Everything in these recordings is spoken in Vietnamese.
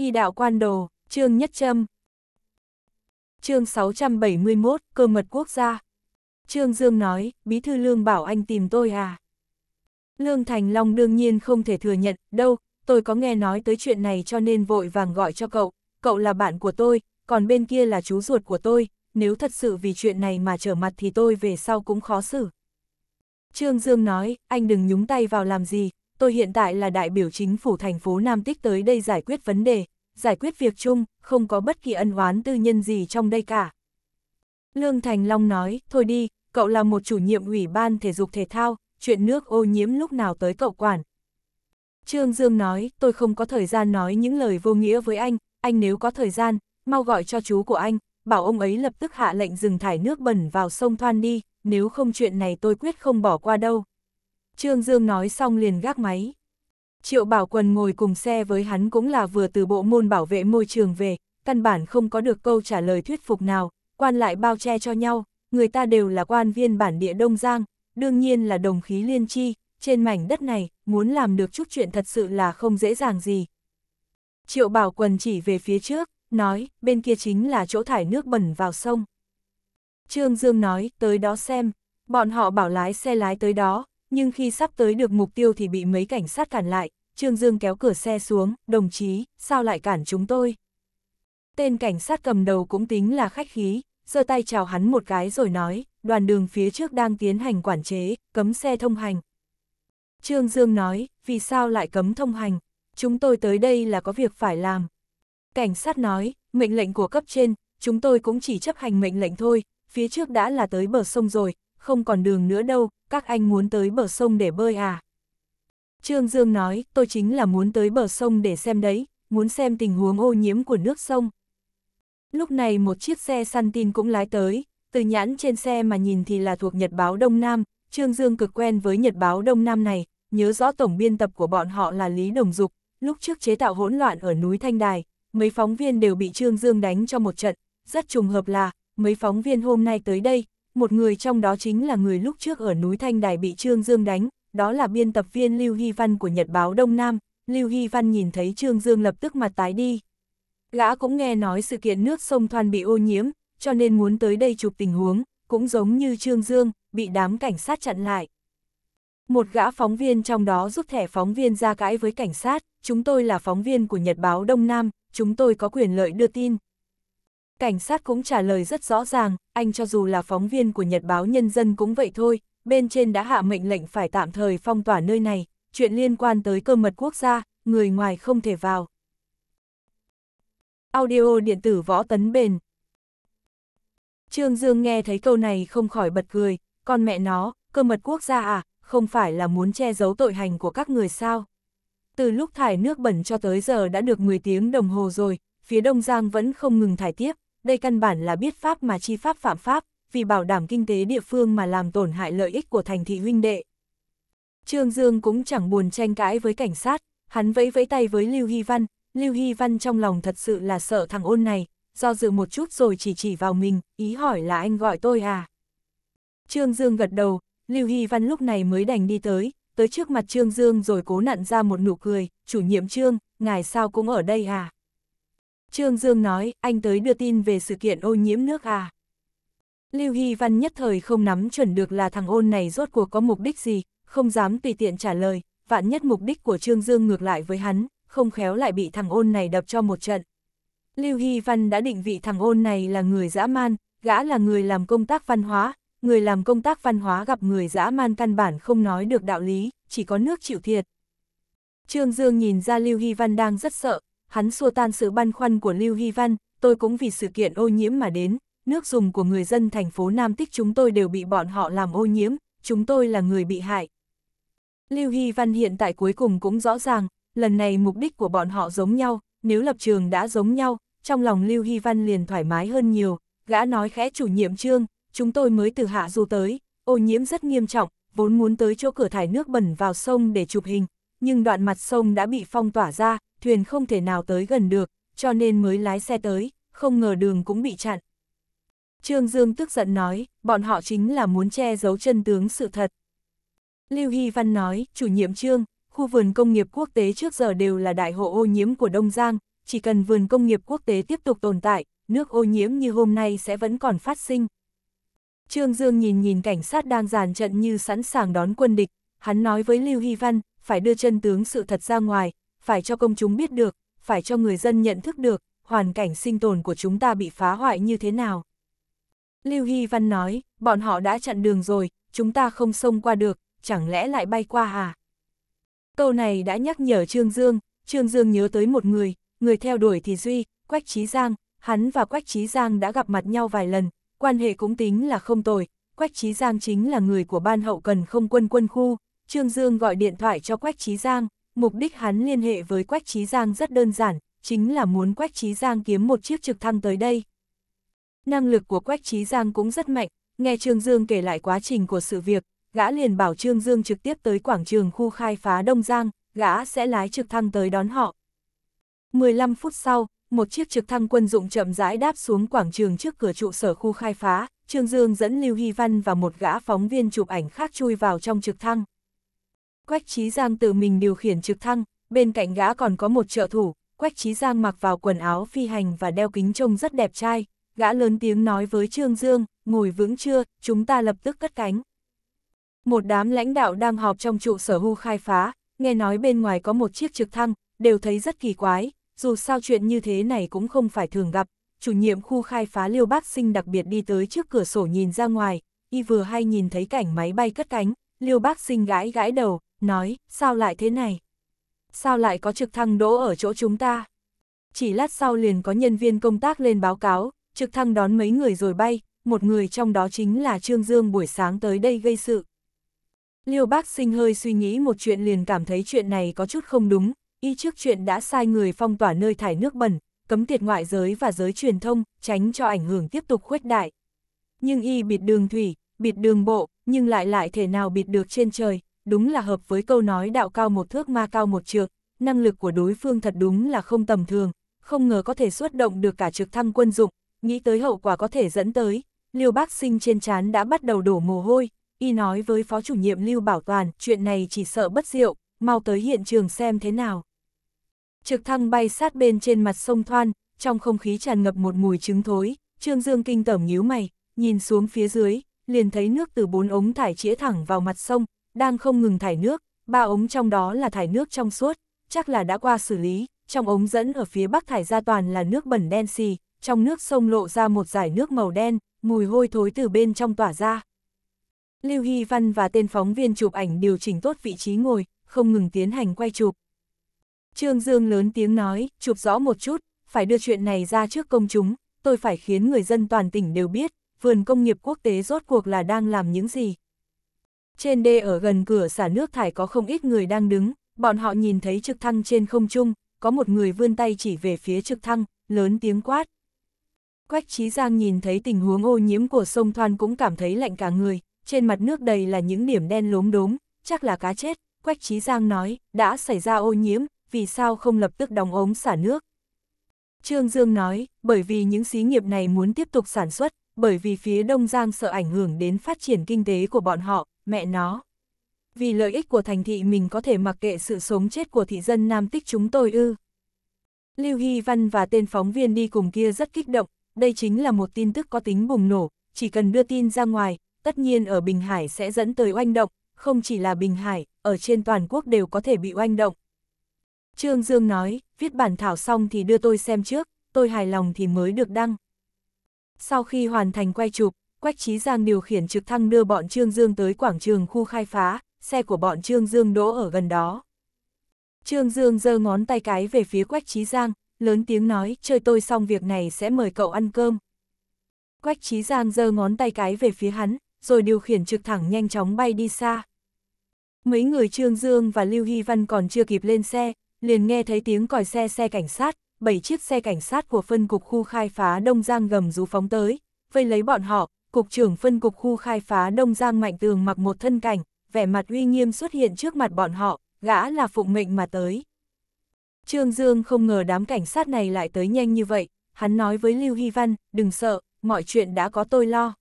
Y đạo quan đồ, trương nhất trâm Chương 671, cơ mật quốc gia. Trương Dương nói, bí thư Lương bảo anh tìm tôi à. Lương Thành Long đương nhiên không thể thừa nhận, đâu, tôi có nghe nói tới chuyện này cho nên vội vàng gọi cho cậu, cậu là bạn của tôi, còn bên kia là chú ruột của tôi, nếu thật sự vì chuyện này mà trở mặt thì tôi về sau cũng khó xử. Trương Dương nói, anh đừng nhúng tay vào làm gì, tôi hiện tại là đại biểu chính phủ thành phố Nam Tích tới đây giải quyết vấn đề, giải quyết việc chung, không có bất kỳ ân oán tư nhân gì trong đây cả. Lương Thành Long nói, thôi đi, cậu là một chủ nhiệm ủy ban thể dục thể thao, chuyện nước ô nhiễm lúc nào tới cậu quản. Trương Dương nói, tôi không có thời gian nói những lời vô nghĩa với anh, anh nếu có thời gian, mau gọi cho chú của anh, bảo ông ấy lập tức hạ lệnh dừng thải nước bẩn vào sông Thoan đi, nếu không chuyện này tôi quyết không bỏ qua đâu. Trương Dương nói xong liền gác máy. Triệu Bảo Quần ngồi cùng xe với hắn cũng là vừa từ bộ môn bảo vệ môi trường về, căn bản không có được câu trả lời thuyết phục nào, quan lại bao che cho nhau, người ta đều là quan viên bản địa Đông Giang, đương nhiên là đồng khí liên chi, trên mảnh đất này, muốn làm được chút chuyện thật sự là không dễ dàng gì. Triệu Bảo Quần chỉ về phía trước, nói, bên kia chính là chỗ thải nước bẩn vào sông. Trương Dương nói, tới đó xem, bọn họ bảo lái xe lái tới đó, nhưng khi sắp tới được mục tiêu thì bị mấy cảnh sát cản lại, Trương Dương kéo cửa xe xuống, đồng chí, sao lại cản chúng tôi? Tên cảnh sát cầm đầu cũng tính là khách khí, giơ tay chào hắn một cái rồi nói, đoàn đường phía trước đang tiến hành quản chế, cấm xe thông hành. Trương Dương nói, vì sao lại cấm thông hành? Chúng tôi tới đây là có việc phải làm. Cảnh sát nói, mệnh lệnh của cấp trên, chúng tôi cũng chỉ chấp hành mệnh lệnh thôi, phía trước đã là tới bờ sông rồi, không còn đường nữa đâu, các anh muốn tới bờ sông để bơi à? Trương Dương nói, tôi chính là muốn tới bờ sông để xem đấy, muốn xem tình huống ô nhiễm của nước sông. Lúc này một chiếc xe săn tin cũng lái tới, từ nhãn trên xe mà nhìn thì là thuộc Nhật báo Đông Nam, Trương Dương cực quen với Nhật báo Đông Nam này, nhớ rõ tổng biên tập của bọn họ là Lý Đồng Dục, lúc trước chế tạo hỗn loạn ở núi Thanh Đài, mấy phóng viên đều bị Trương Dương đánh cho một trận, rất trùng hợp là, mấy phóng viên hôm nay tới đây, một người trong đó chính là người lúc trước ở núi Thanh Đài bị Trương Dương đánh, đó là biên tập viên Lưu Hy Văn của Nhật báo Đông Nam, Lưu Hy Văn nhìn thấy Trương Dương lập tức mặt tái đi. Gã cũng nghe nói sự kiện nước sông Thoan bị ô nhiễm, cho nên muốn tới đây chụp tình huống, cũng giống như Trương Dương, bị đám cảnh sát chặn lại. Một gã phóng viên trong đó giúp thẻ phóng viên ra cãi với cảnh sát, chúng tôi là phóng viên của Nhật báo Đông Nam, chúng tôi có quyền lợi đưa tin, Cảnh sát cũng trả lời rất rõ ràng, anh cho dù là phóng viên của Nhật báo Nhân dân cũng vậy thôi, bên trên đã hạ mệnh lệnh phải tạm thời phong tỏa nơi này, chuyện liên quan tới cơ mật quốc gia, người ngoài không thể vào. Audio điện tử võ tấn bền Trương Dương nghe thấy câu này không khỏi bật cười, con mẹ nó, cơ mật quốc gia à, không phải là muốn che giấu tội hành của các người sao? Từ lúc thải nước bẩn cho tới giờ đã được 10 tiếng đồng hồ rồi, phía Đông Giang vẫn không ngừng thải tiếp, đây căn bản là biết pháp mà chi pháp phạm pháp, vì bảo đảm kinh tế địa phương mà làm tổn hại lợi ích của thành thị huynh đệ. Trương Dương cũng chẳng buồn tranh cãi với cảnh sát, hắn vẫy vẫy tay với Lưu Hy Văn, Lưu Hy Văn trong lòng thật sự là sợ thằng ôn này, do dự một chút rồi chỉ chỉ vào mình, ý hỏi là anh gọi tôi à. Trương Dương gật đầu, Lưu Hy Văn lúc này mới đành đi tới, tới trước mặt Trương Dương rồi cố nặn ra một nụ cười, chủ nhiệm Trương, ngài sao cũng ở đây à. Trương Dương nói, anh tới đưa tin về sự kiện ô nhiễm nước à. Lưu Hy Văn nhất thời không nắm chuẩn được là thằng ôn này rốt cuộc có mục đích gì, không dám tùy tiện trả lời, vạn nhất mục đích của Trương Dương ngược lại với hắn, không khéo lại bị thằng ôn này đập cho một trận. Lưu Hy Văn đã định vị thằng ôn này là người dã man, gã là người làm công tác văn hóa, người làm công tác văn hóa gặp người dã man căn bản không nói được đạo lý, chỉ có nước chịu thiệt. Trương Dương nhìn ra Lưu Hy Văn đang rất sợ, hắn xua tan sự băn khoăn của Lưu Hy Văn, tôi cũng vì sự kiện ô nhiễm mà đến, nước dùng của người dân thành phố Nam Tích chúng tôi đều bị bọn họ làm ô nhiễm, chúng tôi là người bị hại. Lưu Hy Văn hiện tại cuối cùng cũng rõ ràng, lần này mục đích của bọn họ giống nhau, nếu lập trường đã giống nhau, trong lòng Lưu Hy Văn liền thoải mái hơn nhiều, gã nói khẽ chủ nhiệm trương, chúng tôi mới từ hạ du tới, ô nhiễm rất nghiêm trọng, vốn muốn tới chỗ cửa thải nước bẩn vào sông để chụp hình, nhưng đoạn mặt sông đã bị phong tỏa ra, thuyền không thể nào tới gần được, cho nên mới lái xe tới, không ngờ đường cũng bị chặn. Trương Dương tức giận nói, bọn họ chính là muốn che giấu chân tướng sự thật. Lưu Hy Văn nói, chủ nhiệm Trương, khu vườn công nghiệp quốc tế trước giờ đều là đại hộ ô nhiễm của Đông Giang, chỉ cần vườn công nghiệp quốc tế tiếp tục tồn tại, nước ô nhiễm như hôm nay sẽ vẫn còn phát sinh. Trương Dương nhìn nhìn cảnh sát đang dàn trận như sẵn sàng đón quân địch, hắn nói với Lưu Hy Văn, phải đưa chân tướng sự thật ra ngoài, phải cho công chúng biết được, phải cho người dân nhận thức được, hoàn cảnh sinh tồn của chúng ta bị phá hoại như thế nào. Lưu Hy Văn nói, bọn họ đã chặn đường rồi, chúng ta không xông qua được, chẳng lẽ lại bay qua à? Câu này đã nhắc nhở Trương Dương, Trương Dương nhớ tới một người, người theo đuổi thì Duy, Quách Trí Giang, hắn và Quách Trí Giang đã gặp mặt nhau vài lần, quan hệ cũng tính là không tồi, Quách Trí Giang chính là người của ban hậu cần không quân quân khu, Trương Dương gọi điện thoại cho Quách Trí Giang, Mục đích hắn liên hệ với Quách Trí Giang rất đơn giản, chính là muốn Quách Trí Giang kiếm một chiếc trực thăng tới đây. Năng lực của Quách Trí Giang cũng rất mạnh, nghe Trương Dương kể lại quá trình của sự việc, gã liền bảo Trương Dương trực tiếp tới quảng trường khu khai phá Đông Giang, gã sẽ lái trực thăng tới đón họ. 15 phút sau, một chiếc trực thăng quân dụng chậm rãi đáp xuống quảng trường trước cửa trụ sở khu khai phá, Trương Dương dẫn Lưu Hy Văn và một gã phóng viên chụp ảnh khác chui vào trong trực thăng. Quách Chí Giang tự mình điều khiển trực thăng, bên cạnh gã còn có một trợ thủ, Quách Chí Giang mặc vào quần áo phi hành và đeo kính trông rất đẹp trai, gã lớn tiếng nói với Trương Dương, ngồi vững chưa, chúng ta lập tức cất cánh. Một đám lãnh đạo đang họp trong trụ sở hưu khai phá, nghe nói bên ngoài có một chiếc trực thăng, đều thấy rất kỳ quái, dù sao chuyện như thế này cũng không phải thường gặp. Chủ nhiệm khu khai phá Liêu Bác Sinh đặc biệt đi tới trước cửa sổ nhìn ra ngoài, y vừa hay nhìn thấy cảnh máy bay cất cánh, Liêu Bác Sinh gãi gãi đầu, nói, sao lại thế này? Sao lại có trực thăng đỗ ở chỗ chúng ta? Chỉ lát sau liền có nhân viên công tác lên báo cáo, trực thăng đón mấy người rồi bay, một người trong đó chính là Trương Dương buổi sáng tới đây gây sự. Liêu bác sinh hơi suy nghĩ một chuyện liền cảm thấy chuyện này có chút không đúng, y trước chuyện đã sai người phong tỏa nơi thải nước bẩn, cấm tiệt ngoại giới và giới truyền thông, tránh cho ảnh hưởng tiếp tục khuếch đại. Nhưng y bịt đường thủy, bịt đường bộ, nhưng lại lại thể nào bịt được trên trời, đúng là hợp với câu nói đạo cao một thước ma cao một trượng, năng lực của đối phương thật đúng là không tầm thường, không ngờ có thể xuất động được cả trực thăng quân dụng, nghĩ tới hậu quả có thể dẫn tới, Liêu Bác Sinh trên trán đã bắt đầu đổ mồ hôi, y nói với phó chủ nhiệm Lưu Bảo Toàn, chuyện này chỉ sợ bất diệu, mau tới hiện trường xem thế nào. Trực thăng bay sát bên trên mặt sông Thoan, trong không khí tràn ngập một mùi trứng thối, Trương Dương kinh tởm nhíu mày, nhìn xuống phía dưới, liền thấy nước từ bốn ống thải chĩa thẳng vào mặt sông, đang không ngừng thải nước, ba ống trong đó là thải nước trong suốt, chắc là đã qua xử lý, trong ống dẫn ở phía bắc thải ra toàn là nước bẩn đen xì, trong nước sông lộ ra một dải nước màu đen, mùi hôi thối từ bên trong tỏa ra. Lưu Hy Văn và tên phóng viên chụp ảnh điều chỉnh tốt vị trí ngồi, không ngừng tiến hành quay chụp. Trương Dương lớn tiếng nói, chụp rõ một chút, phải đưa chuyện này ra trước công chúng, tôi phải khiến người dân toàn tỉnh đều biết, vườn công nghiệp quốc tế rốt cuộc là đang làm những gì. Trên đê ở gần cửa xả nước thải có không ít người đang đứng, bọn họ nhìn thấy trực thăng trên không trung, có một người vươn tay chỉ về phía trực thăng, lớn tiếng quát. Quách Chí Giang nhìn thấy tình huống ô nhiễm của sông Thoan cũng cảm thấy lạnh cả người, trên mặt nước đầy là những điểm đen lốm đốm, chắc là cá chết. Quách Chí Giang nói, đã xảy ra ô nhiễm, vì sao không lập tức đóng ống xả nước? Trương Dương nói, bởi vì những xí nghiệp này muốn tiếp tục sản xuất, bởi vì phía Đông Giang sợ ảnh hưởng đến phát triển kinh tế của bọn họ, mẹ nó. Vì lợi ích của thành thị mình có thể mặc kệ sự sống chết của thị dân Nam Tích chúng tôi ư. Lưu Hy Văn và tên phóng viên đi cùng kia rất kích động, đây chính là một tin tức có tính bùng nổ, chỉ cần đưa tin ra ngoài, tất nhiên ở Bình Hải sẽ dẫn tới oanh động, không chỉ là Bình Hải, ở trên toàn quốc đều có thể bị oanh động. Trương Dương nói, viết bản thảo xong thì đưa tôi xem trước, tôi hài lòng thì mới được đăng. Sau khi hoàn thành quay chụp, Quách Chí Giang điều khiển trực thăng đưa bọn Trương Dương tới quảng trường khu khai phá, xe của bọn Trương Dương đỗ ở gần đó. Trương Dương giơ ngón tay cái về phía Quách Chí Giang, lớn tiếng nói, chơi tôi xong việc này sẽ mời cậu ăn cơm. Quách Chí Giang giơ ngón tay cái về phía hắn, rồi điều khiển trực thẳng nhanh chóng bay đi xa. Mấy người Trương Dương và Lưu Hy Văn còn chưa kịp lên xe, liền nghe thấy tiếng còi xe xe cảnh sát, bảy chiếc xe cảnh sát của phân cục khu khai phá Đông Giang gầm rú phóng tới, vây lấy bọn họ, Cục trưởng phân cục khu khai phá Đông Giang Mạnh Tường mặc một thân cảnh, vẻ mặt uy nghiêm xuất hiện trước mặt bọn họ, gã là phụng mệnh mà tới. Trương Dương không ngờ đám cảnh sát này lại tới nhanh như vậy, hắn nói với Lưu Hy Văn, đừng sợ, mọi chuyện đã có tôi lo.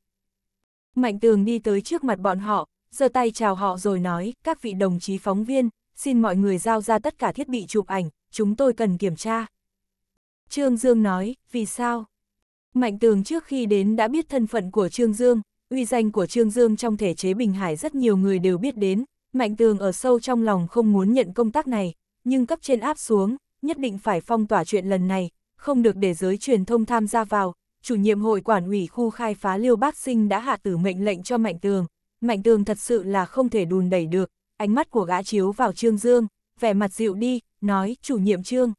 Mạnh Tường đi tới trước mặt bọn họ, giơ tay chào họ rồi nói, các vị đồng chí phóng viên, xin mọi người giao ra tất cả thiết bị chụp ảnh, chúng tôi cần kiểm tra. Trương Dương nói, vì sao? Mạnh tường trước khi đến đã biết thân phận của Trương Dương, uy danh của Trương Dương trong thể chế Bình Hải rất nhiều người đều biết đến, Mạnh tường ở sâu trong lòng không muốn nhận công tác này, nhưng cấp trên áp xuống, nhất định phải phong tỏa chuyện lần này, không được để giới truyền thông tham gia vào. Chủ nhiệm hội quản ủy khu khai phá Liêu Bác Sinh đã hạ tử mệnh lệnh cho Mạnh Tường. Mạnh Tường thật sự là không thể đùn đẩy được, ánh mắt của gã chiếu vào Trương Dương, vẻ mặt dịu đi, nói, chủ nhiệm Trương.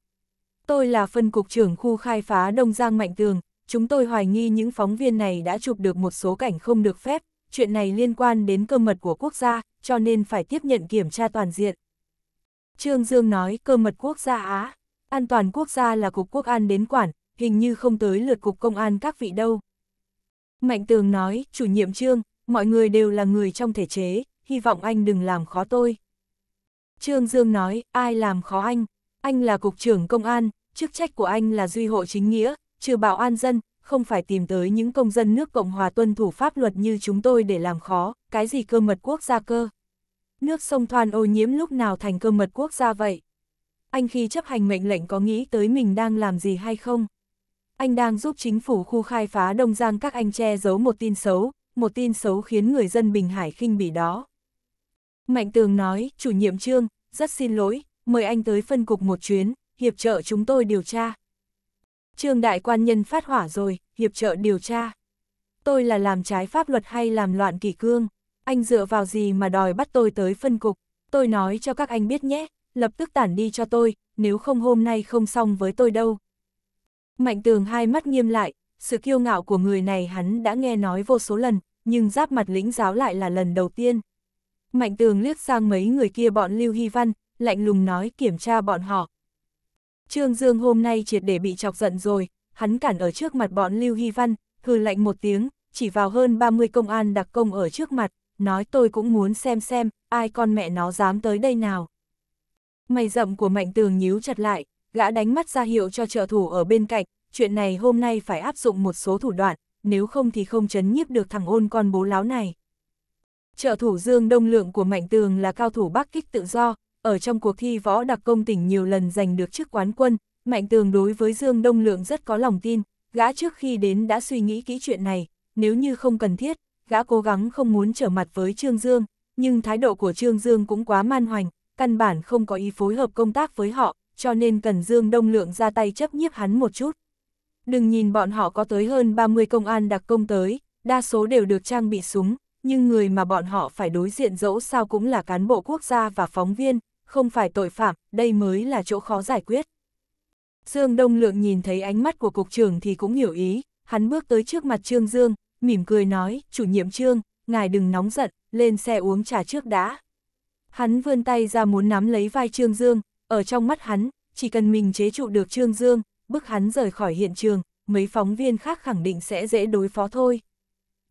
Tôi là phân cục trưởng khu khai phá Đông Giang Mạnh Tường, chúng tôi hoài nghi những phóng viên này đã chụp được một số cảnh không được phép, chuyện này liên quan đến cơ mật của quốc gia, cho nên phải tiếp nhận kiểm tra toàn diện. Trương Dương nói cơ mật quốc gia Á, an toàn quốc gia là Cục Quốc an đến quản, hình như không tới lượt Cục Công an các vị đâu. Mạnh Tường nói, chủ nhiệm Trương, mọi người đều là người trong thể chế, hy vọng anh đừng làm khó tôi. Trương Dương nói, ai làm khó anh? Anh là Cục trưởng Công an, chức trách của anh là duy hộ chính nghĩa, trừ bảo an dân, không phải tìm tới những công dân nước Cộng hòa tuân thủ pháp luật như chúng tôi để làm khó, cái gì cơ mật quốc gia cơ. Nước sông Thoan ô nhiễm lúc nào thành cơ mật quốc gia vậy? Anh khi chấp hành mệnh lệnh có nghĩ tới mình đang làm gì hay không? Anh đang giúp chính phủ khu khai phá Đông Giang các anh che giấu một tin xấu, một tin xấu khiến người dân Bình Hải khinh bỉ đó. Mạnh Tường nói, chủ nhiệm trương, rất xin lỗi, mời anh tới phân cục một chuyến, hiệp trợ chúng tôi điều tra, Trương đại quan nhân phát hỏa rồi, hiệp trợ điều tra. Tôi là làm trái pháp luật hay làm loạn kỷ cương? Anh dựa vào gì mà đòi bắt tôi tới phân cục? Tôi nói cho các anh biết nhé, lập tức tản đi cho tôi, nếu không hôm nay không xong với tôi đâu. Mạnh tường hai mắt nghiêm lại, sự kiêu ngạo của người này hắn đã nghe nói vô số lần, nhưng giáp mặt lĩnh giáo lại là lần đầu tiên. Mạnh tường liếc sang mấy người kia bọn Lưu Hy Văn, lạnh lùng nói kiểm tra bọn họ, Trương Dương hôm nay triệt để bị chọc giận rồi, hắn cản ở trước mặt bọn Lưu Hy Văn, hừ lạnh một tiếng, chỉ vào hơn 30 công an đặc công ở trước mặt, nói tôi cũng muốn xem xem, ai con mẹ nó dám tới đây nào. Mày rậm của Mạnh Tường nhíu chặt lại, gã đánh mắt ra hiệu cho trợ thủ ở bên cạnh, chuyện này hôm nay phải áp dụng một số thủ đoạn, nếu không thì không chấn nhiếp được thằng ôn con bố láo này. Trợ thủ Dương Đông Lượng của Mạnh Tường là cao thủ bắc kích tự do, ở trong cuộc thi võ đặc công tỉnh nhiều lần giành được chức quán quân, Mạnh Tường đối với Dương Đông Lượng rất có lòng tin, gã trước khi đến đã suy nghĩ kỹ chuyện này, nếu như không cần thiết, gã cố gắng không muốn trở mặt với Trương Dương, nhưng thái độ của Trương Dương cũng quá man hoành, căn bản không có ý phối hợp công tác với họ, cho nên cần Dương Đông Lượng ra tay chấp nhiếp hắn một chút. Đừng nhìn bọn họ có tới hơn 30 công an đặc công tới, đa số đều được trang bị súng, nhưng người mà bọn họ phải đối diện dẫu sao cũng là cán bộ quốc gia và phóng viên, không phải tội phạm, đây mới là chỗ khó giải quyết. Dương Đông Lượng nhìn thấy ánh mắt của cục trưởng thì cũng hiểu ý, hắn bước tới trước mặt Trương Dương, mỉm cười nói, chủ nhiệm Trương, ngài đừng nóng giận, lên xe uống trà trước đã. Hắn vươn tay ra muốn nắm lấy vai Trương Dương, ở trong mắt hắn, chỉ cần mình chế trụ được Trương Dương, bước hắn rời khỏi hiện trường, mấy phóng viên khác khẳng định sẽ dễ đối phó thôi.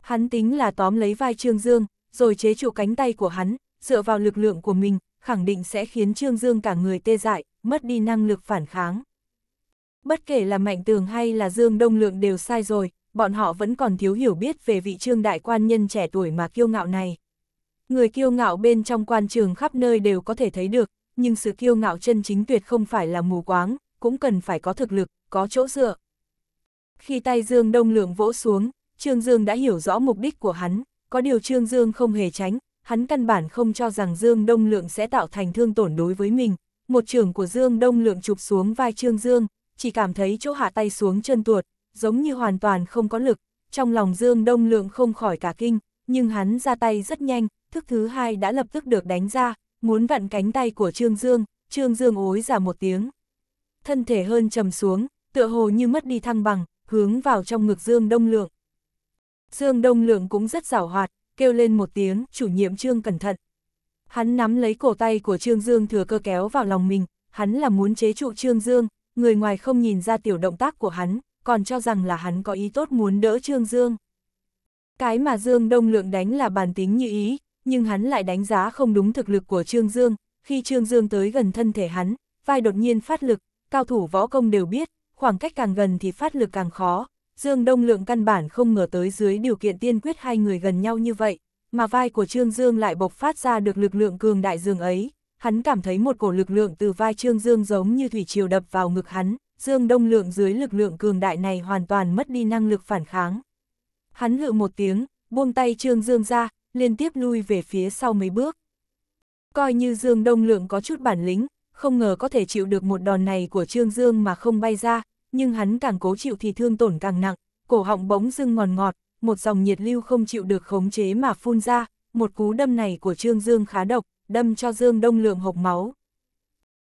Hắn tính là tóm lấy vai Trương Dương, rồi chế trụ cánh tay của hắn, dựa vào lực lượng của mình, khẳng định sẽ khiến Trương Dương cả người tê dại, mất đi năng lực phản kháng. Bất kể là Mạnh Tường hay là Dương Đông Lượng đều sai rồi, bọn họ vẫn còn thiếu hiểu biết về vị trương đại quan nhân trẻ tuổi mà kiêu ngạo này. Người kiêu ngạo bên trong quan trường khắp nơi đều có thể thấy được, nhưng sự kiêu ngạo chân chính tuyệt không phải là mù quáng, cũng cần phải có thực lực, có chỗ dựa. Khi tay Dương Đông Lượng vỗ xuống, Trương Dương đã hiểu rõ mục đích của hắn, có điều Trương Dương không hề tránh, hắn căn bản không cho rằng Dương Đông Lượng sẽ tạo thành thương tổn đối với mình. Một trường của Dương Đông Lượng chụp xuống vai Trương Dương, chỉ cảm thấy chỗ hạ tay xuống chân tuột, giống như hoàn toàn không có lực. Trong lòng Dương Đông Lượng không khỏi cả kinh, nhưng hắn ra tay rất nhanh, thức thứ hai đã lập tức được đánh ra, muốn vặn cánh tay của Trương Dương, Trương Dương ối ra một tiếng. Thân thể hơn trầm xuống, tựa hồ như mất đi thăng bằng, hướng vào trong ngực Dương Đông Lượng. Dương Đông Lượng cũng rất giảo hoạt, kêu lên một tiếng, chủ nhiệm Trương cẩn thận. Hắn nắm lấy cổ tay của Trương Dương thừa cơ kéo vào lòng mình, hắn là muốn chế trụ Trương Dương, người ngoài không nhìn ra tiểu động tác của hắn, còn cho rằng là hắn có ý tốt muốn đỡ Trương Dương. Cái mà Dương Đông Lượng đánh là bản tính như ý, nhưng hắn lại đánh giá không đúng thực lực của Trương Dương, khi Trương Dương tới gần thân thể hắn, vai đột nhiên phát lực, cao thủ võ công đều biết, khoảng cách càng gần thì phát lực càng khó, Dương Đông Lượng căn bản không ngờ tới dưới điều kiện tiên quyết hai người gần nhau như vậy, mà vai của Trương Dương lại bộc phát ra được lực lượng cường đại dương ấy, hắn cảm thấy một cổ lực lượng từ vai Trương Dương giống như thủy triều đập vào ngực hắn, Dương Đông Lượng dưới lực lượng cường đại này hoàn toàn mất đi năng lực phản kháng. Hắn lự một tiếng, buông tay Trương Dương ra, liên tiếp lui về phía sau mấy bước. Coi như Dương Đông Lượng có chút bản lĩnh, không ngờ có thể chịu được một đòn này của Trương Dương mà không bay ra, nhưng hắn càng cố chịu thì thương tổn càng nặng, cổ họng bỗng dưng ngòn ngọt, một dòng nhiệt lưu không chịu được khống chế mà phun ra, một cú đâm này của Trương Dương khá độc, đâm cho Dương Đông Lượng hộp máu.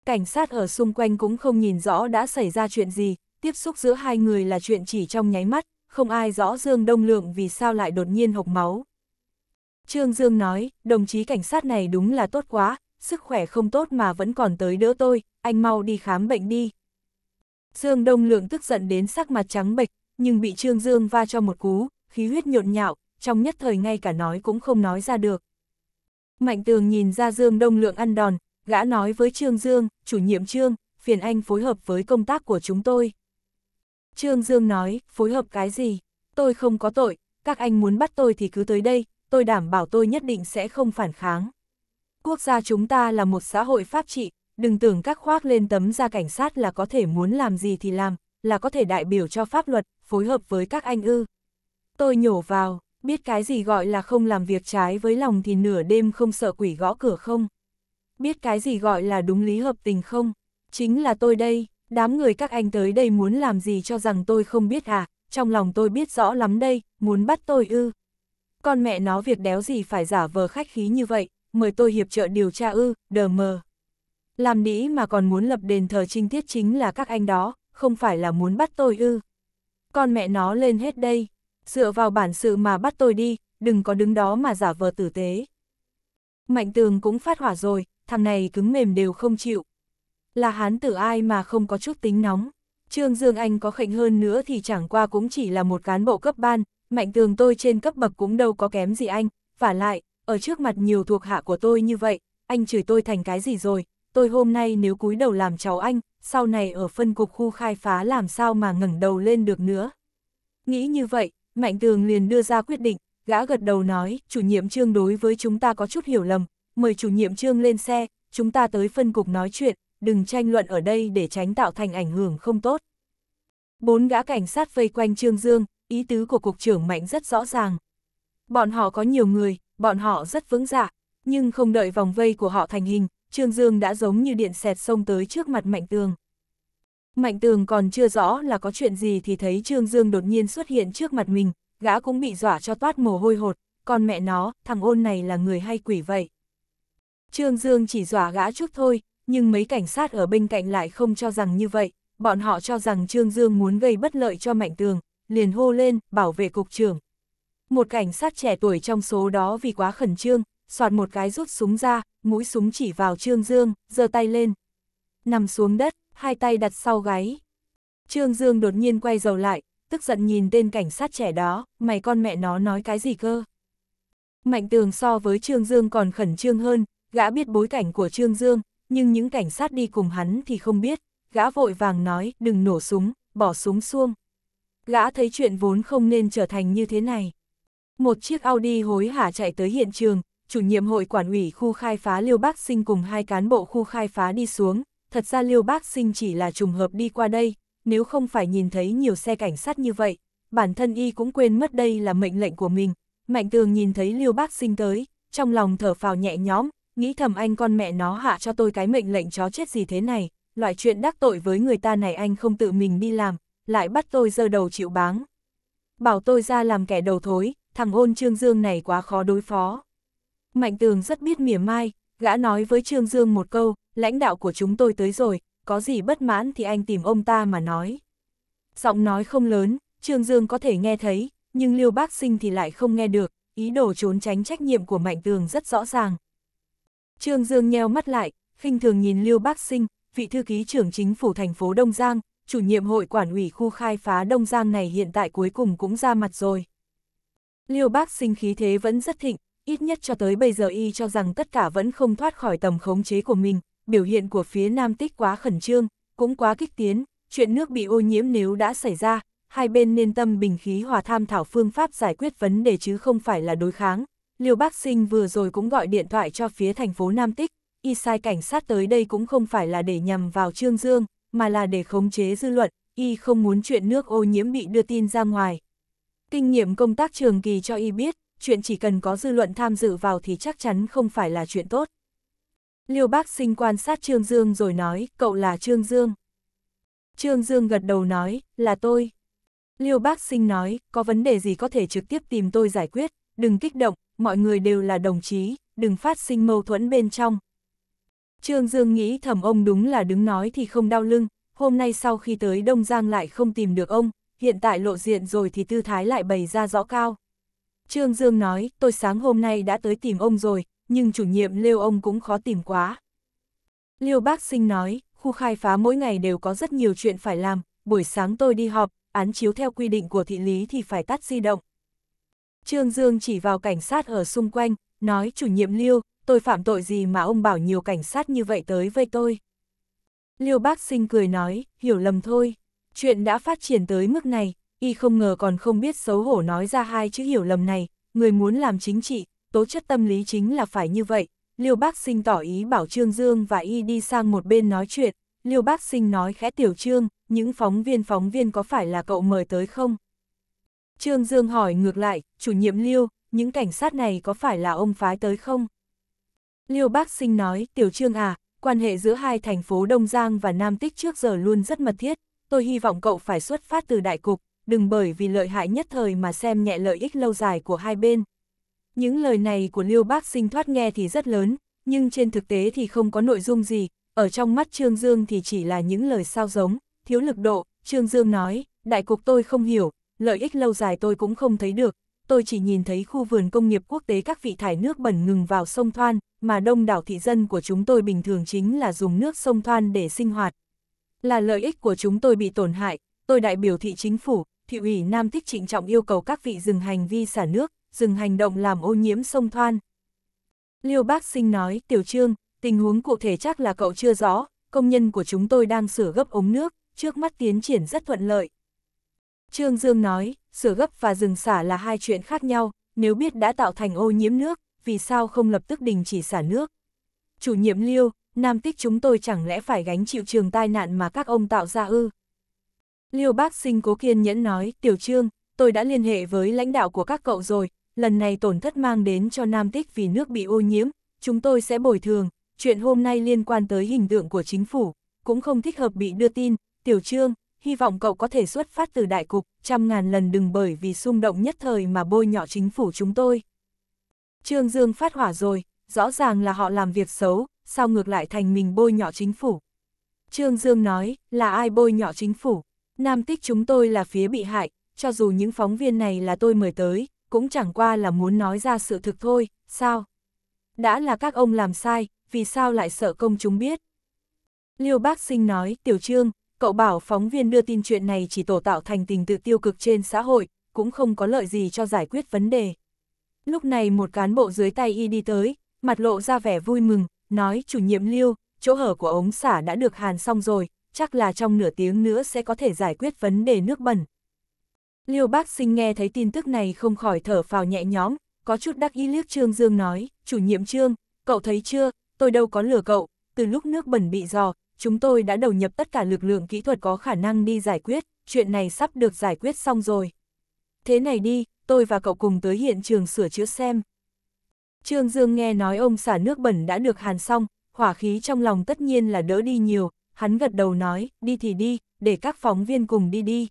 Cảnh sát ở xung quanh cũng không nhìn rõ đã xảy ra chuyện gì, tiếp xúc giữa hai người là chuyện chỉ trong nháy mắt, không ai rõ Dương Đông Lượng vì sao lại đột nhiên hộp máu. Trương Dương nói, đồng chí cảnh sát này đúng là tốt quá, sức khỏe không tốt mà vẫn còn tới đỡ tôi, anh mau đi khám bệnh đi, Dương Đông Lượng tức giận đến sắc mặt trắng bệch, nhưng bị Trương Dương va cho một cú, khí huyết nhộn nhạo, trong nhất thời ngay cả nói cũng không nói ra được. Mạnh Tường nhìn ra Dương Đông Lượng ăn đòn, gã nói với Trương Dương, chủ nhiệm Trương, phiền anh phối hợp với công tác của chúng tôi. Trương Dương nói, phối hợp cái gì? Tôi không có tội, các anh muốn bắt tôi thì cứ tới đây, tôi đảm bảo tôi nhất định sẽ không phản kháng. Quốc gia chúng ta là một xã hội pháp trị, đừng tưởng các khoác lên tấm ra cảnh sát là có thể muốn làm gì thì làm, là có thể đại biểu cho pháp luật, phối hợp với các anh ư. Tôi nhổ vào, biết cái gì gọi là không làm việc trái với lòng thì nửa đêm không sợ quỷ gõ cửa không. Biết cái gì gọi là đúng lý hợp tình không, chính là tôi đây, đám người các anh tới đây muốn làm gì cho rằng tôi không biết à, trong lòng tôi biết rõ lắm đây, muốn bắt tôi ư. Con mẹ nó việc đéo gì phải giả vờ khách khí như vậy, mời tôi hiệp trợ điều tra ư, đờ mờ. Làm nĩ mà còn muốn lập đền thờ trinh tiết chính là các anh đó, không phải là muốn bắt tôi ư. Con mẹ nó lên hết đây, dựa vào bản sự mà bắt tôi đi, đừng có đứng đó mà giả vờ tử tế. Mạnh tường cũng phát hỏa rồi, thằng này cứng mềm đều không chịu. Là hán tử ai mà không có chút tính nóng. Trương Dương Anh có khệnh hơn nữa thì chẳng qua cũng chỉ là một cán bộ cấp ban, mạnh tường tôi trên cấp bậc cũng đâu có kém gì anh, và lại, ở trước mặt nhiều thuộc hạ của tôi như vậy, anh chửi tôi thành cái gì rồi, tôi hôm nay nếu cúi đầu làm cháu anh, sau này ở phân cục khu khai phá làm sao mà ngẩng đầu lên được nữa. Nghĩ như vậy, Mạnh Tường liền đưa ra quyết định, gã gật đầu nói, chủ nhiệm trương đối với chúng ta có chút hiểu lầm, mời chủ nhiệm trương lên xe, chúng ta tới phân cục nói chuyện, đừng tranh luận ở đây để tránh tạo thành ảnh hưởng không tốt. Bốn gã cảnh sát vây quanh Trương Dương, ý tứ của cục trưởng Mạnh rất rõ ràng. Bọn họ có nhiều người, bọn họ rất vững dạ, nhưng không đợi vòng vây của họ thành hình, Trương Dương đã giống như điện xẹt sông tới trước mặt Mạnh Tường. Mạnh Tường còn chưa rõ là có chuyện gì thì thấy Trương Dương đột nhiên xuất hiện trước mặt mình, gã cũng bị dọa cho toát mồ hôi hột, còn mẹ nó, thằng ôn này là người hay quỷ vậy. Trương Dương chỉ dọa gã chút thôi, nhưng mấy cảnh sát ở bên cạnh lại không cho rằng như vậy, bọn họ cho rằng Trương Dương muốn gây bất lợi cho Mạnh Tường, liền hô lên, bảo vệ cục trưởng. Một cảnh sát trẻ tuổi trong số đó vì quá khẩn trương, soạt một cái rút súng ra, mũi súng chỉ vào Trương Dương, giơ tay lên. Nằm xuống đất, hai tay đặt sau gáy. Trương Dương đột nhiên quay dầu lại, tức giận nhìn tên cảnh sát trẻ đó, mày con mẹ nó nói cái gì cơ. Mạnh tường so với Trương Dương còn khẩn trương hơn, gã biết bối cảnh của Trương Dương, nhưng những cảnh sát đi cùng hắn thì không biết, gã vội vàng nói đừng nổ súng, bỏ súng xuông. Gã thấy chuyện vốn không nên trở thành như thế này. Một chiếc Audi hối hả chạy tới hiện trường, chủ nhiệm hội quản ủy khu khai phá Liêu Bác Sinh cùng hai cán bộ khu khai phá đi xuống, thật ra Liêu Bác Sinh chỉ là trùng hợp đi qua đây, nếu không phải nhìn thấy nhiều xe cảnh sát như vậy, bản thân y cũng quên mất đây là mệnh lệnh của mình. Mạnh tường nhìn thấy Liêu Bác Sinh tới, trong lòng thở phào nhẹ nhõm, nghĩ thầm anh con mẹ nó hạ cho tôi cái mệnh lệnh chó chết gì thế này, loại chuyện đắc tội với người ta này anh không tự mình đi làm, lại bắt tôi giơ đầu chịu báng. Bảo tôi ra làm kẻ đầu thối, thằng ôn trương dương này quá khó đối phó. Mạnh tường rất biết mỉa mai, gã nói với Trương Dương một câu, lãnh đạo của chúng tôi tới rồi, có gì bất mãn thì anh tìm ông ta mà nói. Giọng nói không lớn, Trương Dương có thể nghe thấy, nhưng Liêu Bác Sinh thì lại không nghe được, ý đồ trốn tránh trách nhiệm của Mạnh Tường rất rõ ràng. Trương Dương nheo mắt lại, khinh thường nhìn Liêu Bác Sinh, vị thư ký trưởng chính phủ thành phố Đông Giang, chủ nhiệm hội quản ủy khu khai phá Đông Giang này hiện tại cuối cùng cũng ra mặt rồi. Liêu Bác Sinh khí thế vẫn rất thịnh, ít nhất cho tới bây giờ y cho rằng tất cả vẫn không thoát khỏi tầm khống chế của mình, biểu hiện của phía Nam Tích quá khẩn trương, cũng quá kích tiến, chuyện nước bị ô nhiễm nếu đã xảy ra, hai bên nên tâm bình khí hòa tham thảo phương pháp giải quyết vấn đề chứ không phải là đối kháng. Liêu Bác Sinh vừa rồi cũng gọi điện thoại cho phía thành phố Nam Tích, y sai cảnh sát tới đây cũng không phải là để nhằm vào Trương Dương, mà là để khống chế dư luận, y không muốn chuyện nước ô nhiễm bị đưa tin ra ngoài. Kinh nghiệm công tác trường kỳ cho y biết, chuyện chỉ cần có dư luận tham dự vào thì chắc chắn không phải là chuyện tốt. Liêu Bác Sinh quan sát Trương Dương rồi nói, cậu là Trương Dương. Trương Dương gật đầu nói, là tôi. Liêu Bác Sinh nói, có vấn đề gì có thể trực tiếp tìm tôi giải quyết, đừng kích động, mọi người đều là đồng chí, đừng phát sinh mâu thuẫn bên trong. Trương Dương nghĩ thầm ông đúng là đứng nói thì không đau lưng, hôm nay sau khi tới Đông Giang lại không tìm được ông, hiện tại lộ diện rồi thì tư thái lại bày ra rõ cao. Trương Dương nói, tôi sáng hôm nay đã tới tìm ông rồi, nhưng chủ nhiệm Liêu ông cũng khó tìm quá. Liêu Bác Sinh nói, khu khai phá mỗi ngày đều có rất nhiều chuyện phải làm, buổi sáng tôi đi họp, án chiếu theo quy định của thị lý thì phải tắt di động. Trương Dương chỉ vào cảnh sát ở xung quanh, nói chủ nhiệm Liêu, tôi phạm tội gì mà ông bảo nhiều cảnh sát như vậy tới với tôi. Liêu Bác Sinh cười nói, hiểu lầm thôi, chuyện đã phát triển tới mức này, y không ngờ còn không biết xấu hổ nói ra hai chữ hiểu lầm này, người muốn làm chính trị, tố chất tâm lý chính là phải như vậy. Liêu Bác Sinh tỏ ý bảo Trương Dương và y đi sang một bên nói chuyện, Liêu Bác Sinh nói khẽ tiểu Trương, những phóng viên phóng viên có phải là cậu mời tới không? Trương Dương hỏi ngược lại, chủ nhiệm Liêu, những cảnh sát này có phải là ông phái tới không? Liêu Bác Sinh nói, tiểu Trương à, quan hệ giữa hai thành phố Đông Giang và Nam Tích trước giờ luôn rất mật thiết, tôi hy vọng cậu phải xuất phát từ đại cục, đừng bởi vì lợi hại nhất thời mà xem nhẹ lợi ích lâu dài của hai bên. Những lời này của Liêu Bác Sinh thoát nghe thì rất lớn, nhưng trên thực tế thì không có nội dung gì, ở trong mắt Trương Dương thì chỉ là những lời sao giống, thiếu lực độ, Trương Dương nói, đại cục tôi không hiểu, lợi ích lâu dài tôi cũng không thấy được, tôi chỉ nhìn thấy khu vườn công nghiệp quốc tế các vị thải nước bẩn ngừng vào sông Thoan, mà đông đảo thị dân của chúng tôi bình thường chính là dùng nước sông Thoan để sinh hoạt. Là lợi ích của chúng tôi bị tổn hại, tôi đại biểu thị chính phủ, thị ủy Nam Thích trịnh trọng yêu cầu các vị dừng hành vi xả nước, dừng hành động làm ô nhiễm sông Thoan. Liêu Bác Sinh nói, Tiểu Trương, tình huống cụ thể chắc là cậu chưa rõ, công nhân của chúng tôi đang sửa gấp ống nước, trước mắt tiến triển rất thuận lợi. Trương Dương nói, sửa gấp và dừng xả là hai chuyện khác nhau, nếu biết đã tạo thành ô nhiễm nước, vì sao không lập tức đình chỉ xả nước? Chủ nhiệm Liêu, Nam Tích chúng tôi chẳng lẽ phải gánh chịu trường tai nạn mà các ông tạo ra ư? Liêu bác sinh cố kiên nhẫn nói, tiểu trương, tôi đã liên hệ với lãnh đạo của các cậu rồi, lần này tổn thất mang đến cho Nam Tích vì nước bị ô nhiễm, chúng tôi sẽ bồi thường, chuyện hôm nay liên quan tới hình tượng của chính phủ, cũng không thích hợp bị đưa tin, tiểu trương, hy vọng cậu có thể xuất phát từ đại cục, trăm ngàn lần đừng bởi vì xung động nhất thời mà bôi nhọ chính phủ chúng tôi. Trương Dương phát hỏa rồi, rõ ràng là họ làm việc xấu, sao ngược lại thành mình bôi nhọ chính phủ. Trương Dương nói, là ai bôi nhọ chính phủ? Nam tích chúng tôi là phía bị hại, cho dù những phóng viên này là tôi mời tới, cũng chẳng qua là muốn nói ra sự thực thôi, sao? Đã là các ông làm sai, vì sao lại sợ công chúng biết? Liêu Bác Sinh nói, Tiểu Trương, cậu bảo phóng viên đưa tin chuyện này chỉ tổ tạo thành tình tự tiêu cực trên xã hội, cũng không có lợi gì cho giải quyết vấn đề. Lúc này một cán bộ dưới tay y đi tới, mặt lộ ra vẻ vui mừng, nói chủ nhiệm Liêu, chỗ hở của ống xả đã được hàn xong rồi, chắc là trong nửa tiếng nữa sẽ có thể giải quyết vấn đề nước bẩn. Liêu bác sinh nghe thấy tin tức này không khỏi thở phào nhẹ nhõm, có chút đắc ý liếc Trương Dương nói, chủ nhiệm Trương, cậu thấy chưa, tôi đâu có lừa cậu, từ lúc nước bẩn bị dò, chúng tôi đã đầu nhập tất cả lực lượng kỹ thuật có khả năng đi giải quyết, chuyện này sắp được giải quyết xong rồi. Thế này đi, tôi và cậu cùng tới hiện trường sửa chữa xem. Trương Dương nghe nói ông xả nước bẩn đã được hàn xong, hỏa khí trong lòng tất nhiên là đỡ đi nhiều, hắn gật đầu nói, đi thì đi, để các phóng viên cùng đi đi.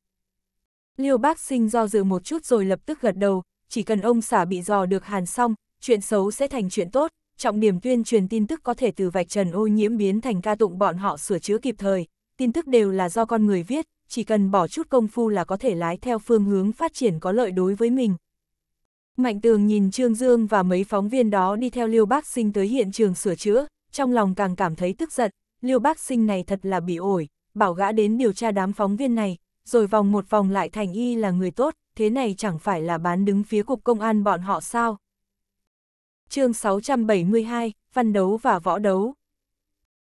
Liêu bác sinh do dự một chút rồi lập tức gật đầu, chỉ cần ông xã bị dò được hàn xong, chuyện xấu sẽ thành chuyện tốt, trọng điểm tuyên truyền tin tức có thể từ vạch trần ô nhiễm biến thành ca tụng bọn họ sửa chữa kịp thời, tin tức đều là do con người viết, chỉ cần bỏ chút công phu là có thể lái theo phương hướng phát triển có lợi đối với mình. Mạnh tường nhìn Trương Dương và mấy phóng viên đó đi theo Liêu Bác Sinh tới hiện trường sửa chữa, trong lòng càng cảm thấy tức giận, liêu bác sinh này thật là bị ổi, bảo gã đến điều tra đám phóng viên này, rồi vòng một vòng lại thành y là người tốt, thế này chẳng phải là bán đứng phía cục công an bọn họ sao. chương 672, Văn đấu và võ đấu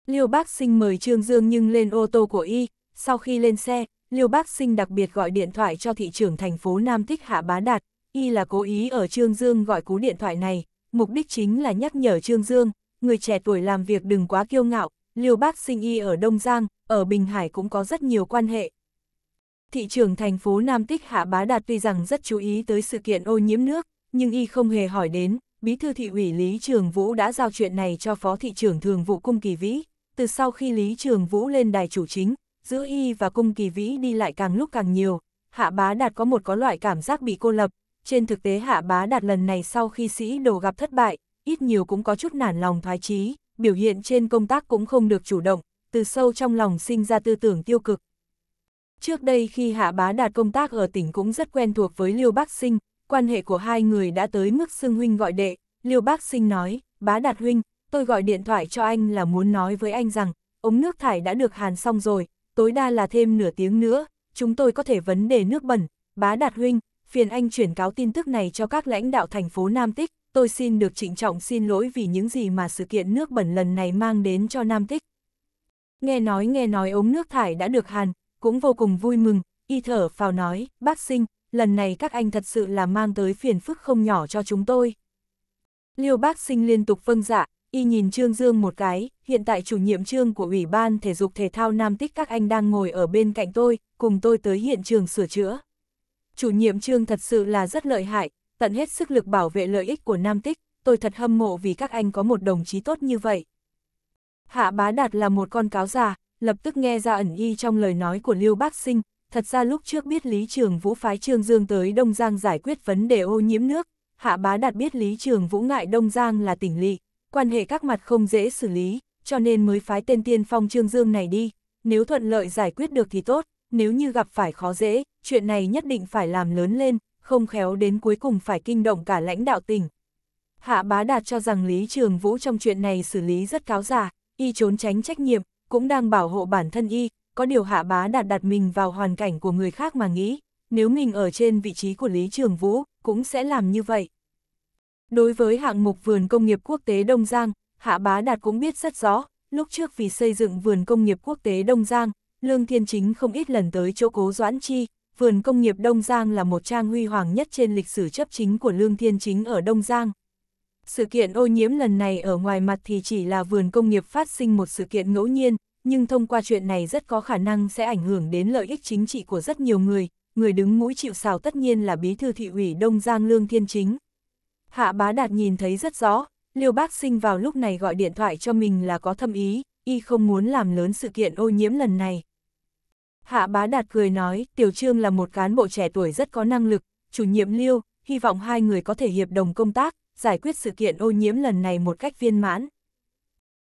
Liêu bác sinh mời Trương Dương Nhưng lên ô tô của y, sau khi lên xe, Liêu bác sinh đặc biệt gọi điện thoại cho thị trưởng thành phố Nam Tích Hạ Bá Đạt, y là cố ý ở Trương Dương gọi cú điện thoại này, mục đích chính là nhắc nhở Trương Dương, người trẻ tuổi làm việc đừng quá kiêu ngạo, Liêu Bác Sinh Y ở Đông Giang, ở Bình Hải cũng có rất nhiều quan hệ. Thị trưởng thành phố Nam Tích Hạ Bá Đạt tuy rằng rất chú ý tới sự kiện ô nhiễm nước, nhưng y không hề hỏi đến, bí thư thị ủy Lý Trường Vũ đã giao chuyện này cho phó thị trưởng thường vụ Cung Kỳ Vĩ. Từ sau khi Lý Trường Vũ lên đài chủ chính, giữa y và Cung Kỳ Vĩ đi lại càng lúc càng nhiều, Hạ Bá Đạt có một có loại cảm giác bị cô lập. Trên thực tế Hạ Bá Đạt lần này sau khi sĩ đồ gặp thất bại, ít nhiều cũng có chút nản lòng thoái chí, biểu hiện trên công tác cũng không được chủ động, từ sâu trong lòng sinh ra tư tưởng tiêu cực. Trước đây khi Hạ Bá Đạt công tác ở tỉnh cũng rất quen thuộc với Liêu Bác Sinh, quan hệ của hai người đã tới mức xưng huynh gọi đệ, Liêu Bác Sinh nói, Bá Đạt huynh, tôi gọi điện thoại cho anh là muốn nói với anh rằng, ống nước thải đã được hàn xong rồi, tối đa là thêm nửa tiếng nữa, chúng tôi có thể vấn đề nước bẩn, Bá Đạt huynh, phiền anh chuyển cáo tin tức này cho các lãnh đạo thành phố Nam Tích, tôi xin được trịnh trọng xin lỗi vì những gì mà sự kiện nước bẩn lần này mang đến cho Nam Tích. Nghe nói nghe nói ống nước thải đã được hàn, cũng vô cùng vui mừng, y thở phào nói, bác sinh, lần này các anh thật sự là mang tới phiền phức không nhỏ cho chúng tôi. Liêu bác sinh liên tục vâng dạ, y nhìn Trương Dương một cái, hiện tại chủ nhiệm trương của Ủy ban Thể dục Thể thao Nam Tích các anh đang ngồi ở bên cạnh tôi, cùng tôi tới hiện trường sửa chữa. Chủ nhiệm trương thật sự là rất lợi hại, tận hết sức lực bảo vệ lợi ích của Nam Tích, tôi thật hâm mộ vì các anh có một đồng chí tốt như vậy. Hạ Bá Đạt là một con cáo già, lập tức nghe ra ẩn y trong lời nói của Lưu Bác Sinh, thật ra lúc trước biết Lý Trường Vũ phái Trương Dương tới Đông Giang giải quyết vấn đề ô nhiễm nước, Hạ Bá Đạt biết Lý Trường Vũ ngại Đông Giang là tỉnh lỵ, quan hệ các mặt không dễ xử lý, cho nên mới phái tên tiên phong Trương Dương này đi, nếu thuận lợi giải quyết được thì tốt, nếu như gặp phải khó dễ, chuyện này nhất định phải làm lớn lên, không khéo đến cuối cùng phải kinh động cả lãnh đạo tỉnh. Hạ bá đạt cho rằng Lý Trường Vũ trong chuyện này xử lý rất cáo giả, y trốn tránh trách nhiệm, cũng đang bảo hộ bản thân y, có điều hạ bá đạt đặt mình vào hoàn cảnh của người khác mà nghĩ, nếu mình ở trên vị trí của Lý Trường Vũ, cũng sẽ làm như vậy. Đối với hạng mục vườn công nghiệp quốc tế Đông Giang, hạ bá đạt cũng biết rất rõ, lúc trước vì xây dựng vườn công nghiệp quốc tế Đông Giang, Lương Thiên Chính không ít lần tới chỗ cố Doãn Chi, vườn công nghiệp Đông Giang là một trang huy hoàng nhất trên lịch sử chấp chính của Lương Thiên Chính ở Đông Giang. Sự kiện ô nhiễm lần này ở ngoài mặt thì chỉ là vườn công nghiệp phát sinh một sự kiện ngẫu nhiên, nhưng thông qua chuyện này rất có khả năng sẽ ảnh hưởng đến lợi ích chính trị của rất nhiều người, người đứng mũi chịu sào tất nhiên là bí thư thị ủy Đông Giang Lương Thiên Chính. Hạ bá đạt nhìn thấy rất rõ, Liêu Bác Sinh vào lúc này gọi điện thoại cho mình là có thâm ý, y không muốn làm lớn sự kiện ô nhiễm lần này. Hạ bá đạt cười nói, Tiểu Trương là một cán bộ trẻ tuổi rất có năng lực, chủ nhiệm liêu, hy vọng hai người có thể hiệp đồng công tác, giải quyết sự kiện ô nhiễm lần này một cách viên mãn.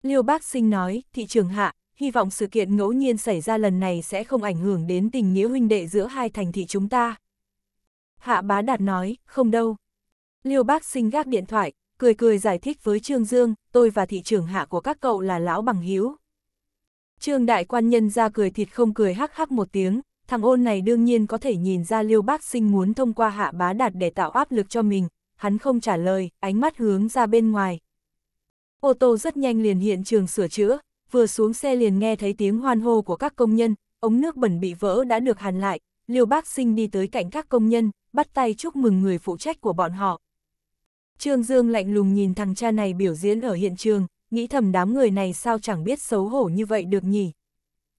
Liêu Bác Sinh nói, thị trường hạ, hy vọng sự kiện ngẫu nhiên xảy ra lần này sẽ không ảnh hưởng đến tình nghĩa huynh đệ giữa hai thành thị chúng ta. Hạ bá đạt nói, không đâu. Liêu Bác Sinh gác điện thoại, cười cười giải thích với Trương Dương, tôi và thị trường hạ của các cậu là lão bằng hiếu. Trương đại quan nhân ra cười thịt không cười hắc hắc một tiếng, thằng ôn này đương nhiên có thể nhìn ra liêu bác sinh muốn thông qua hạ bá đạt để tạo áp lực cho mình, hắn không trả lời, ánh mắt hướng ra bên ngoài. Ô tô rất nhanh liền hiện trường sửa chữa, vừa xuống xe liền nghe thấy tiếng hoan hô của các công nhân, ống nước bẩn bị vỡ đã được hàn lại, liêu bác sinh đi tới cạnh các công nhân, bắt tay chúc mừng người phụ trách của bọn họ. Trương Dương lạnh lùng nhìn thằng cha này biểu diễn ở hiện trường, nghĩ thầm đám người này sao chẳng biết xấu hổ như vậy được nhỉ.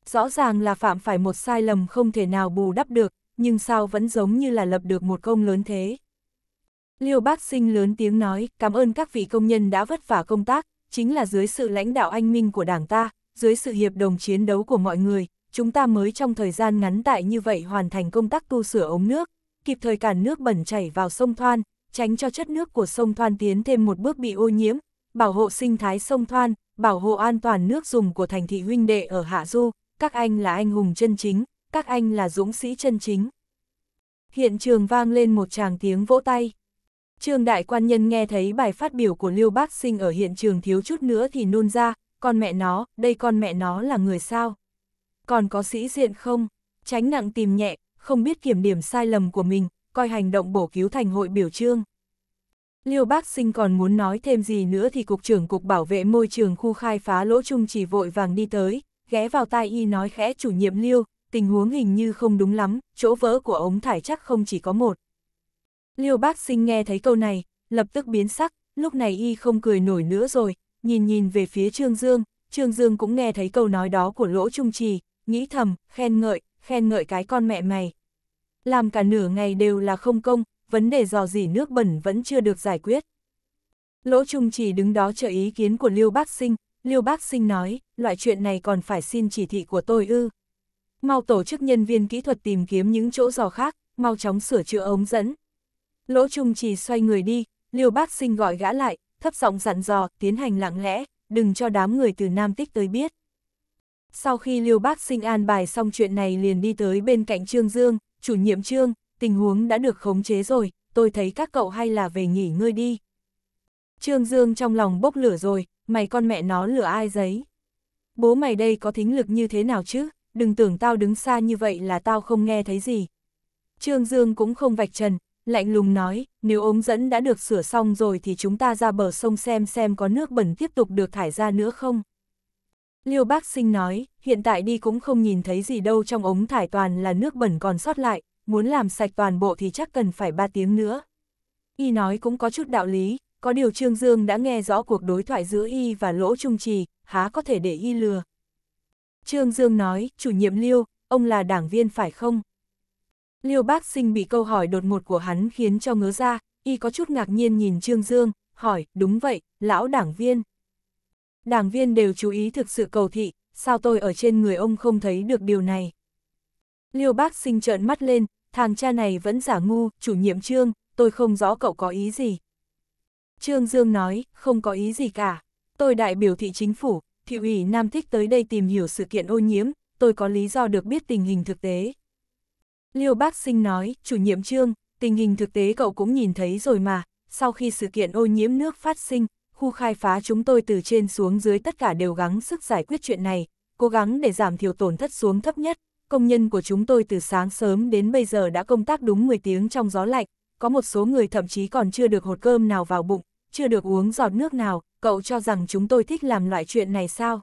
Rõ ràng là phạm phải một sai lầm không thể nào bù đắp được, nhưng sao vẫn giống như là lập được một công lớn thế. Liêu bác sinh lớn tiếng nói, cảm ơn các vị công nhân đã vất vả công tác, chính là dưới sự lãnh đạo anh minh của đảng ta, dưới sự hiệp đồng chiến đấu của mọi người, chúng ta mới trong thời gian ngắn tại như vậy hoàn thành công tác tu sửa ống nước, kịp thời cản nước bẩn chảy vào sông Thoan, tránh cho chất nước của sông Thoan tiến thêm một bước bị ô nhiễm, bảo hộ sinh thái sông Thoan, bảo hộ an toàn nước dùng của thành thị huynh đệ ở Hạ Du, các anh là anh hùng chân chính, các anh là dũng sĩ chân chính. Hiện trường vang lên một tràng tiếng vỗ tay. Trương đại quan nhân nghe thấy bài phát biểu của Lưu Bác Sinh ở hiện trường thiếu chút nữa thì nôn ra, con mẹ nó, đây con mẹ nó là người sao? Còn có sĩ diện không? Tránh nặng tìm nhẹ, không biết kiểm điểm sai lầm của mình, coi hành động bổ cứu thành hội biểu trương. Liêu Bác Sinh còn muốn nói thêm gì nữa thì Cục trưởng Cục Bảo vệ Môi trường khu khai phá lỗ trung chỉ vội vàng đi tới, ghé vào tai y nói khẽ chủ nhiệm Liêu, tình huống hình như không đúng lắm, chỗ vỡ của ống thải chắc không chỉ có một. Liêu Bác Sinh nghe thấy câu này, lập tức biến sắc, lúc này y không cười nổi nữa rồi, nhìn nhìn về phía Trương Dương, Trương Dương cũng nghe thấy câu nói đó của lỗ trung trì, nghĩ thầm, khen ngợi, khen ngợi cái con mẹ mày. Làm cả nửa ngày đều là không công, vấn đề dò dỉ nước bẩn vẫn chưa được giải quyết. Lỗ Trung chỉ đứng đó chờ ý kiến của Lưu Bác Sinh, Lưu Bác Sinh nói, loại chuyện này còn phải xin chỉ thị của tôi ư. Mau tổ chức nhân viên kỹ thuật tìm kiếm những chỗ dò khác, mau chóng sửa chữa ống dẫn. Lỗ Trung chỉ xoay người đi, Lưu Bác Sinh gọi gã lại, thấp giọng dặn dò, tiến hành lặng lẽ, đừng cho đám người từ Nam Tích tới biết. Sau khi Lưu Bác Sinh an bài xong chuyện này liền đi tới bên cạnh Trương Dương, chủ nhiệm Trương, tình huống đã được khống chế rồi, tôi thấy các cậu hay là về nghỉ ngơi đi. Trương Dương trong lòng bốc lửa rồi, mày con mẹ nó lửa ai giấy. Bố mày đây có thính lực như thế nào chứ, đừng tưởng tao đứng xa như vậy là tao không nghe thấy gì. Trương Dương cũng không vạch trần, lạnh lùng nói, nếu ống dẫn đã được sửa xong rồi thì chúng ta ra bờ sông xem xem có nước bẩn tiếp tục được thải ra nữa không. Liêu bác sinh nói, hiện tại đi cũng không nhìn thấy gì đâu trong ống thải toàn là nước bẩn còn sót lại, muốn làm sạch toàn bộ thì chắc cần phải 3 tiếng nữa. Y nói cũng có chút đạo lý, có điều Trương Dương đã nghe rõ cuộc đối thoại giữa Y và Lỗ Trung Trì, há có thể để Y lừa. Trương Dương nói, chủ nhiệm Liêu, ông là đảng viên phải không? Liêu Bác Sinh bị câu hỏi đột ngột của hắn khiến cho ngớ ra, Y có chút ngạc nhiên nhìn Trương Dương, hỏi, đúng vậy, lão đảng viên. Đảng viên đều chú ý thực sự cầu thị, sao tôi ở trên người ông không thấy được điều này? Liêu Bác Sinh trợn mắt lên, thằng cha này vẫn giả ngu, chủ nhiệm trương, tôi không rõ cậu có ý gì. Trương Dương nói, không có ý gì cả. Tôi đại biểu thị chính phủ, thị ủy Nam Thích tới đây tìm hiểu sự kiện ô nhiễm, tôi có lý do được biết tình hình thực tế. Liêu Bác Sinh nói, chủ nhiệm trương, tình hình thực tế cậu cũng nhìn thấy rồi mà, sau khi sự kiện ô nhiễm nước phát sinh, khu khai phá chúng tôi từ trên xuống dưới tất cả đều gắng sức giải quyết chuyện này, cố gắng để giảm thiểu tổn thất xuống thấp nhất, công nhân của chúng tôi từ sáng sớm đến bây giờ đã công tác đúng 10 tiếng trong gió lạnh, có một số người thậm chí còn chưa được hột cơm nào vào bụng, chưa được uống giọt nước nào, cậu cho rằng chúng tôi thích làm loại chuyện này sao?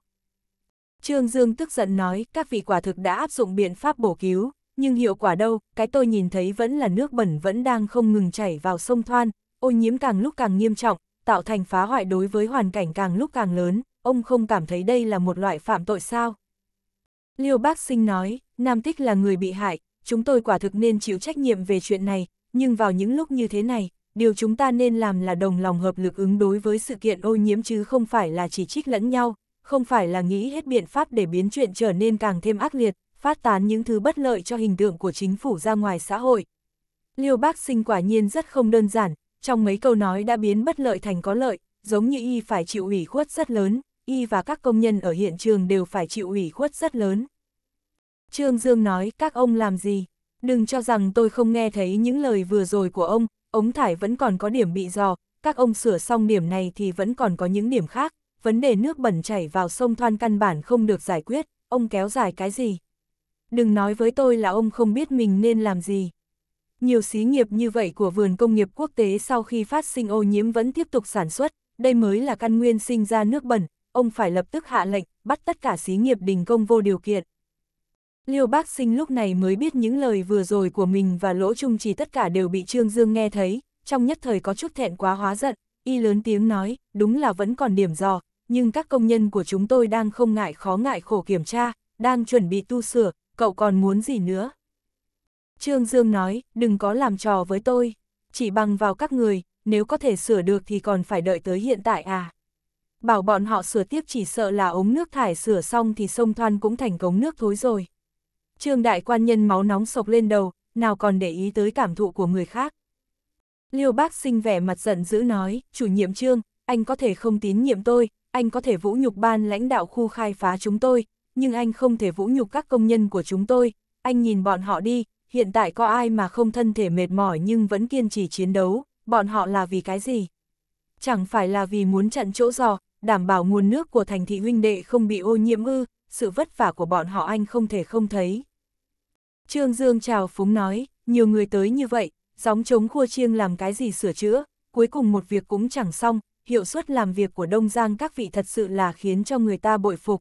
Trương Dương tức giận nói, các vị quả thực đã áp dụng biện pháp bổ cứu, nhưng hiệu quả đâu, cái tôi nhìn thấy vẫn là nước bẩn vẫn đang không ngừng chảy vào sông Thoan, ô nhiễm càng lúc càng nghiêm trọng, tạo thành phá hoại đối với hoàn cảnh càng lúc càng lớn, ông không cảm thấy đây là một loại phạm tội sao? Liêu Bác Sinh nói, Nam Tích là người bị hại, chúng tôi quả thực nên chịu trách nhiệm về chuyện này, nhưng vào những lúc như thế này, điều chúng ta nên làm là đồng lòng hợp lực ứng đối với sự kiện ô nhiễm chứ không phải là chỉ trích lẫn nhau, không phải là nghĩ hết biện pháp để biến chuyện trở nên càng thêm ác liệt, phát tán những thứ bất lợi cho hình tượng của chính phủ ra ngoài xã hội. Liêu Bác Sinh quả nhiên rất không đơn giản, trong mấy câu nói đã biến bất lợi thành có lợi, giống như y phải chịu ủy khuất rất lớn, y và các công nhân ở hiện trường đều phải chịu ủy khuất rất lớn. Trương Dương nói, các ông làm gì? Đừng cho rằng tôi không nghe thấy những lời vừa rồi của ông, ống thải vẫn còn có điểm bị dò, các ông sửa xong điểm này thì vẫn còn có những điểm khác, vấn đề nước bẩn chảy vào sông Thoan căn bản không được giải quyết, ông kéo dài cái gì? Đừng nói với tôi là ông không biết mình nên làm gì. Nhiều xí nghiệp như vậy của vườn công nghiệp quốc tế sau khi phát sinh ô nhiễm vẫn tiếp tục sản xuất, đây mới là căn nguyên sinh ra nước bẩn, ông phải lập tức hạ lệnh, bắt tất cả xí nghiệp đình công vô điều kiện. Liêu Bác Sinh lúc này mới biết những lời vừa rồi của mình và lỗ trung chỉ tất cả đều bị Trương Dương nghe thấy, trong nhất thời có chút thẹn quá hóa giận, y lớn tiếng nói, đúng là vẫn còn điểm dò, nhưng các công nhân của chúng tôi đang không ngại khó ngại khổ kiểm tra, đang chuẩn bị tu sửa, cậu còn muốn gì nữa? Trương Dương nói, đừng có làm trò với tôi, chỉ bằng vào các người, nếu có thể sửa được thì còn phải đợi tới hiện tại à? bảo bọn họ sửa tiếp chỉ sợ là ống nước thải sửa xong thì sông Thoan cũng thành cống nước thối rồi. Trương đại quan nhân máu nóng sộc lên đầu, nào còn để ý tới cảm thụ của người khác. Liêu bác sinh vẻ mặt giận dữ nói, chủ nhiệm trương, anh có thể không tín nhiệm tôi, anh có thể vũ nhục ban lãnh đạo khu khai phá chúng tôi, nhưng anh không thể vũ nhục các công nhân của chúng tôi, anh nhìn bọn họ đi, hiện tại có ai mà không thân thể mệt mỏi nhưng vẫn kiên trì chiến đấu, bọn họ là vì cái gì? Chẳng phải là vì muốn chặn chỗ giò, đảm bảo nguồn nước của thành thị huynh đệ không bị ô nhiễm ư, sự vất vả của bọn họ anh không thể không thấy. Trương Dương chào phúng nói, nhiều người tới như vậy, gióng chống khua chiêng làm cái gì sửa chữa, cuối cùng một việc cũng chẳng xong, hiệu suất làm việc của Đông Giang các vị thật sự là khiến cho người ta bội phục.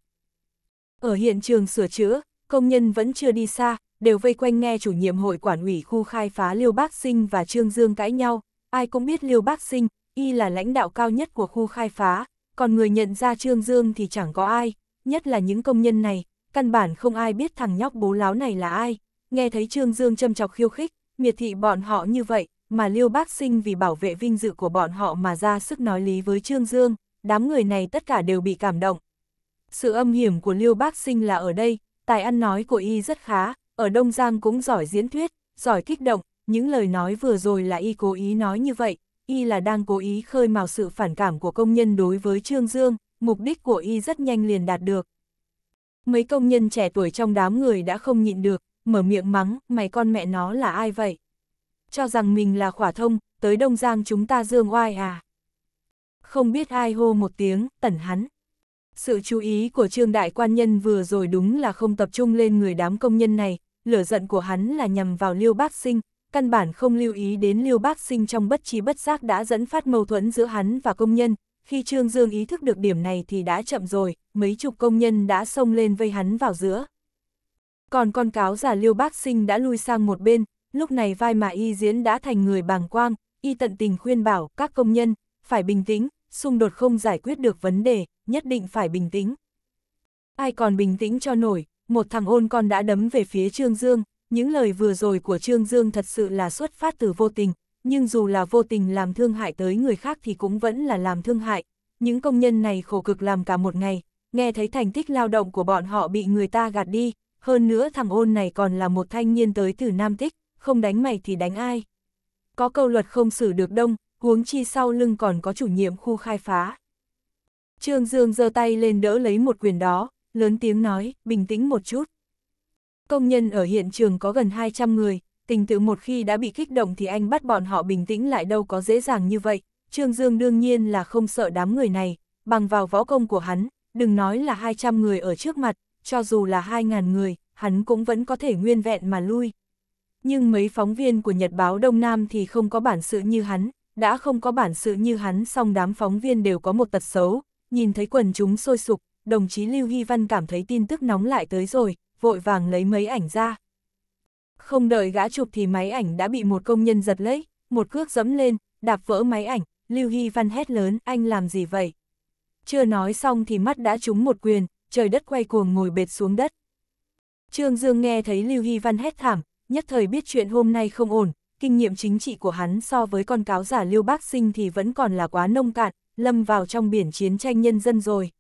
Ở hiện trường sửa chữa, công nhân vẫn chưa đi xa, đều vây quanh nghe chủ nhiệm hội quản ủy khu khai phá Liêu Bác Sinh và Trương Dương cãi nhau, ai cũng biết Liêu Bác Sinh, y là lãnh đạo cao nhất của khu khai phá, còn người nhận ra Trương Dương thì chẳng có ai, nhất là những công nhân này, căn bản không ai biết thằng nhóc bố láo này là ai, nghe thấy Trương Dương châm chọc khiêu khích, miệt thị bọn họ như vậy, mà Liêu Bác Sinh vì bảo vệ vinh dự của bọn họ mà ra sức nói lý với Trương Dương, đám người này tất cả đều bị cảm động. Sự âm hiểm của Liêu Bác Sinh là ở đây, tài ăn nói của y rất khá, ở Đông Giang cũng giỏi diễn thuyết, giỏi kích động, những lời nói vừa rồi là y cố ý nói như vậy, y là đang cố ý khơi mào sự phản cảm của công nhân đối với Trương Dương, mục đích của y rất nhanh liền đạt được. Mấy công nhân trẻ tuổi trong đám người đã không nhịn được, mở miệng mắng, mày con mẹ nó là ai vậy? Cho rằng mình là khỏa thông, tới Đông Giang chúng ta dương oai à? Không biết ai hô một tiếng, tẩn hắn. Sự chú ý của trương đại quan nhân vừa rồi đúng là không tập trung lên người đám công nhân này, lửa giận của hắn là nhằm vào liêu bác sinh, căn bản không lưu ý đến Liêu Bác Sinh trong bất trí bất giác đã dẫn phát mâu thuẫn giữa hắn và công nhân, khi Trương Dương ý thức được điểm này thì đã chậm rồi, mấy chục công nhân đã xông lên vây hắn vào giữa. Còn con cáo giả Liêu Bác Sinh đã lui sang một bên, lúc này vai mà y diễn đã thành người bàng quang, y tận tình khuyên bảo các công nhân, phải bình tĩnh, xung đột không giải quyết được vấn đề, nhất định phải bình tĩnh. Ai còn bình tĩnh cho nổi, một thằng ôn con đã đấm về phía Trương Dương, những lời vừa rồi của Trương Dương thật sự là xuất phát từ vô tình, nhưng dù là vô tình làm thương hại tới người khác thì cũng vẫn là làm thương hại. Những công nhân này khổ cực làm cả một ngày, nghe thấy thành tích lao động của bọn họ bị người ta gạt đi, hơn nữa thằng ôn này còn là một thanh niên tới từ Nam Tích, không đánh mày thì đánh ai. Có câu luật không xử được đông, huống chi sau lưng còn có chủ nhiệm khu khai phá. Trương Dương giơ tay lên đỡ lấy một quyền đó, lớn tiếng nói, bình tĩnh một chút. Công nhân ở hiện trường có gần 200 người, tình tự một khi đã bị kích động thì anh bắt bọn họ bình tĩnh lại đâu có dễ dàng như vậy. Trương Dương đương nhiên là không sợ đám người này, bằng vào võ công của hắn, đừng nói là 200 người ở trước mặt, cho dù là 2.000 người, hắn cũng vẫn có thể nguyên vẹn mà lui. Nhưng mấy phóng viên của Nhật báo Đông Nam thì không có bản sự như hắn, đã không có bản sự như hắn song đám phóng viên đều có một tật xấu, nhìn thấy quần chúng sôi sục, đồng chí Lưu Hy Văn cảm thấy tin tức nóng lại tới rồi, vội vàng lấy máy ảnh ra. Không đợi gã chụp thì máy ảnh đã bị một công nhân giật lấy, một cước dẫm lên, đạp vỡ máy ảnh, Lưu Hy Văn hét lớn, anh làm gì vậy? Chưa nói xong thì mắt đã trúng một quyền, trời đất quay cuồng ngồi bệt xuống đất. Trương Dương nghe thấy Lưu Hy Văn hét thảm, nhất thời biết chuyện hôm nay không ổn, kinh nghiệm chính trị của hắn so với con cáo giả Lưu Bác Sinh thì vẫn còn là quá nông cạn, lâm vào trong biển chiến tranh nhân dân rồi.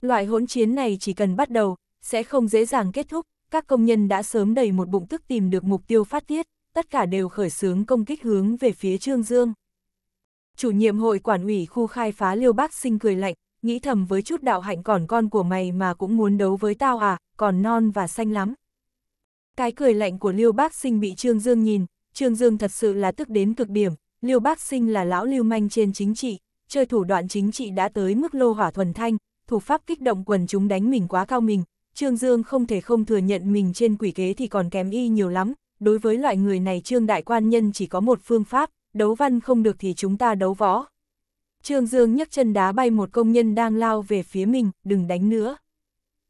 Loại hỗn chiến này chỉ cần bắt đầu, sẽ không dễ dàng kết thúc, các công nhân đã sớm đầy một bụng tức tìm được mục tiêu phát tiết, tất cả đều khởi xướng công kích hướng về phía Trương Dương. Chủ nhiệm hội quản ủy khu khai phá Liêu Bác Sinh cười lạnh, nghĩ thầm với chút đạo hạnh còn con của mày mà cũng muốn đấu với tao à, còn non và xanh lắm. Cái cười lạnh của Liêu Bác Sinh bị Trương Dương nhìn, Trương Dương thật sự là tức đến cực điểm, Liêu Bác Sinh là lão lưu manh trên chính trị, chơi thủ đoạn chính trị đã tới mức lô hỏa thuần thanh, thủ pháp kích động quần chúng đánh mình quá cao mình, Trương Dương không thể không thừa nhận mình trên quỷ kế thì còn kém y nhiều lắm, đối với loại người này Trương Đại Quan Nhân chỉ có một phương pháp, đấu văn không được thì chúng ta đấu võ. Trương Dương nhấc chân đá bay một công nhân đang lao về phía mình, đừng đánh nữa.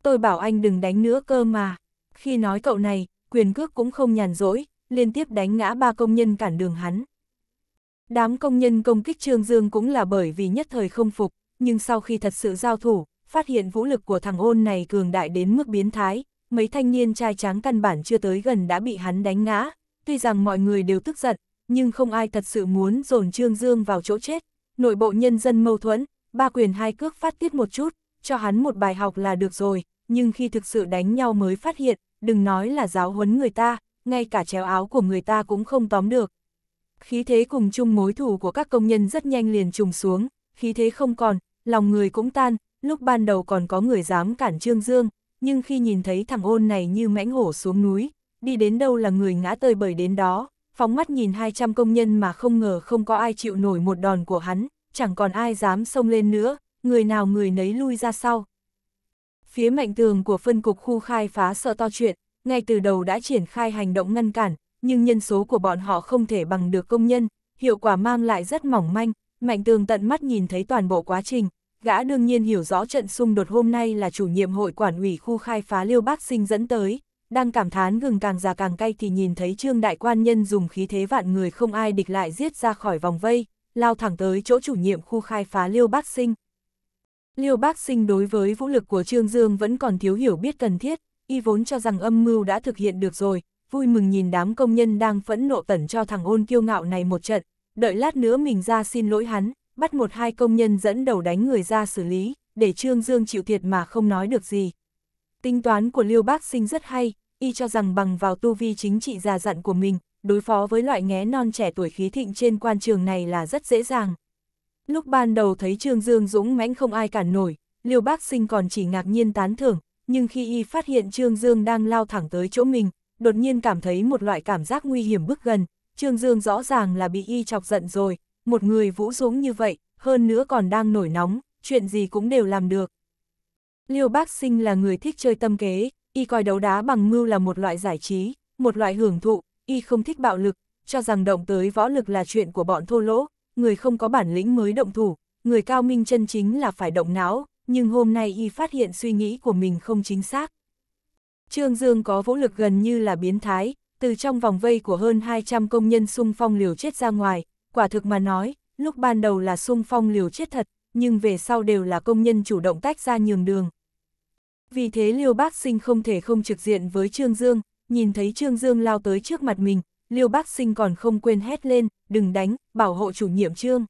Tôi bảo anh đừng đánh nữa cơ mà. Khi nói cậu này, quyền cước cũng không nhàn rỗi, liên tiếp đánh ngã ba công nhân cản đường hắn. Đám công nhân công kích Trương Dương cũng là bởi vì nhất thời không phục, nhưng sau khi thật sự giao thủ, phát hiện vũ lực của thằng ôn này cường đại đến mức biến thái, mấy thanh niên trai tráng căn bản chưa tới gần đã bị hắn đánh ngã, tuy rằng mọi người đều tức giận, nhưng không ai thật sự muốn dồn Trương Dương vào chỗ chết, nội bộ nhân dân mâu thuẫn, ba quyền hai cước phát tiết một chút, cho hắn một bài học là được rồi, nhưng khi thực sự đánh nhau mới phát hiện, đừng nói là giáo huấn người ta, ngay cả chéo áo của người ta cũng không tóm được. Khí thế cùng chung mối thù của các công nhân rất nhanh liền trùng xuống, khí thế không còn, lòng người cũng tan, lúc ban đầu còn có người dám cản Trương Dương, nhưng khi nhìn thấy thằng ôn này như mãnh hổ xuống núi, đi đến đâu là người ngã tơi bời đến đó, phóng mắt nhìn 200 công nhân mà không ngờ không có ai chịu nổi một đòn của hắn, chẳng còn ai dám xông lên nữa, người nào người nấy lui ra sau. Phía mạnh tường của phân cục khu khai phá sợ to chuyện, ngay từ đầu đã triển khai hành động ngăn cản, nhưng nhân số của bọn họ không thể bằng được công nhân, hiệu quả mang lại rất mỏng manh, mạnh tường tận mắt nhìn thấy toàn bộ quá trình, gã đương nhiên hiểu rõ trận xung đột hôm nay là chủ nhiệm hội quản ủy khu khai phá Liêu Bác Sinh dẫn tới, đang cảm thán gừng càng già càng cay thì nhìn thấy Trương Đại Quan Nhân dùng khí thế vạn người không ai địch lại giết ra khỏi vòng vây, lao thẳng tới chỗ chủ nhiệm khu khai phá Liêu Bác Sinh. Liêu Bác Sinh đối với vũ lực của Trương Dương vẫn còn thiếu hiểu biết cần thiết, y vốn cho rằng âm mưu đã thực hiện được rồi, vui mừng nhìn đám công nhân đang phẫn nộ tẩn cho thằng ôn kiêu ngạo này một trận, đợi lát nữa mình ra xin lỗi hắn, bắt một hai công nhân dẫn đầu đánh người ra xử lý, để Trương Dương chịu thiệt mà không nói được gì. Tính toán của Liêu Bác Sinh rất hay, y cho rằng bằng vào tu vi chính trị già dặn của mình, đối phó với loại nghé non trẻ tuổi khí thịnh trên quan trường này là rất dễ dàng. Lúc ban đầu thấy Trương Dương dũng mãnh không ai cản nổi, Liêu Bác Sinh còn chỉ ngạc nhiên tán thưởng, nhưng khi y phát hiện Trương Dương đang lao thẳng tới chỗ mình, đột nhiên cảm thấy một loại cảm giác nguy hiểm bước gần, Trương Dương rõ ràng là bị y chọc giận rồi, một người vũ dũng như vậy, hơn nữa còn đang nổi nóng, chuyện gì cũng đều làm được. Liêu Bác Sinh là người thích chơi tâm kế, y coi đấu đá bằng mưu là một loại giải trí, một loại hưởng thụ, y không thích bạo lực, cho rằng động tới võ lực là chuyện của bọn thô lỗ, người không có bản lĩnh mới động thủ, người cao minh chân chính là phải động não, nhưng hôm nay y phát hiện suy nghĩ của mình không chính xác. Trương Dương có vũ lực gần như là biến thái, từ trong vòng vây của hơn 200 công nhân xung phong liều chết ra ngoài, quả thực mà nói, lúc ban đầu là xung phong liều chết thật, nhưng về sau đều là công nhân chủ động tách ra nhường đường. Vì thế Liêu Bác Sinh không thể không trực diện với Trương Dương, nhìn thấy Trương Dương lao tới trước mặt mình, Liêu Bác Sinh còn không quên hét lên, đừng đánh, bảo hộ chủ nhiệm Trương.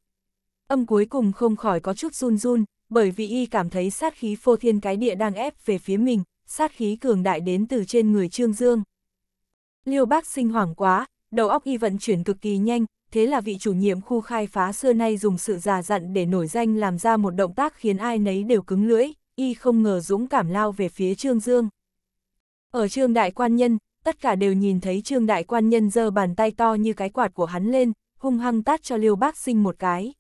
Âm cuối cùng không khỏi có chút run run, bởi vì y cảm thấy sát khí phô thiên cái địa đang ép về phía mình, sát khí cường đại đến từ trên người Trương Dương. Liêu Bác Sinh hoảng quá, đầu óc y vận chuyển cực kỳ nhanh, thế là vị chủ nhiệm khu khai phá xưa nay dùng sự già dặn để nổi danh làm ra một động tác khiến ai nấy đều cứng lưỡi, y không ngờ dũng cảm lao về phía Trương Dương. Ở Trương Đại Quan Nhân, tất cả đều nhìn thấy Trương Đại Quan Nhân giơ bàn tay to như cái quạt của hắn lên, hung hăng tát cho Liêu Bác Sinh một cái.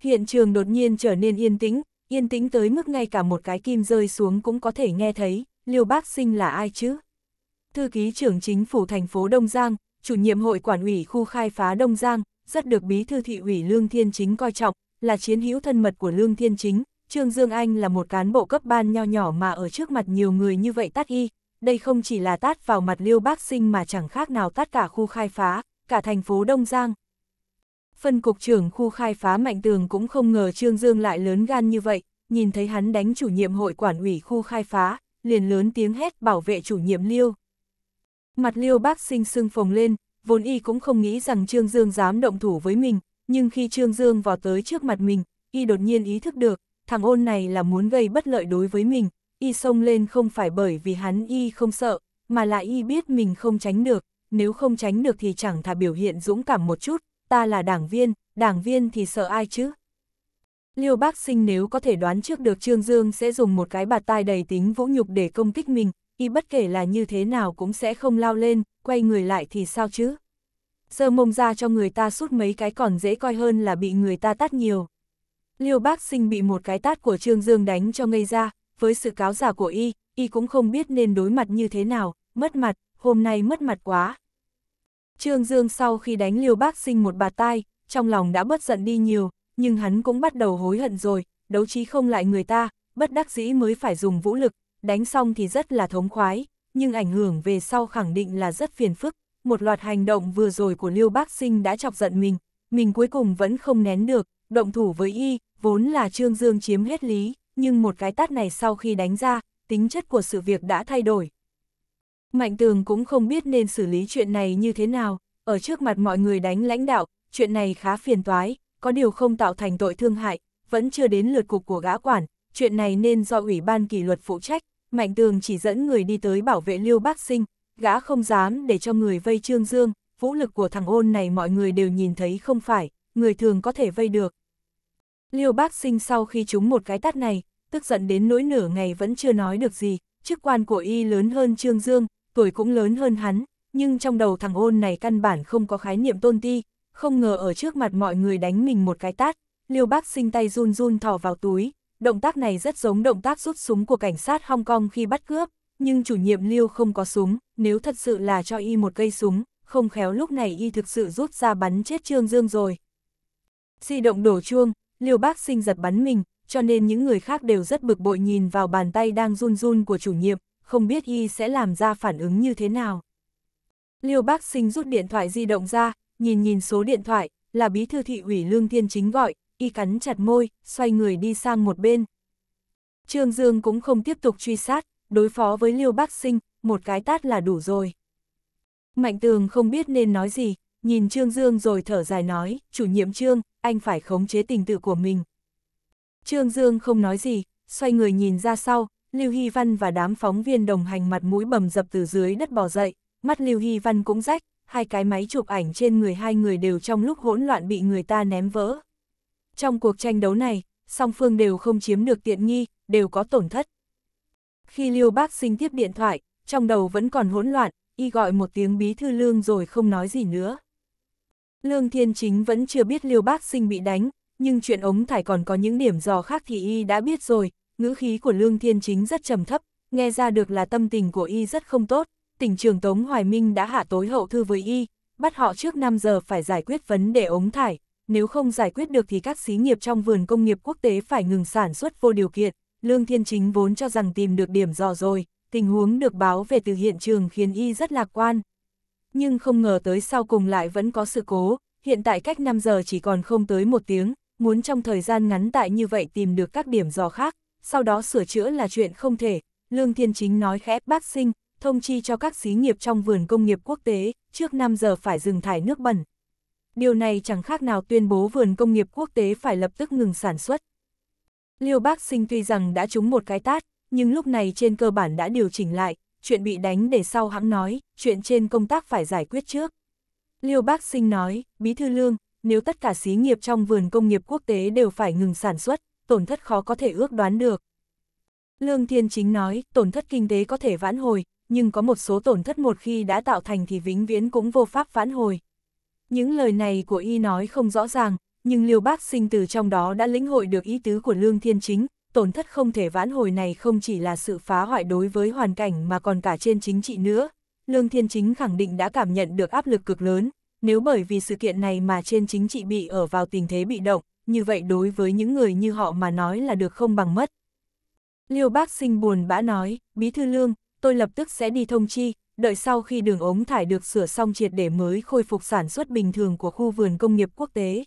Hiện trường đột nhiên trở nên yên tĩnh, yên tĩnh tới mức ngay cả một cái kim rơi xuống cũng có thể nghe thấy, Liêu Bác Sinh là ai chứ? Thư ký trưởng chính phủ thành phố Đông Giang, chủ nhiệm hội quản ủy khu khai phá Đông Giang, rất được bí thư thị ủy Lương Thiên Chính coi trọng, là chiến hữu thân mật của Lương Thiên Chính, Trương Dương Anh là một cán bộ cấp ban nho nhỏ mà ở trước mặt nhiều người như vậy tát y, đây không chỉ là tát vào mặt Liêu Bác Sinh mà chẳng khác nào tát cả khu khai phá, cả thành phố Đông Giang. Phân cục trưởng khu khai phá Mạnh Tường cũng không ngờ Trương Dương lại lớn gan như vậy, nhìn thấy hắn đánh chủ nhiệm hội quản ủy khu khai phá, liền lớn tiếng hét bảo vệ chủ nhiệm Liêu. Mặt liêu bác sinh sưng phồng lên, vốn y cũng không nghĩ rằng Trương Dương dám động thủ với mình, nhưng khi Trương Dương vào tới trước mặt mình, y đột nhiên ý thức được, thằng ôn này là muốn gây bất lợi đối với mình, y xông lên không phải bởi vì hắn y không sợ, mà lại y biết mình không tránh được, nếu không tránh được thì chẳng thà biểu hiện dũng cảm một chút, ta là đảng viên, đảng viên thì sợ ai chứ? Liêu bác sinh nếu có thể đoán trước được Trương Dương sẽ dùng một cái bạt tai đầy tính vũ nhục để công kích mình, y bất kể là như thế nào cũng sẽ không lao lên, quay người lại thì sao chứ? Giờ mông ra cho người ta sút mấy cái còn dễ coi hơn là bị người ta tát nhiều. Liêu bác sinh bị một cái tát của Trương Dương đánh cho ngây ra, với sự cáo giả của y, y cũng không biết nên đối mặt như thế nào, mất mặt, hôm nay mất mặt quá. Trương Dương sau khi đánh liêu bác sinh một bà tai, trong lòng đã bất giận đi nhiều, nhưng hắn cũng bắt đầu hối hận rồi, đấu trí không lại người ta, bất đắc dĩ mới phải dùng vũ lực, đánh xong thì rất là thống khoái, nhưng ảnh hưởng về sau khẳng định là rất phiền phức, một loạt hành động vừa rồi của Liêu Bác Sinh đã chọc giận mình, mình cuối cùng vẫn không nén được, động thủ với y, vốn là Trương Dương chiếm hết lý, nhưng một cái tát này sau khi đánh ra, tính chất của sự việc đã thay đổi. Mạnh Tường cũng không biết nên xử lý chuyện này như thế nào, ở trước mặt mọi người đánh lãnh đạo, chuyện này khá phiền toái, có điều không tạo thành tội thương hại, vẫn chưa đến lượt cục của gã quản, chuyện này nên do Ủy ban kỷ luật phụ trách, Mạnh Tường chỉ dẫn người đi tới bảo vệ Lưu Bác Sinh, gã không dám để cho người vây Trương Dương, vũ lực của thằng ôn này mọi người đều nhìn thấy không phải, người thường có thể vây được. Liêu bác sinh sau khi trúng một cái tát này, tức giận đến nỗi nửa ngày vẫn chưa nói được gì, chức quan của y lớn hơn Trương Dương, tuổi cũng lớn hơn hắn, nhưng trong đầu thằng ôn này căn bản không có khái niệm tôn ti, không ngờ ở trước mặt mọi người đánh mình một cái tát, liêu bác sinh tay run run thò vào túi, động tác này rất giống động tác rút súng của cảnh sát Hong Kong khi bắt cướp, nhưng chủ nhiệm Liêu không có súng, nếu thật sự là cho y một cây súng, không khéo lúc này y thực sự rút ra bắn chết Trương Dương rồi. Di động đổ chuông, Liêu bác sinh giật bắn mình, cho nên những người khác đều rất bực bội nhìn vào bàn tay đang run run của chủ nhiệm, không biết y sẽ làm ra phản ứng như thế nào. Liêu bác sinh rút điện thoại di động ra, nhìn nhìn số điện thoại, là bí thư thị ủy Lương Thiên Chính gọi, y cắn chặt môi, xoay người đi sang một bên. Trương Dương cũng không tiếp tục truy sát, đối phó với Liêu Bác Sinh, một cái tát là đủ rồi. Mạnh Tường không biết nên nói gì, nhìn Trương Dương rồi thở dài nói, chủ nhiệm Trương, anh phải khống chế tình tự của mình. Trương Dương không nói gì, xoay người nhìn ra sau, Lưu Hy Văn và đám phóng viên đồng hành mặt mũi bầm dập từ dưới đất bò dậy, mắt Lưu Hy Văn cũng rách, hai cái máy chụp ảnh trên người hai người đều trong lúc hỗn loạn bị người ta ném vỡ. Trong cuộc tranh đấu này, song phương đều không chiếm được tiện nghi, đều có tổn thất. Khi Liêu Bác Sinh tiếp điện thoại, trong đầu vẫn còn hỗn loạn, y gọi một tiếng bí thư lương rồi không nói gì nữa. Lương Thiên Chính vẫn chưa biết Liêu Bác Sinh bị đánh, nhưng chuyện ống thải còn có những điểm dò khác thì y đã biết rồi, ngữ khí của Lương Thiên Chính rất trầm thấp, nghe ra được là tâm tình của y rất không tốt, tỉnh trường Tống Hoài Minh đã hạ tối hậu thư với y, bắt họ trước 5 giờ phải giải quyết vấn đề ống thải, nếu không giải quyết được thì các xí nghiệp trong vườn công nghiệp quốc tế phải ngừng sản xuất vô điều kiện. Lương Thiên Chính vốn cho rằng tìm được điểm dò rồi, tình huống được báo về từ hiện trường khiến y rất lạc quan. Nhưng không ngờ tới sau cùng lại vẫn có sự cố, hiện tại cách 5 giờ chỉ còn không tới một tiếng, muốn trong thời gian ngắn tại như vậy tìm được các điểm dò khác, sau đó sửa chữa là chuyện không thể. Lương Thiên Chính nói khẽ bác sinh, thông chi cho các xí nghiệp trong vườn công nghiệp quốc tế, trước 5 giờ phải dừng thải nước bẩn, điều này chẳng khác nào tuyên bố vườn công nghiệp quốc tế phải lập tức ngừng sản xuất. Liêu Bác Sinh tuy rằng đã trúng một cái tát, nhưng lúc này trên cơ bản đã điều chỉnh lại, chuyện bị đánh để sau hãng nói, chuyện trên công tác phải giải quyết trước. Liêu Bác Sinh nói, Bí Thư Lương, nếu tất cả xí nghiệp trong vườn công nghiệp quốc tế đều phải ngừng sản xuất, tổn thất khó có thể ước đoán được. Lương Thiên Chính nói, tổn thất kinh tế có thể vãn hồi, nhưng có một số tổn thất một khi đã tạo thành thì vĩnh viễn cũng vô pháp vãn hồi. Những lời này của y nói không rõ ràng, nhưng liêu bác sinh từ trong đó đã lĩnh hội được ý tứ của Lương Thiên Chính, tổn thất không thể vãn hồi này không chỉ là sự phá hoại đối với hoàn cảnh mà còn cả trên chính trị nữa. Lương Thiên Chính khẳng định đã cảm nhận được áp lực cực lớn, nếu bởi vì sự kiện này mà trên chính trị bị ở vào tình thế bị động, như vậy đối với những người như họ mà nói là được không bằng mất. Liêu bác sinh buồn bã nói, Bí Thư Lương, tôi lập tức sẽ đi thông chi, đợi sau khi đường ống thải được sửa xong triệt để mới khôi phục sản xuất bình thường của khu vườn công nghiệp quốc tế.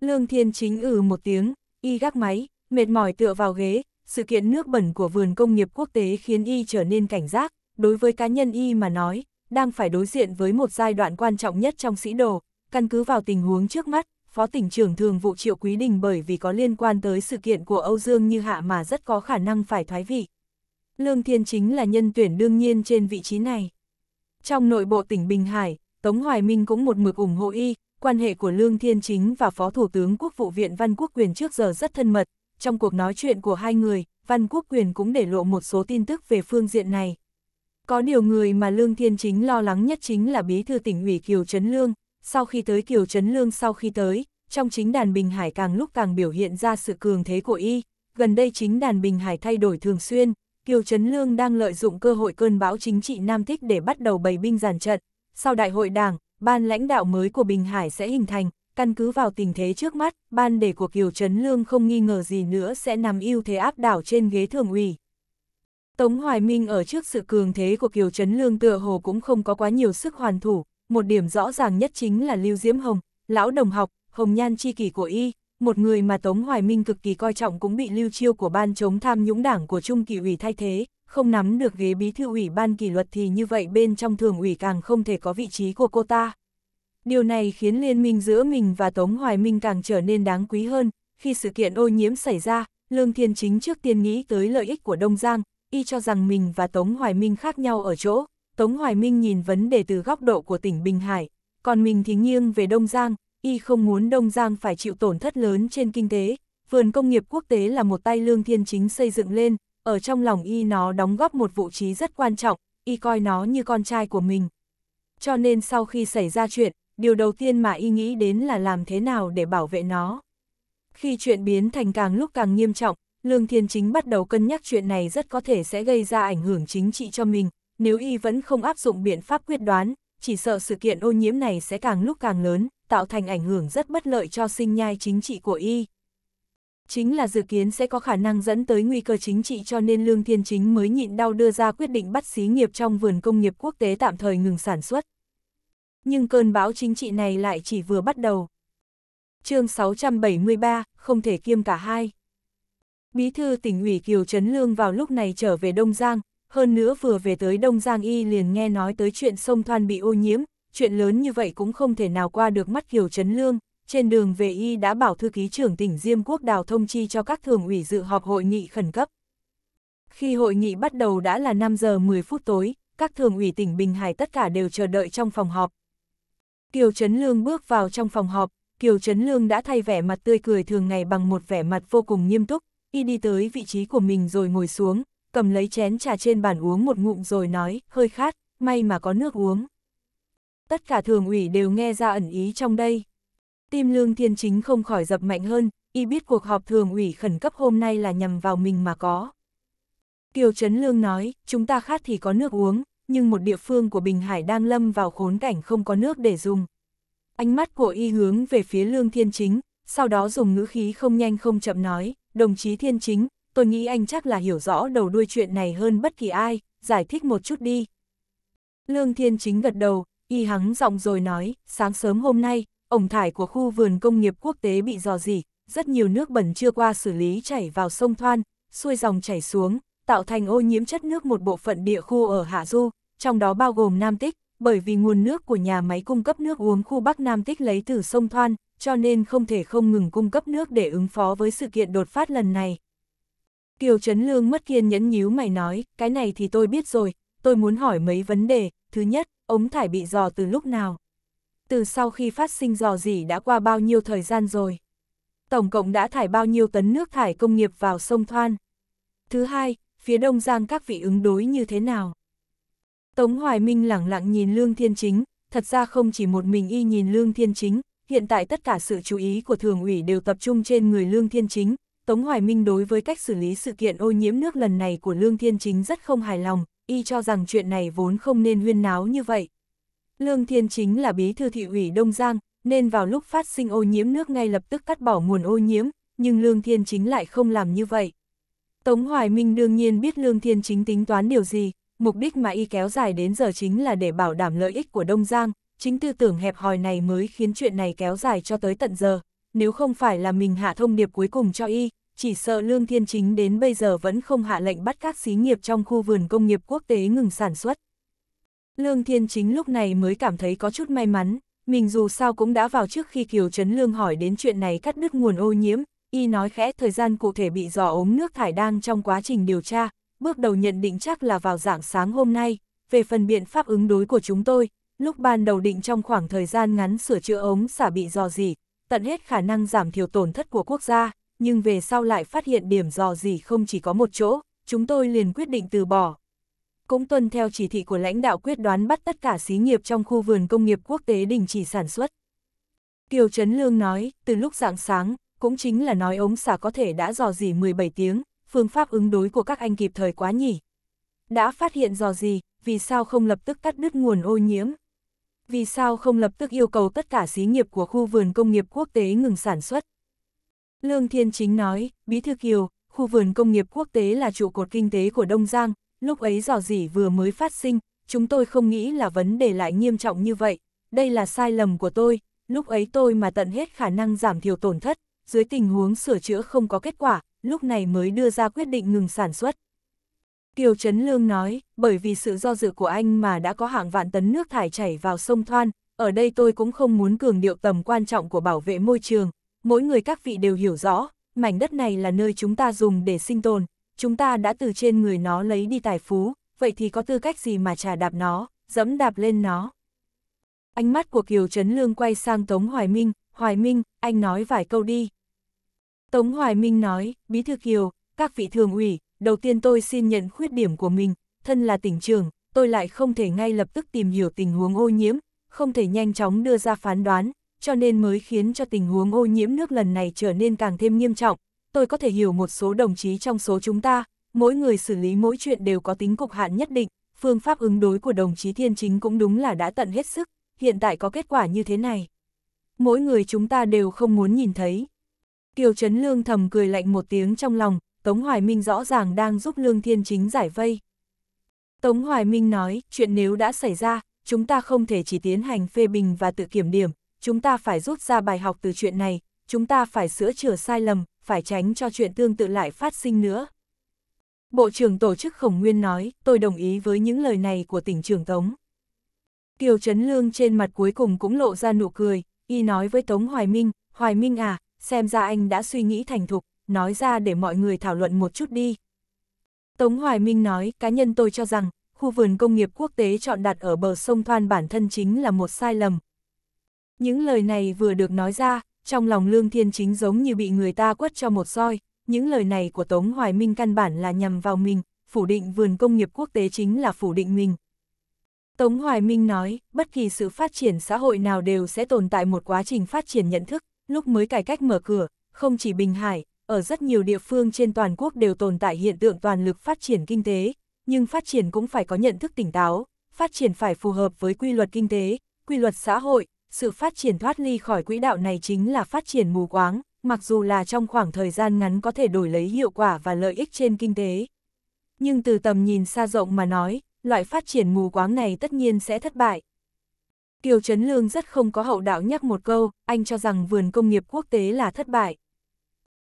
Lương Thiên Chính ừ một tiếng, y gác máy, mệt mỏi tựa vào ghế, sự kiện nước bẩn của vườn công nghiệp quốc tế khiến y trở nên cảnh giác, đối với cá nhân y mà nói, đang phải đối diện với một giai đoạn quan trọng nhất trong sĩ đồ, căn cứ vào tình huống trước mắt, Phó tỉnh trưởng thường vụ Triệu Quý Đình bởi vì có liên quan tới sự kiện của Âu Dương Như Hạ mà rất có khả năng phải thoái vị. Lương Thiên chính là nhân tuyển đương nhiên trên vị trí này. Trong nội bộ tỉnh Bình Hải, Tống Hoài Minh cũng một mực ủng hộ y, quan hệ của Lương Thiên Chính và Phó Thủ tướng Quốc vụ viện Văn Quốc Quyền trước giờ rất thân mật. Trong cuộc nói chuyện của hai người, Văn Quốc Quyền cũng để lộ một số tin tức về phương diện này. Có điều người mà Lương Thiên Chính lo lắng nhất chính là bí thư tỉnh ủy Kiều Trấn Lương. Sau khi tới Kiều Trấn Lương sau khi tới, trong chính đàn Bình Hải càng lúc càng biểu hiện ra sự cường thế của y. Gần đây chính đàn Bình Hải thay đổi thường xuyên, Kiều Trấn Lương đang lợi dụng cơ hội cơn bão chính trị Nam Thích để bắt đầu bày binh giàn trận. Sau đại hội đảng, ban lãnh đạo mới của Bình Hải sẽ hình thành, căn cứ vào tình thế trước mắt, ban đề của Kiều Trấn Lương không nghi ngờ gì nữa sẽ nằm ưu thế áp đảo trên ghế thường ủy. Tống Hoài Minh ở trước sự cường thế của Kiều Trấn Lương tựa hồ cũng không có quá nhiều sức hoàn thủ, một điểm rõ ràng nhất chính là Lưu Diễm Hồng, lão đồng học, hồng nhan chi kỷ của y, một người mà Tống Hoài Minh cực kỳ coi trọng cũng bị lưu chiêu của ban chống tham nhũng đảng của Trung kỳ ủy thay thế, không nắm được ghế bí thư ủy ban kỷ luật thì như vậy bên trong thường ủy càng không thể có vị trí của cô ta. Điều này khiến liên minh giữa mình và Tống Hoài Minh càng trở nên đáng quý hơn, khi sự kiện ô nhiễm xảy ra, Lương Thiên Chính trước tiên nghĩ tới lợi ích của Đông Giang, y cho rằng mình và Tống Hoài Minh khác nhau ở chỗ, Tống Hoài Minh nhìn vấn đề từ góc độ của tỉnh Bình Hải, còn mình thì nghiêng về Đông Giang, y không muốn Đông Giang phải chịu tổn thất lớn trên kinh tế, vườn công nghiệp quốc tế là một tay lương thiên chính xây dựng lên, ở trong lòng y nó đóng góp một vị trí rất quan trọng, y coi nó như con trai của mình. Cho nên sau khi xảy ra chuyện, điều đầu tiên mà y nghĩ đến là làm thế nào để bảo vệ nó. Khi chuyện biến thành càng lúc càng nghiêm trọng, Lương Thiên Chính bắt đầu cân nhắc chuyện này rất có thể sẽ gây ra ảnh hưởng chính trị cho mình, nếu y vẫn không áp dụng biện pháp quyết đoán, chỉ sợ sự kiện ô nhiễm này sẽ càng lúc càng lớn, tạo thành ảnh hưởng rất bất lợi cho sinh nhai chính trị của y. Chính là dự kiến sẽ có khả năng dẫn tới nguy cơ chính trị cho nên Lương Thiên Chính mới nhịn đau đưa ra quyết định bắt xí nghiệp trong vườn công nghiệp quốc tế tạm thời ngừng sản xuất. Nhưng cơn bão chính trị này lại chỉ vừa bắt đầu. chương 673, không thể kiêm cả hai. Bí thư tỉnh ủy Kiều Trấn Lương vào lúc này trở về Đông Giang, hơn nữa vừa về tới Đông Giang y liền nghe nói tới chuyện sông Thoan bị ô nhiễm, chuyện lớn như vậy cũng không thể nào qua được mắt Kiều Trấn Lương, trên đường về y đã bảo thư ký trưởng tỉnh Diêm Quốc Đào thông chi cho các thường ủy dự họp hội nghị khẩn cấp. Khi hội nghị bắt đầu đã là 5 giờ 10 phút tối, các thường ủy tỉnh Bình Hải tất cả đều chờ đợi trong phòng họp. Kiều Trấn Lương bước vào trong phòng họp, Kiều Trấn Lương đã thay vẻ mặt tươi cười thường ngày bằng một vẻ mặt vô cùng nghiêm túc, y đi tới vị trí của mình rồi ngồi xuống, cầm lấy chén trà trên bàn uống một ngụm rồi nói, hơi khát, may mà có nước uống tất cả thường ủy đều nghe ra ẩn ý trong đây. Tim Lương Thiên Chính không khỏi dập mạnh hơn, y biết cuộc họp thường ủy khẩn cấp hôm nay là nhằm vào mình mà có. Kiều Trấn Lương nói, chúng ta khát thì có nước uống, nhưng một địa phương của Bình Hải đang lâm vào khốn cảnh không có nước để dùng. Ánh mắt của y hướng về phía Lương Thiên Chính, sau đó dùng ngữ khí không nhanh không chậm nói, đồng chí Thiên Chính, tôi nghĩ anh chắc là hiểu rõ đầu đuôi chuyện này hơn bất kỳ ai, giải thích một chút đi. Lương Thiên Chính gật đầu, y hắng giọng rồi nói, sáng sớm hôm nay, ổng thải của khu vườn công nghiệp quốc tế bị dò dỉ, rất nhiều nước bẩn chưa qua xử lý chảy vào sông Thoan, xuôi dòng chảy xuống, tạo thành ô nhiễm chất nước một bộ phận địa khu ở Hạ Du, trong đó bao gồm Nam Tích, bởi vì nguồn nước của nhà máy cung cấp nước uống khu Bắc Nam Tích lấy từ sông Thoan, cho nên không thể không ngừng cung cấp nước để ứng phó với sự kiện đột phát lần này. Kiều Trấn Lương mất kiên nhẫn nhíu mày nói, cái này thì tôi biết rồi, tôi muốn hỏi mấy vấn đề, thứ nhất, ống thải bị dò từ lúc nào? Từ sau khi phát sinh dò dỉ đã qua bao nhiêu thời gian rồi? Tổng cộng đã thải bao nhiêu tấn nước thải công nghiệp vào sông Thoan? Thứ hai, phía đông giang các vị ứng đối như thế nào? Tống Hoài Minh lẳng lặng nhìn Lương Thiên Chính, thật ra không chỉ một mình y nhìn Lương Thiên Chính, hiện tại tất cả sự chú ý của thường ủy đều tập trung trên người Lương Thiên Chính. Tống Hoài Minh đối với cách xử lý sự kiện ô nhiễm nước lần này của Lương Thiên Chính rất không hài lòng, y cho rằng chuyện này vốn không nên huyên náo như vậy. Lương Thiên chính là bí thư thị ủy Đông Giang, nên vào lúc phát sinh ô nhiễm nước ngay lập tức cắt bỏ nguồn ô nhiễm, nhưng Lương Thiên chính lại không làm như vậy. Tống Hoài Minh đương nhiên biết Lương Thiên chính tính toán điều gì, mục đích mà y kéo dài đến giờ chính là để bảo đảm lợi ích của Đông Giang, chính tư tưởng hẹp hòi này mới khiến chuyện này kéo dài cho tới tận giờ, nếu không phải là mình hạ thông điệp cuối cùng cho y, chỉ sợ Lương Thiên Chính đến bây giờ vẫn không hạ lệnh bắt các xí nghiệp trong khu vườn công nghiệp quốc tế ngừng sản xuất. Lương Thiên Chính lúc này mới cảm thấy có chút may mắn, mình dù sao cũng đã vào trước khi Kiều Trấn Lương hỏi đến chuyện này cắt đứt nguồn ô nhiễm, y nói khẽ thời gian cụ thể bị dò ống nước thải đang trong quá trình điều tra, bước đầu nhận định chắc là vào dạng sáng hôm nay, về phần biện pháp ứng đối của chúng tôi, lúc ban đầu định trong khoảng thời gian ngắn sửa chữa ống xả bị dò gì tận hết khả năng giảm thiểu tổn thất của quốc gia nhưng về sau lại phát hiện điểm dò gì không chỉ có một chỗ, chúng tôi liền quyết định từ bỏ. Cũng tuân theo chỉ thị của lãnh đạo quyết đoán bắt tất cả xí nghiệp trong khu vườn công nghiệp quốc tế đình chỉ sản xuất. Kiều Trấn Lương nói, từ lúc dạng sáng, cũng chính là nói ống xả có thể đã dò dỉ 17 tiếng, phương pháp ứng đối của các anh kịp thời quá nhỉ. Đã phát hiện dò gì, vì sao không lập tức cắt đứt nguồn ô nhiễm? Vì sao không lập tức yêu cầu tất cả xí nghiệp của khu vườn công nghiệp quốc tế ngừng sản xuất? Lương Thiên Chính nói, Bí Thư Kiều, khu vườn công nghiệp quốc tế là trụ cột kinh tế của Đông Giang, lúc ấy dò dỉ vừa mới phát sinh, chúng tôi không nghĩ là vấn đề lại nghiêm trọng như vậy, đây là sai lầm của tôi, lúc ấy tôi mà tận hết khả năng giảm thiểu tổn thất, dưới tình huống sửa chữa không có kết quả, lúc này mới đưa ra quyết định ngừng sản xuất. Kiều Trấn Lương nói, bởi vì sự do dự của anh mà đã có hàng vạn tấn nước thải chảy vào sông Thoan, ở đây tôi cũng không muốn cường điệu tầm quan trọng của bảo vệ môi trường, mỗi người các vị đều hiểu rõ, mảnh đất này là nơi chúng ta dùng để sinh tồn, chúng ta đã từ trên người nó lấy đi tài phú, vậy thì có tư cách gì mà trả đạp nó, dẫm đạp lên nó. Ánh mắt của Kiều Trấn Lương quay sang Tống Hoài Minh, Hoài Minh, anh nói vài câu đi. Tống Hoài Minh nói, Bí thư Kiều, các vị thường ủy, đầu tiên tôi xin nhận khuyết điểm của mình, thân là tỉnh trưởng, tôi lại không thể ngay lập tức tìm hiểu tình huống ô nhiễm, không thể nhanh chóng đưa ra phán đoán, cho nên mới khiến cho tình huống ô nhiễm nước lần này trở nên càng thêm nghiêm trọng. Tôi có thể hiểu một số đồng chí trong số chúng ta, mỗi người xử lý mỗi chuyện đều có tính cục hạn nhất định, phương pháp ứng đối của đồng chí Thiên Chính cũng đúng là đã tận hết sức, hiện tại có kết quả như thế này. Mỗi người chúng ta đều không muốn nhìn thấy. Kiều Trấn Lương thầm cười lạnh một tiếng trong lòng, Tống Hoài Minh rõ ràng đang giúp Lương Thiên Chính giải vây. Tống Hoài Minh nói, chuyện nếu đã xảy ra, chúng ta không thể chỉ tiến hành phê bình và tự kiểm điểm, chúng ta phải rút ra bài học từ chuyện này, chúng ta phải sửa chữa sai lầm, phải tránh cho chuyện tương tự lại phát sinh nữa. Bộ trưởng tổ chức Khổng Nguyên nói, tôi đồng ý với những lời này của tỉnh trưởng Tống. Kiều Trấn Lương trên mặt cuối cùng cũng lộ ra nụ cười, y nói với Tống Hoài Minh, Hoài Minh à, xem ra anh đã suy nghĩ thành thục, nói ra để mọi người thảo luận một chút đi. Tống Hoài Minh nói, cá nhân tôi cho rằng, khu vườn công nghiệp quốc tế chọn đặt ở bờ sông Thoan bản thân chính là một sai lầm, những lời này vừa được nói ra, trong lòng Lương Thiên Chính giống như bị người ta quất cho một roi, những lời này của Tống Hoài Minh căn bản là nhằm vào mình, phủ định vườn công nghiệp quốc tế chính là phủ định mình. Tống Hoài Minh nói, bất kỳ sự phát triển xã hội nào đều sẽ tồn tại một quá trình phát triển nhận thức, lúc mới cải cách mở cửa, không chỉ Bình Hải, ở rất nhiều địa phương trên toàn quốc đều tồn tại hiện tượng toàn lực phát triển kinh tế, nhưng phát triển cũng phải có nhận thức tỉnh táo, phát triển phải phù hợp với quy luật kinh tế, quy luật xã hội, sự phát triển thoát ly khỏi quỹ đạo này chính là phát triển mù quáng, mặc dù là trong khoảng thời gian ngắn có thể đổi lấy hiệu quả và lợi ích trên kinh tế. Nhưng từ tầm nhìn xa rộng mà nói, loại phát triển mù quáng này tất nhiên sẽ thất bại. Kiều Trấn Lương rất không có hậu đạo nhắc một câu, anh cho rằng vườn công nghiệp quốc tế là thất bại.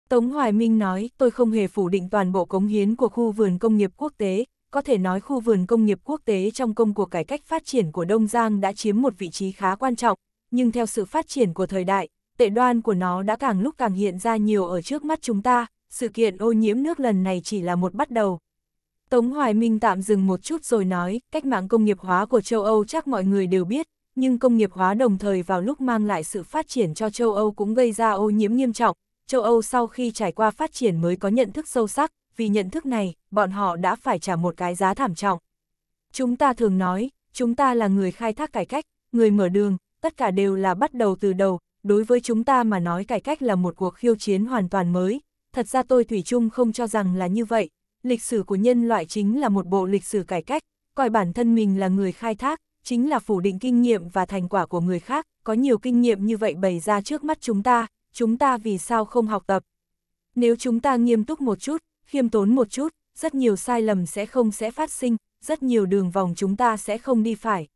Tống Hoài Minh nói, tôi không hề phủ định toàn bộ cống hiến của khu vườn công nghiệp quốc tế, có thể nói khu vườn công nghiệp quốc tế trong công cuộc cải cách phát triển của Đông Giang đã chiếm một vị trí khá quan trọng, nhưng theo sự phát triển của thời đại, tệ đoan của nó đã càng lúc càng hiện ra nhiều ở trước mắt chúng ta, sự kiện ô nhiễm nước lần này chỉ là một bắt đầu. Tống Hoài Minh tạm dừng một chút rồi nói, cách mạng công nghiệp hóa của châu Âu chắc mọi người đều biết, nhưng công nghiệp hóa đồng thời vào lúc mang lại sự phát triển cho châu Âu cũng gây ra ô nhiễm nghiêm trọng. Châu Âu sau khi trải qua phát triển mới có nhận thức sâu sắc, vì nhận thức này, bọn họ đã phải trả một cái giá thảm trọng. Chúng ta thường nói, chúng ta là người khai thác cải cách, người mở đường, tất cả đều là bắt đầu từ đầu, đối với chúng ta mà nói cải cách là một cuộc khiêu chiến hoàn toàn mới, thật ra tôi Thủy chung không cho rằng là như vậy, lịch sử của nhân loại chính là một bộ lịch sử cải cách, coi bản thân mình là người khai thác, chính là phủ định kinh nghiệm và thành quả của người khác, có nhiều kinh nghiệm như vậy bày ra trước mắt chúng ta, chúng ta vì sao không học tập. Nếu chúng ta nghiêm túc một chút, khiêm tốn một chút, rất nhiều sai lầm sẽ không sẽ phát sinh, rất nhiều đường vòng chúng ta sẽ không đi phải,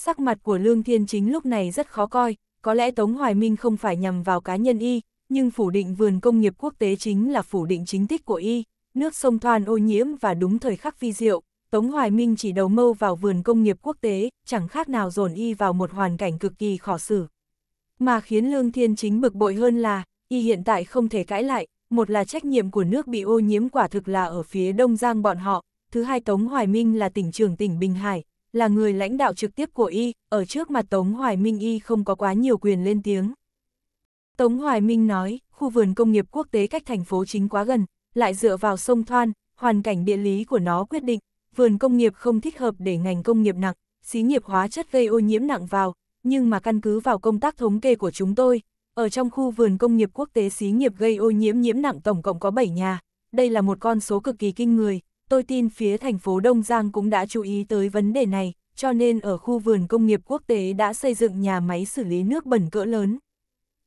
Sắc mặt của Lương Thiên Chính lúc này rất khó coi, có lẽ Tống Hoài Minh không phải nhằm vào cá nhân y, nhưng phủ định vườn công nghiệp quốc tế chính là phủ định chính tích của y, nước sông thoan ô nhiễm và đúng thời khắc vi diệu, Tống Hoài Minh chỉ đầu mâu vào vườn công nghiệp quốc tế, chẳng khác nào dồn y vào một hoàn cảnh cực kỳ khó xử. Mà khiến Lương Thiên Chính bực bội hơn là, y hiện tại không thể cãi lại, một là trách nhiệm của nước bị ô nhiễm quả thực là ở phía Đông Giang bọn họ, thứ hai Tống Hoài Minh là tỉnh trưởng tỉnh Bình Hải, là người lãnh đạo trực tiếp của y, ở trước mặt Tống Hoài Minh y không có quá nhiều quyền lên tiếng. Tống Hoài Minh nói, khu vườn công nghiệp quốc tế cách thành phố chính quá gần, lại dựa vào sông Thoan, hoàn cảnh địa lý của nó quyết định, vườn công nghiệp không thích hợp để ngành công nghiệp nặng, xí nghiệp hóa chất gây ô nhiễm nặng vào, nhưng mà căn cứ vào công tác thống kê của chúng tôi, ở trong khu vườn công nghiệp quốc tế xí nghiệp gây ô nhiễm nhiễm nặng tổng cộng có 7 nhà, đây là một con số cực kỳ kinh người, tôi tin phía thành phố Đông Giang cũng đã chú ý tới vấn đề này, cho nên ở khu vườn công nghiệp quốc tế đã xây dựng nhà máy xử lý nước bẩn cỡ lớn.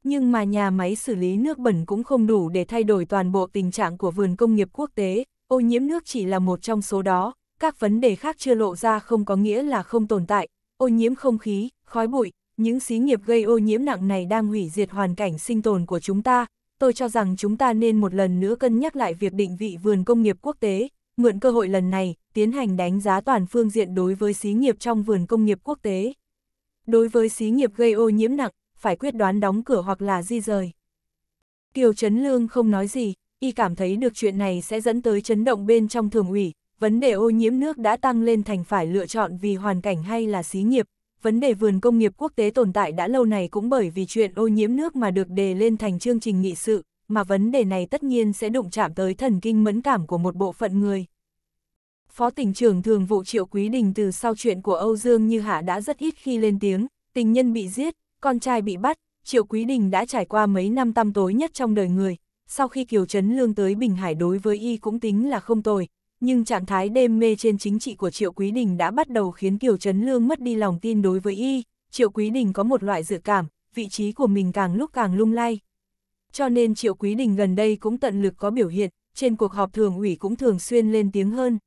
Nhưng mà nhà máy xử lý nước bẩn cũng không đủ để thay đổi toàn bộ tình trạng của vườn công nghiệp quốc tế, ô nhiễm nước chỉ là một trong số đó, các vấn đề khác chưa lộ ra không có nghĩa là không tồn tại, ô nhiễm không khí, khói bụi, những xí nghiệp gây ô nhiễm nặng này đang hủy diệt hoàn cảnh sinh tồn của chúng ta. Tôi cho rằng chúng ta nên một lần nữa cân nhắc lại việc định vị vườn công nghiệp quốc tế, mượn cơ hội lần này, tiến hành đánh giá toàn phương diện đối với xí nghiệp trong vườn công nghiệp quốc tế. Đối với xí nghiệp gây ô nhiễm nặng, phải quyết đoán đóng cửa hoặc là di rời. Kiều Trấn Lương không nói gì, y cảm thấy được chuyện này sẽ dẫn tới chấn động bên trong thường ủy, vấn đề ô nhiễm nước đã tăng lên thành phải lựa chọn vì hoàn cảnh hay là xí nghiệp, vấn đề vườn công nghiệp quốc tế tồn tại đã lâu này cũng bởi vì chuyện ô nhiễm nước mà được đề lên thành chương trình nghị sự, mà vấn đề này tất nhiên sẽ đụng chạm tới thần kinh mẫn cảm của một bộ phận người. Phó tỉnh trưởng thường vụ Triệu Quý Đình từ sau chuyện của Âu Dương Như Hạ đã rất ít khi lên tiếng, tình nhân bị giết, con trai bị bắt, Triệu Quý Đình đã trải qua mấy năm tăm tối nhất trong đời người, sau khi Kiều Trấn Lương tới Bình Hải đối với y cũng tính là không tồi, nhưng trạng thái đêm mê trên chính trị của Triệu Quý Đình đã bắt đầu khiến Kiều Trấn Lương mất đi lòng tin đối với y, Triệu Quý Đình có một loại dự cảm, vị trí của mình càng lúc càng lung lay. Cho nên Triệu Quý Đình gần đây cũng tận lực có biểu hiện, trên cuộc họp thường ủy cũng thường xuyên lên tiếng hơn.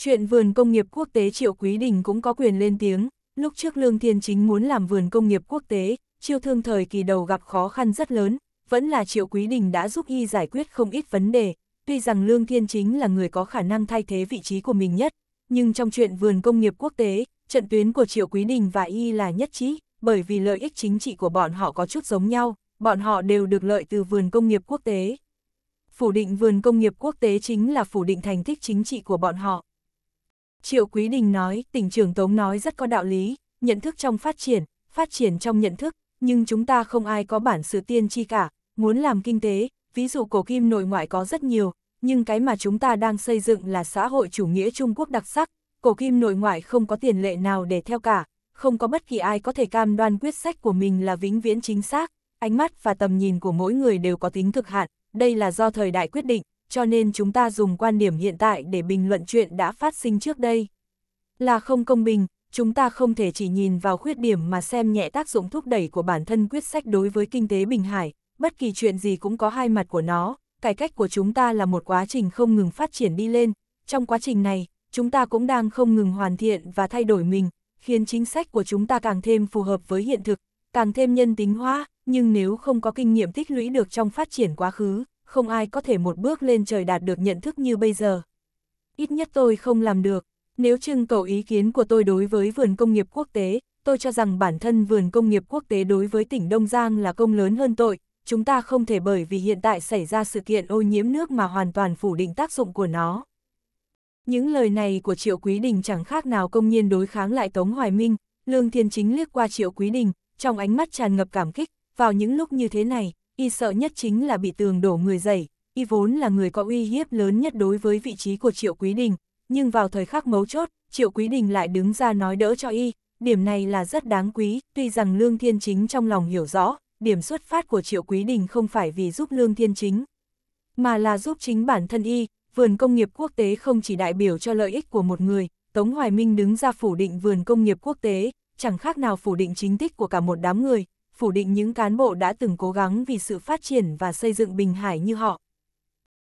Chuyện vườn công nghiệp quốc tế Triệu Quý Đình cũng có quyền lên tiếng, lúc trước Lương Thiên Chính muốn làm vườn công nghiệp quốc tế, chiêu thương thời kỳ đầu gặp khó khăn rất lớn, vẫn là Triệu Quý Đình đã giúp y giải quyết không ít vấn đề, tuy rằng Lương Thiên Chính là người có khả năng thay thế vị trí của mình nhất, nhưng trong chuyện vườn công nghiệp quốc tế, trận tuyến của Triệu Quý Đình và y là nhất trí, bởi vì lợi ích chính trị của bọn họ có chút giống nhau, bọn họ đều được lợi từ vườn công nghiệp quốc tế. Phủ định vườn công nghiệp quốc tế chính là phủ định thành tích chính trị của bọn họ. Triệu Quý Đình nói, tỉnh trưởng Tống nói rất có đạo lý, nhận thức trong phát triển, phát triển trong nhận thức, nhưng chúng ta không ai có bản sự tiên tri cả, muốn làm kinh tế, ví dụ cổ kim nội ngoại có rất nhiều, nhưng cái mà chúng ta đang xây dựng là xã hội chủ nghĩa Trung Quốc đặc sắc, cổ kim nội ngoại không có tiền lệ nào để theo cả, không có bất kỳ ai có thể cam đoan quyết sách của mình là vĩnh viễn chính xác, ánh mắt và tầm nhìn của mỗi người đều có tính cực hạn, đây là do thời đại quyết định, cho nên chúng ta dùng quan điểm hiện tại để bình luận chuyện đã phát sinh trước đây. Là không công bình, chúng ta không thể chỉ nhìn vào khuyết điểm mà xem nhẹ tác dụng thúc đẩy của bản thân quyết sách đối với kinh tế Bình Hải, bất kỳ chuyện gì cũng có hai mặt của nó, cải cách của chúng ta là một quá trình không ngừng phát triển đi lên, trong quá trình này, chúng ta cũng đang không ngừng hoàn thiện và thay đổi mình, khiến chính sách của chúng ta càng thêm phù hợp với hiện thực, càng thêm nhân tính hóa, nhưng nếu không có kinh nghiệm tích lũy được trong phát triển quá khứ, không ai có thể một bước lên trời đạt được nhận thức như bây giờ. Ít nhất tôi không làm được. Nếu trưng cầu ý kiến của tôi đối với vườn công nghiệp quốc tế, tôi cho rằng bản thân vườn công nghiệp quốc tế đối với tỉnh Đông Giang là công lớn hơn tội. Chúng ta không thể bởi vì hiện tại xảy ra sự kiện ô nhiễm nước mà hoàn toàn phủ định tác dụng của nó. Những lời này của Triệu Quý Đình chẳng khác nào công nhiên đối kháng lại Tống Hoài Minh, Lương Thiên Chính liếc qua Triệu Quý Đình, trong ánh mắt tràn ngập cảm kích, vào những lúc như thế này, y sợ nhất chính là bị tường đổ người dày y vốn là người có uy hiếp lớn nhất đối với vị trí của Triệu Quý Đình, nhưng vào thời khắc mấu chốt, Triệu Quý Đình lại đứng ra nói đỡ cho y, điểm này là rất đáng quý, tuy rằng Lương Thiên Chính trong lòng hiểu rõ, điểm xuất phát của Triệu Quý Đình không phải vì giúp Lương Thiên Chính, mà là giúp chính bản thân y, vườn công nghiệp quốc tế không chỉ đại biểu cho lợi ích của một người, Tống Hoài Minh đứng ra phủ định vườn công nghiệp quốc tế, chẳng khác nào phủ định chính tích của cả một đám người, phủ định những cán bộ đã từng cố gắng vì sự phát triển và xây dựng Bình Hải như họ.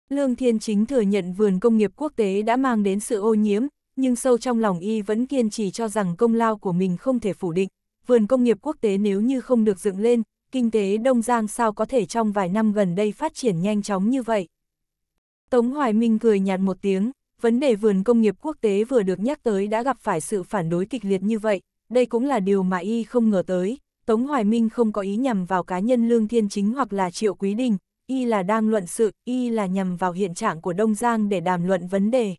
Lương Thiên Chính thừa nhận vườn công nghiệp quốc tế đã mang đến sự ô nhiễm, nhưng sâu trong lòng y vẫn kiên trì cho rằng công lao của mình không thể phủ định. Vườn công nghiệp quốc tế nếu như không được dựng lên, kinh tế Đông Giang sao có thể trong vài năm gần đây phát triển nhanh chóng như vậy. Tống Hoài Minh cười nhạt một tiếng, vấn đề vườn công nghiệp quốc tế vừa được nhắc tới đã gặp phải sự phản đối kịch liệt như vậy, đây cũng là điều mà y không ngờ tới, Tống Hoài Minh không có ý nhằm vào cá nhân Lương Thiên Chính hoặc là Triệu Quý Đình, y là đang luận sự, y là nhằm vào hiện trạng của Đông Giang để đàm luận vấn đề.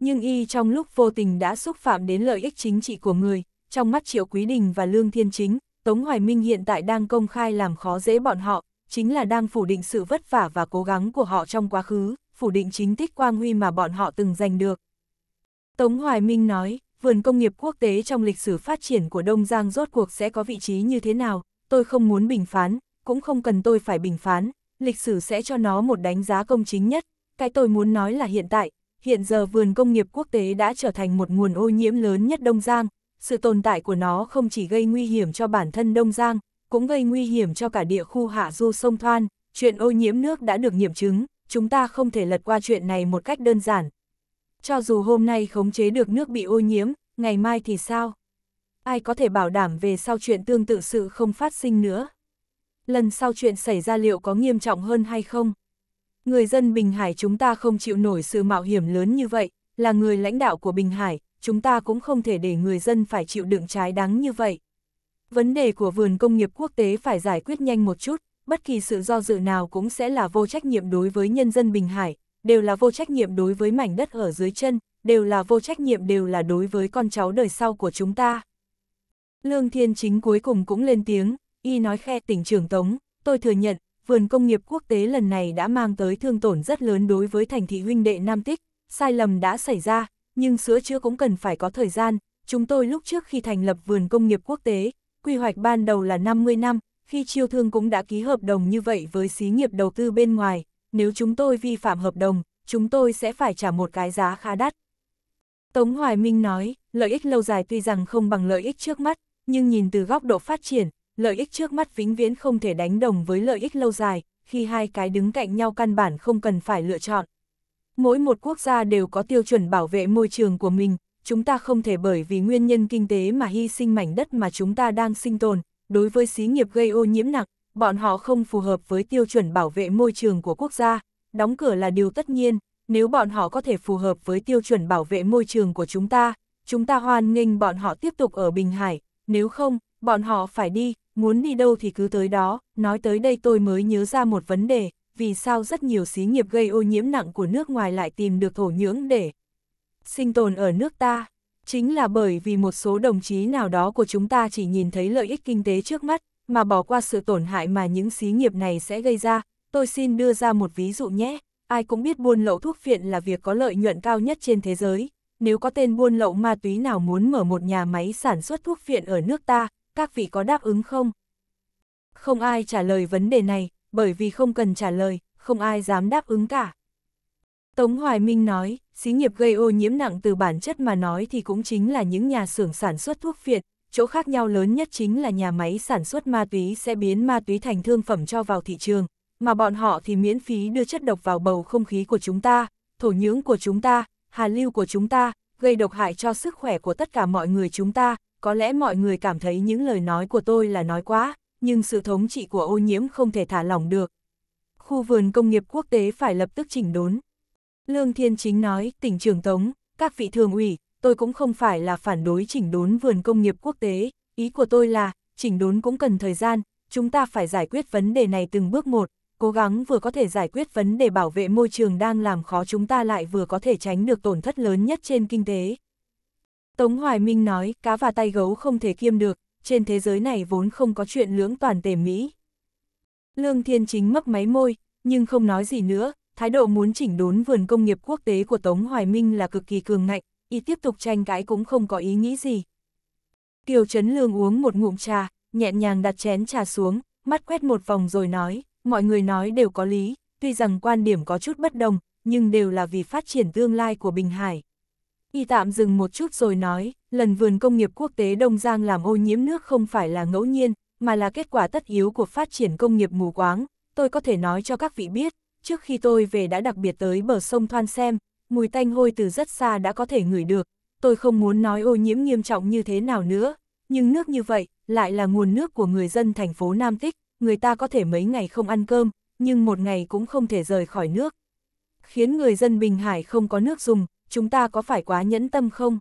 Nhưng y trong lúc vô tình đã xúc phạm đến lợi ích chính trị của người, trong mắt Triệu Quý Đình và Lương Thiên Chính, Tống Hoài Minh hiện tại đang công khai làm khó dễ bọn họ, chính là đang phủ định sự vất vả và cố gắng của họ trong quá khứ, phủ định chính tích quang huy mà bọn họ từng giành được. Tống Hoài Minh nói, vườn công nghiệp quốc tế trong lịch sử phát triển của Đông Giang rốt cuộc sẽ có vị trí như thế nào, tôi không muốn bình phán, cũng không cần tôi phải bình phán, lịch sử sẽ cho nó một đánh giá công chính nhất. Cái tôi muốn nói là hiện tại, hiện giờ vườn công nghiệp quốc tế đã trở thành một nguồn ô nhiễm lớn nhất Đông Giang, sự tồn tại của nó không chỉ gây nguy hiểm cho bản thân Đông Giang, cũng gây nguy hiểm cho cả địa khu hạ du sông Thoan, chuyện ô nhiễm nước đã được nghiệm chứng, chúng ta không thể lật qua chuyện này một cách đơn giản, cho dù hôm nay khống chế được nước bị ô nhiễm, ngày mai thì sao? Ai có thể bảo đảm về sau chuyện tương tự sự không phát sinh nữa? Lần sau chuyện xảy ra liệu có nghiêm trọng hơn hay không? Người dân Bình Hải chúng ta không chịu nổi sự mạo hiểm lớn như vậy, là người lãnh đạo của Bình Hải, chúng ta cũng không thể để người dân phải chịu đựng trái đắng như vậy. Vấn đề của vườn công nghiệp quốc tế phải giải quyết nhanh một chút, bất kỳ sự do dự nào cũng sẽ là vô trách nhiệm đối với nhân dân Bình Hải, đều là vô trách nhiệm đối với mảnh đất ở dưới chân, đều là vô trách nhiệm đều là đối với con cháu đời sau của chúng ta. Lương Thiên Chính cuối cùng cũng lên tiếng, y nói khe tỉnh trưởng Tống, tôi thừa nhận, vườn công nghiệp quốc tế lần này đã mang tới thương tổn rất lớn đối với thành thị huynh đệ Nam Tích, sai lầm đã xảy ra, nhưng sửa chữa cũng cần phải có thời gian, chúng tôi lúc trước khi thành lập vườn công nghiệp quốc tế, quy hoạch ban đầu là 50 năm, khi chiêu thương cũng đã ký hợp đồng như vậy với xí nghiệp đầu tư bên ngoài, nếu chúng tôi vi phạm hợp đồng, chúng tôi sẽ phải trả một cái giá khá đắt. Tống Hoài Minh nói, lợi ích lâu dài tuy rằng không bằng lợi ích trước mắt, nhưng nhìn từ góc độ phát triển, lợi ích trước mắt vĩnh viễn không thể đánh đồng với lợi ích lâu dài, khi hai cái đứng cạnh nhau căn bản không cần phải lựa chọn. Mỗi một quốc gia đều có tiêu chuẩn bảo vệ môi trường của mình, chúng ta không thể bởi vì nguyên nhân kinh tế mà hy sinh mảnh đất mà chúng ta đang sinh tồn, đối với xí nghiệp gây ô nhiễm nặng, bọn họ không phù hợp với tiêu chuẩn bảo vệ môi trường của quốc gia, đóng cửa là điều tất nhiên, nếu bọn họ có thể phù hợp với tiêu chuẩn bảo vệ môi trường của chúng ta, chúng ta hoan nghênh bọn họ tiếp tục ở Bình Hải, nếu không, bọn họ phải đi, muốn đi đâu thì cứ tới đó, nói tới đây tôi mới nhớ ra một vấn đề, vì sao rất nhiều xí nghiệp gây ô nhiễm nặng của nước ngoài lại tìm được thổ nhưỡng để sinh tồn ở nước ta, chính là bởi vì một số đồng chí nào đó của chúng ta chỉ nhìn thấy lợi ích kinh tế trước mắt, mà bỏ qua sự tổn hại mà những xí nghiệp này sẽ gây ra. Tôi xin đưa ra một ví dụ nhé, ai cũng biết buôn lậu thuốc phiện là việc có lợi nhuận cao nhất trên thế giới. Nếu có tên buôn lậu ma túy nào muốn mở một nhà máy sản xuất thuốc phiện ở nước ta, các vị có đáp ứng không? Không ai trả lời vấn đề này, bởi vì không cần trả lời, không ai dám đáp ứng cả. Tống Hoài Minh nói, xí nghiệp gây ô nhiễm nặng từ bản chất mà nói thì cũng chính là những nhà xưởng sản xuất thuốc phiện, chỗ khác nhau lớn nhất chính là nhà máy sản xuất ma túy sẽ biến ma túy thành thương phẩm cho vào thị trường, mà bọn họ thì miễn phí đưa chất độc vào bầu không khí của chúng ta, thổ nhưỡng của chúng ta, hà lưu của chúng ta, gây độc hại cho sức khỏe của tất cả mọi người chúng ta. Có lẽ mọi người cảm thấy những lời nói của tôi là nói quá, nhưng sự thống trị của ô nhiễm không thể thả lỏng được. Khu vườn công nghiệp quốc tế phải lập tức chỉnh đốn. Lương Thiên Chính nói, tỉnh trưởng Tống, các vị thường ủy, tôi cũng không phải là phản đối chỉnh đốn vườn công nghiệp quốc tế, ý của tôi là, chỉnh đốn cũng cần thời gian, chúng ta phải giải quyết vấn đề này từng bước một, cố gắng vừa có thể giải quyết vấn đề bảo vệ môi trường đang làm khó chúng ta lại vừa có thể tránh được tổn thất lớn nhất trên kinh tế. Tống Hoài Minh nói, cá và tay gấu không thể kiêm được, trên thế giới này vốn không có chuyện lưỡng toàn tề Mỹ. Lương Thiên Chính mấp máy môi, nhưng không nói gì nữa, thái độ muốn chỉnh đốn vườn công nghiệp quốc tế của Tống Hoài Minh là cực kỳ cường ngạnh, y tiếp tục tranh cãi cũng không có ý nghĩ gì. Kiều Trấn Lương uống một ngụm trà, nhẹ nhàng đặt chén trà xuống, mắt quét một vòng rồi nói, mọi người nói đều có lý, tuy rằng quan điểm có chút bất đồng, nhưng đều là vì phát triển tương lai của Bình Hải. Y tạm dừng một chút rồi nói, lần vườn công nghiệp quốc tế Đông Giang làm ô nhiễm nước không phải là ngẫu nhiên, mà là kết quả tất yếu của phát triển công nghiệp mù quáng. Tôi có thể nói cho các vị biết, trước khi tôi về đã đặc biệt tới bờ sông Thoan xem, mùi tanh hôi từ rất xa đã có thể ngửi được, tôi không muốn nói ô nhiễm nghiêm trọng như thế nào nữa, nhưng nước như vậy lại là nguồn nước của người dân thành phố Nam Tích, người ta có thể mấy ngày không ăn cơm, nhưng một ngày cũng không thể rời khỏi nước. Khiến người dân Bình Hải không có nước dùng, chúng ta có phải quá nhẫn tâm không?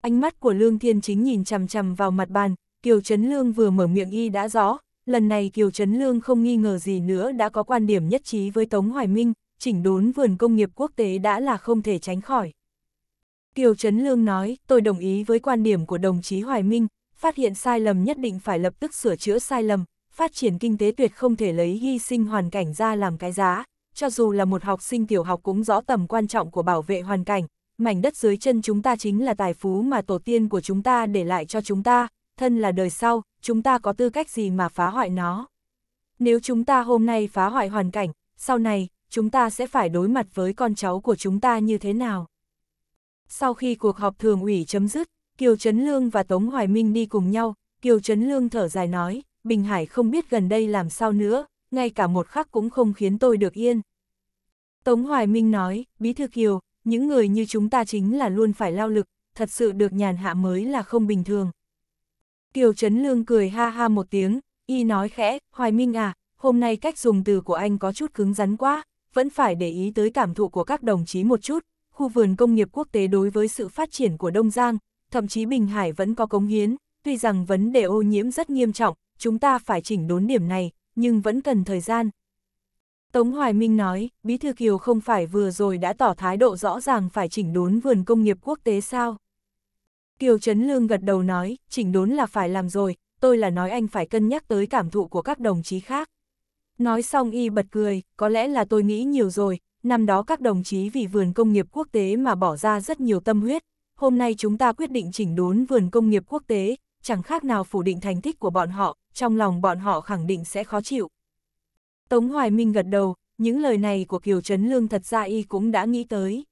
Ánh mắt của Lương Thiên Chính nhìn chằm chằm vào mặt bàn, Kiều Trấn Lương vừa mở miệng y đã rõ, lần này Kiều Trấn Lương không nghi ngờ gì nữa đã có quan điểm nhất trí với Tống Hoài Minh, chỉnh đốn vườn công nghiệp quốc tế đã là không thể tránh khỏi. Kiều Trấn Lương nói, tôi đồng ý với quan điểm của đồng chí Hoài Minh, phát hiện sai lầm nhất định phải lập tức sửa chữa sai lầm, phát triển kinh tế tuyệt không thể lấy hy sinh hoàn cảnh ra làm cái giá, cho dù là một học sinh tiểu học cũng rõ tầm quan trọng của bảo vệ hoàn cảnh, mảnh đất dưới chân chúng ta chính là tài phú mà tổ tiên của chúng ta để lại cho chúng ta, thân là đời sau, chúng ta có tư cách gì mà phá hoại nó. Nếu chúng ta hôm nay phá hoại hoàn cảnh, sau này, chúng ta sẽ phải đối mặt với con cháu của chúng ta như thế nào. Sau khi cuộc họp thường ủy chấm dứt, Kiều Trấn Lương và Tống Hoài Minh đi cùng nhau, Kiều Trấn Lương thở dài nói, Bình Hải không biết gần đây làm sao nữa, ngay cả một khắc cũng không khiến tôi được yên. Tống Hoài Minh nói, Bí Thư Kiều, những người như chúng ta chính là luôn phải lao lực, thật sự được nhàn hạ mới là không bình thường. Kiều Trấn Lương cười ha ha một tiếng, y nói khẽ, Hoài Minh à, hôm nay cách dùng từ của anh có chút cứng rắn quá vẫn phải để ý tới cảm thụ của các đồng chí một chút, khu vườn công nghiệp quốc tế đối với sự phát triển của Đông Giang, thậm chí Bình Hải vẫn có cống hiến, tuy rằng vấn đề ô nhiễm rất nghiêm trọng, chúng ta phải chỉnh đốn điểm này, nhưng vẫn cần thời gian. Tống Hoài Minh nói, Bí Thư Kiều không phải vừa rồi đã tỏ thái độ rõ ràng phải chỉnh đốn vườn công nghiệp quốc tế sao? Kiều Trấn Lương gật đầu nói, chỉnh đốn là phải làm rồi, tôi là nói anh phải cân nhắc tới cảm thụ của các đồng chí khác. Nói xong y bật cười, có lẽ là tôi nghĩ nhiều rồi, năm đó các đồng chí vì vườn công nghiệp quốc tế mà bỏ ra rất nhiều tâm huyết, hôm nay chúng ta quyết định chỉnh đốn vườn công nghiệp quốc tế, chẳng khác nào phủ định thành tích của bọn họ, trong lòng bọn họ khẳng định sẽ khó chịu. Tống Hoài Minh gật đầu, những lời này của Kiều Trấn Lương thật ra y cũng đã nghĩ tới.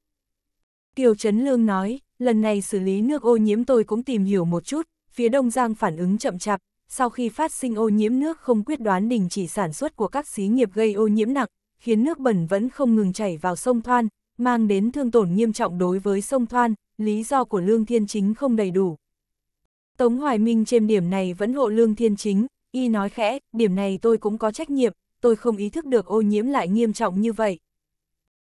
Kiều Trấn Lương nói, lần này xử lý nước ô nhiễm tôi cũng tìm hiểu một chút, phía Đông Giang phản ứng chậm chạp, sau khi phát sinh ô nhiễm nước không quyết đoán đình chỉ sản xuất của các xí nghiệp gây ô nhiễm nặng, khiến nước bẩn vẫn không ngừng chảy vào sông Thoan, mang đến thương tổn nghiêm trọng đối với sông Thoan, lý do của Lương Thiên Chính không đầy đủ. Tống Hoài Minh trên điểm này vẫn hộ Lương Thiên Chính, y nói khẽ, điểm này tôi cũng có trách nhiệm, tôi không ý thức được ô nhiễm lại nghiêm trọng như vậy.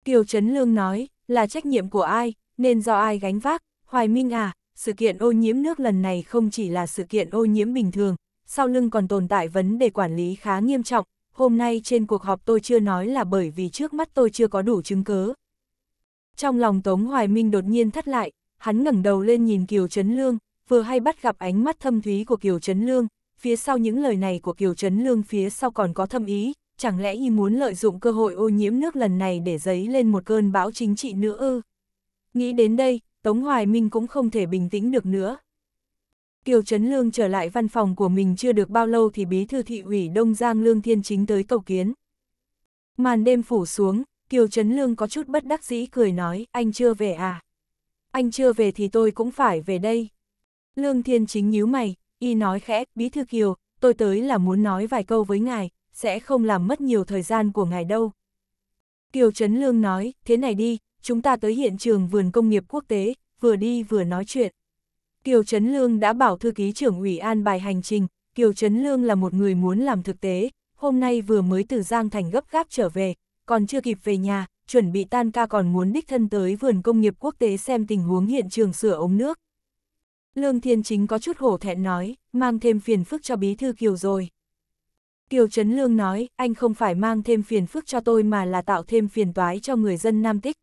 Kiều Trấn Lương nói, là trách nhiệm của ai, nên do ai gánh vác, Hoài Minh à, sự kiện ô nhiễm nước lần này không chỉ là sự kiện ô nhiễm bình thường, sau lưng còn tồn tại vấn đề quản lý khá nghiêm trọng, hôm nay trên cuộc họp tôi chưa nói là bởi vì trước mắt tôi chưa có đủ chứng cứ. Trong lòng Tống Hoài Minh đột nhiên thất lại, hắn ngẩng đầu lên nhìn Kiều Trấn Lương, vừa hay bắt gặp ánh mắt thâm thúy của Kiều Trấn Lương, phía sau những lời này của Kiều Trấn Lương phía sau còn có thâm ý, chẳng lẽ y muốn lợi dụng cơ hội ô nhiễm nước lần này để giấy lên một cơn bão chính trị nữa ư? Nghĩ đến đây, Tống Hoài Minh cũng không thể bình tĩnh được nữa, Kiều Trấn Lương trở lại văn phòng của mình chưa được bao lâu thì bí thư thị ủy Đông Giang Lương Thiên Chính tới cầu kiến. Màn đêm phủ xuống, Kiều Trấn Lương có chút bất đắc dĩ cười nói, anh chưa về à? Anh chưa về thì tôi cũng phải về đây. Lương Thiên Chính nhíu mày, y nói khẽ, bí thư Kiều, tôi tới là muốn nói vài câu với ngài, sẽ không làm mất nhiều thời gian của ngài đâu. Kiều Trấn Lương nói, thế này đi, chúng ta tới hiện trường vườn công nghiệp quốc tế, vừa đi vừa nói chuyện. Kiều Trấn Lương đã bảo thư ký trưởng ủy an bài hành trình, Kiều Trấn Lương là một người muốn làm thực tế, hôm nay vừa mới từ Giang Thành gấp gáp trở về, còn chưa kịp về nhà, chuẩn bị tan ca còn muốn đích thân tới vườn công nghiệp quốc tế xem tình huống hiện trường sửa ống nước. Lương Thiên Chính có chút hổ thẹn nói, mang thêm phiền phức cho bí thư Kiều rồi. Kiều Trấn Lương nói, anh không phải mang thêm phiền phức cho tôi mà là tạo thêm phiền toái cho người dân Nam Tích.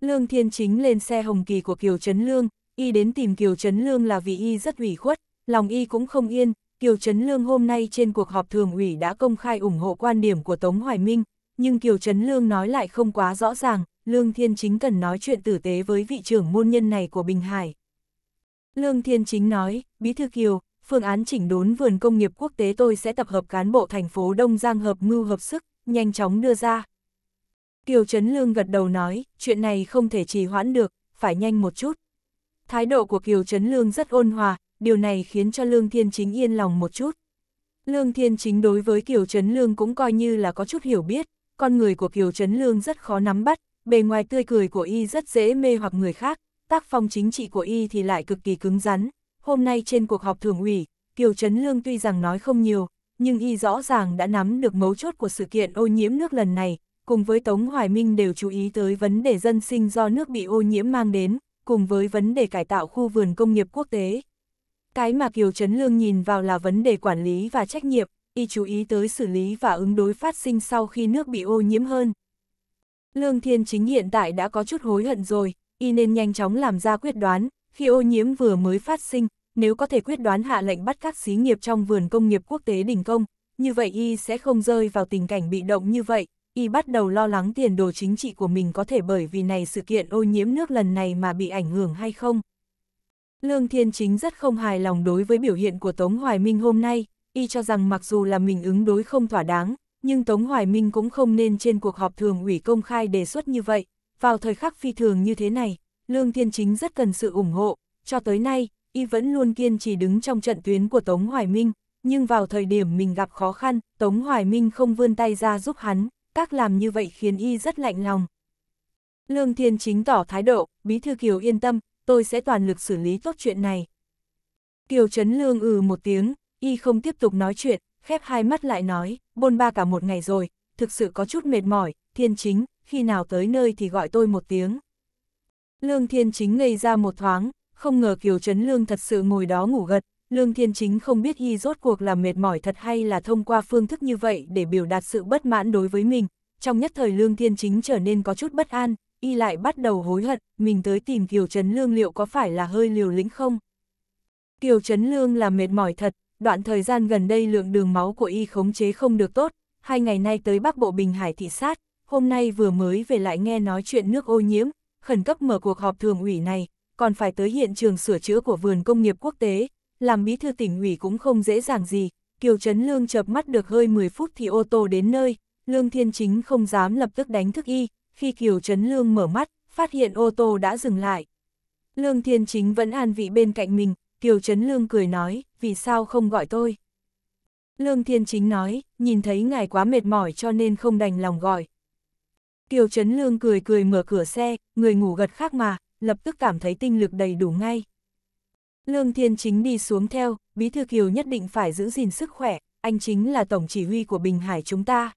Lương Thiên Chính lên xe hồng kỳ của Kiều Trấn Lương, y đến tìm Kiều Trấn Lương là vì y rất ủy khuất, lòng y cũng không yên, Kiều Trấn Lương hôm nay trên cuộc họp thường ủy đã công khai ủng hộ quan điểm của Tống Hoài Minh, nhưng Kiều Trấn Lương nói lại không quá rõ ràng, Lương Thiên Chính cần nói chuyện tử tế với vị trưởng môn nhân này của Bình Hải. Lương Thiên Chính nói, Bí Thư Kiều, phương án chỉnh đốn vườn công nghiệp quốc tế tôi sẽ tập hợp cán bộ thành phố Đông Giang hợp mưu hợp sức, nhanh chóng đưa ra. Kiều Trấn Lương gật đầu nói, chuyện này không thể trì hoãn được, phải nhanh một chút. Thái độ của Kiều Trấn Lương rất ôn hòa, điều này khiến cho Lương Thiên Chính yên lòng một chút. Lương Thiên Chính đối với Kiều Trấn Lương cũng coi như là có chút hiểu biết, con người của Kiều Trấn Lương rất khó nắm bắt, bề ngoài tươi cười của y rất dễ mê hoặc người khác, tác phong chính trị của y thì lại cực kỳ cứng rắn. Hôm nay trên cuộc họp thường ủy, Kiều Trấn Lương tuy rằng nói không nhiều, nhưng y rõ ràng đã nắm được mấu chốt của sự kiện ô nhiễm nước lần này, cùng với Tống Hoài Minh đều chú ý tới vấn đề dân sinh do nước bị ô nhiễm mang đến, cùng với vấn đề cải tạo khu vườn công nghiệp quốc tế. Cái mà Kiều Trấn Lương nhìn vào là vấn đề quản lý và trách nhiệm, y chú ý tới xử lý và ứng đối phát sinh sau khi nước bị ô nhiễm hơn. Lương Thiên Chính hiện tại đã có chút hối hận rồi, y nên nhanh chóng làm ra quyết đoán, khi ô nhiễm vừa mới phát sinh, nếu có thể quyết đoán hạ lệnh bắt các xí nghiệp trong vườn công nghiệp quốc tế đình công, như vậy y sẽ không rơi vào tình cảnh bị động như vậy y bắt đầu lo lắng tiền đồ chính trị của mình có thể bởi vì này sự kiện ô nhiễm nước lần này mà bị ảnh hưởng hay không. Lương Thiên Chính rất không hài lòng đối với biểu hiện của Tống Hoài Minh hôm nay, y cho rằng mặc dù là mình ứng đối không thỏa đáng, nhưng Tống Hoài Minh cũng không nên trên cuộc họp thường ủy công khai đề xuất như vậy, vào thời khắc phi thường như thế này, Lương Thiên Chính rất cần sự ủng hộ, cho tới nay, y vẫn luôn kiên trì đứng trong trận tuyến của Tống Hoài Minh, nhưng vào thời điểm mình gặp khó khăn, Tống Hoài Minh không vươn tay ra giúp hắn, các làm như vậy khiến y rất lạnh lòng. Lương Thiên Chính tỏ thái độ, Bí Thư Kiều yên tâm, tôi sẽ toàn lực xử lý tốt chuyện này. Kiều Trấn Lương ừ một tiếng, y không tiếp tục nói chuyện, khép hai mắt lại nói, bôn ba cả một ngày rồi, thực sự có chút mệt mỏi, Thiên Chính, khi nào tới nơi thì gọi tôi một tiếng. Lương Thiên Chính ngây ra một thoáng, không ngờ Kiều Trấn Lương thật sự ngồi đó ngủ gật, Lương Thiên Chính không biết y rốt cuộc là mệt mỏi thật hay là thông qua phương thức như vậy để biểu đạt sự bất mãn đối với mình. Trong nhất thời Lương Thiên Chính trở nên có chút bất an, y lại bắt đầu hối hận, mình tới tìm Kiều Trấn Lương liệu có phải là hơi liều lĩnh không? Kiều Trấn Lương là mệt mỏi thật, đoạn thời gian gần đây lượng đường máu của y khống chế không được tốt, hai ngày nay tới Bắc Bộ Bình Hải thị sát, hôm nay vừa mới về lại nghe nói chuyện nước ô nhiễm, khẩn cấp mở cuộc họp thường ủy này, còn phải tới hiện trường sửa chữa của vườn công nghiệp quốc tế, làm bí thư tỉnh ủy cũng không dễ dàng gì, Kiều Trấn Lương chợp mắt được hơi 10 phút thì ô tô đến nơi, Lương Thiên Chính không dám lập tức đánh thức y, khi Kiều Trấn Lương mở mắt, phát hiện ô tô đã dừng lại. Lương Thiên Chính vẫn an vị bên cạnh mình, Kiều Trấn Lương cười nói, vì sao không gọi tôi? Lương Thiên Chính nói, nhìn thấy ngài quá mệt mỏi cho nên không đành lòng gọi. Kiều Trấn Lương cười cười mở cửa xe, người ngủ gật khác mà, lập tức cảm thấy tinh lực đầy đủ ngay. Lương Thiên Chính đi xuống theo, Bí Thư Kiều nhất định phải giữ gìn sức khỏe, anh chính là tổng chỉ huy của Bình Hải chúng ta.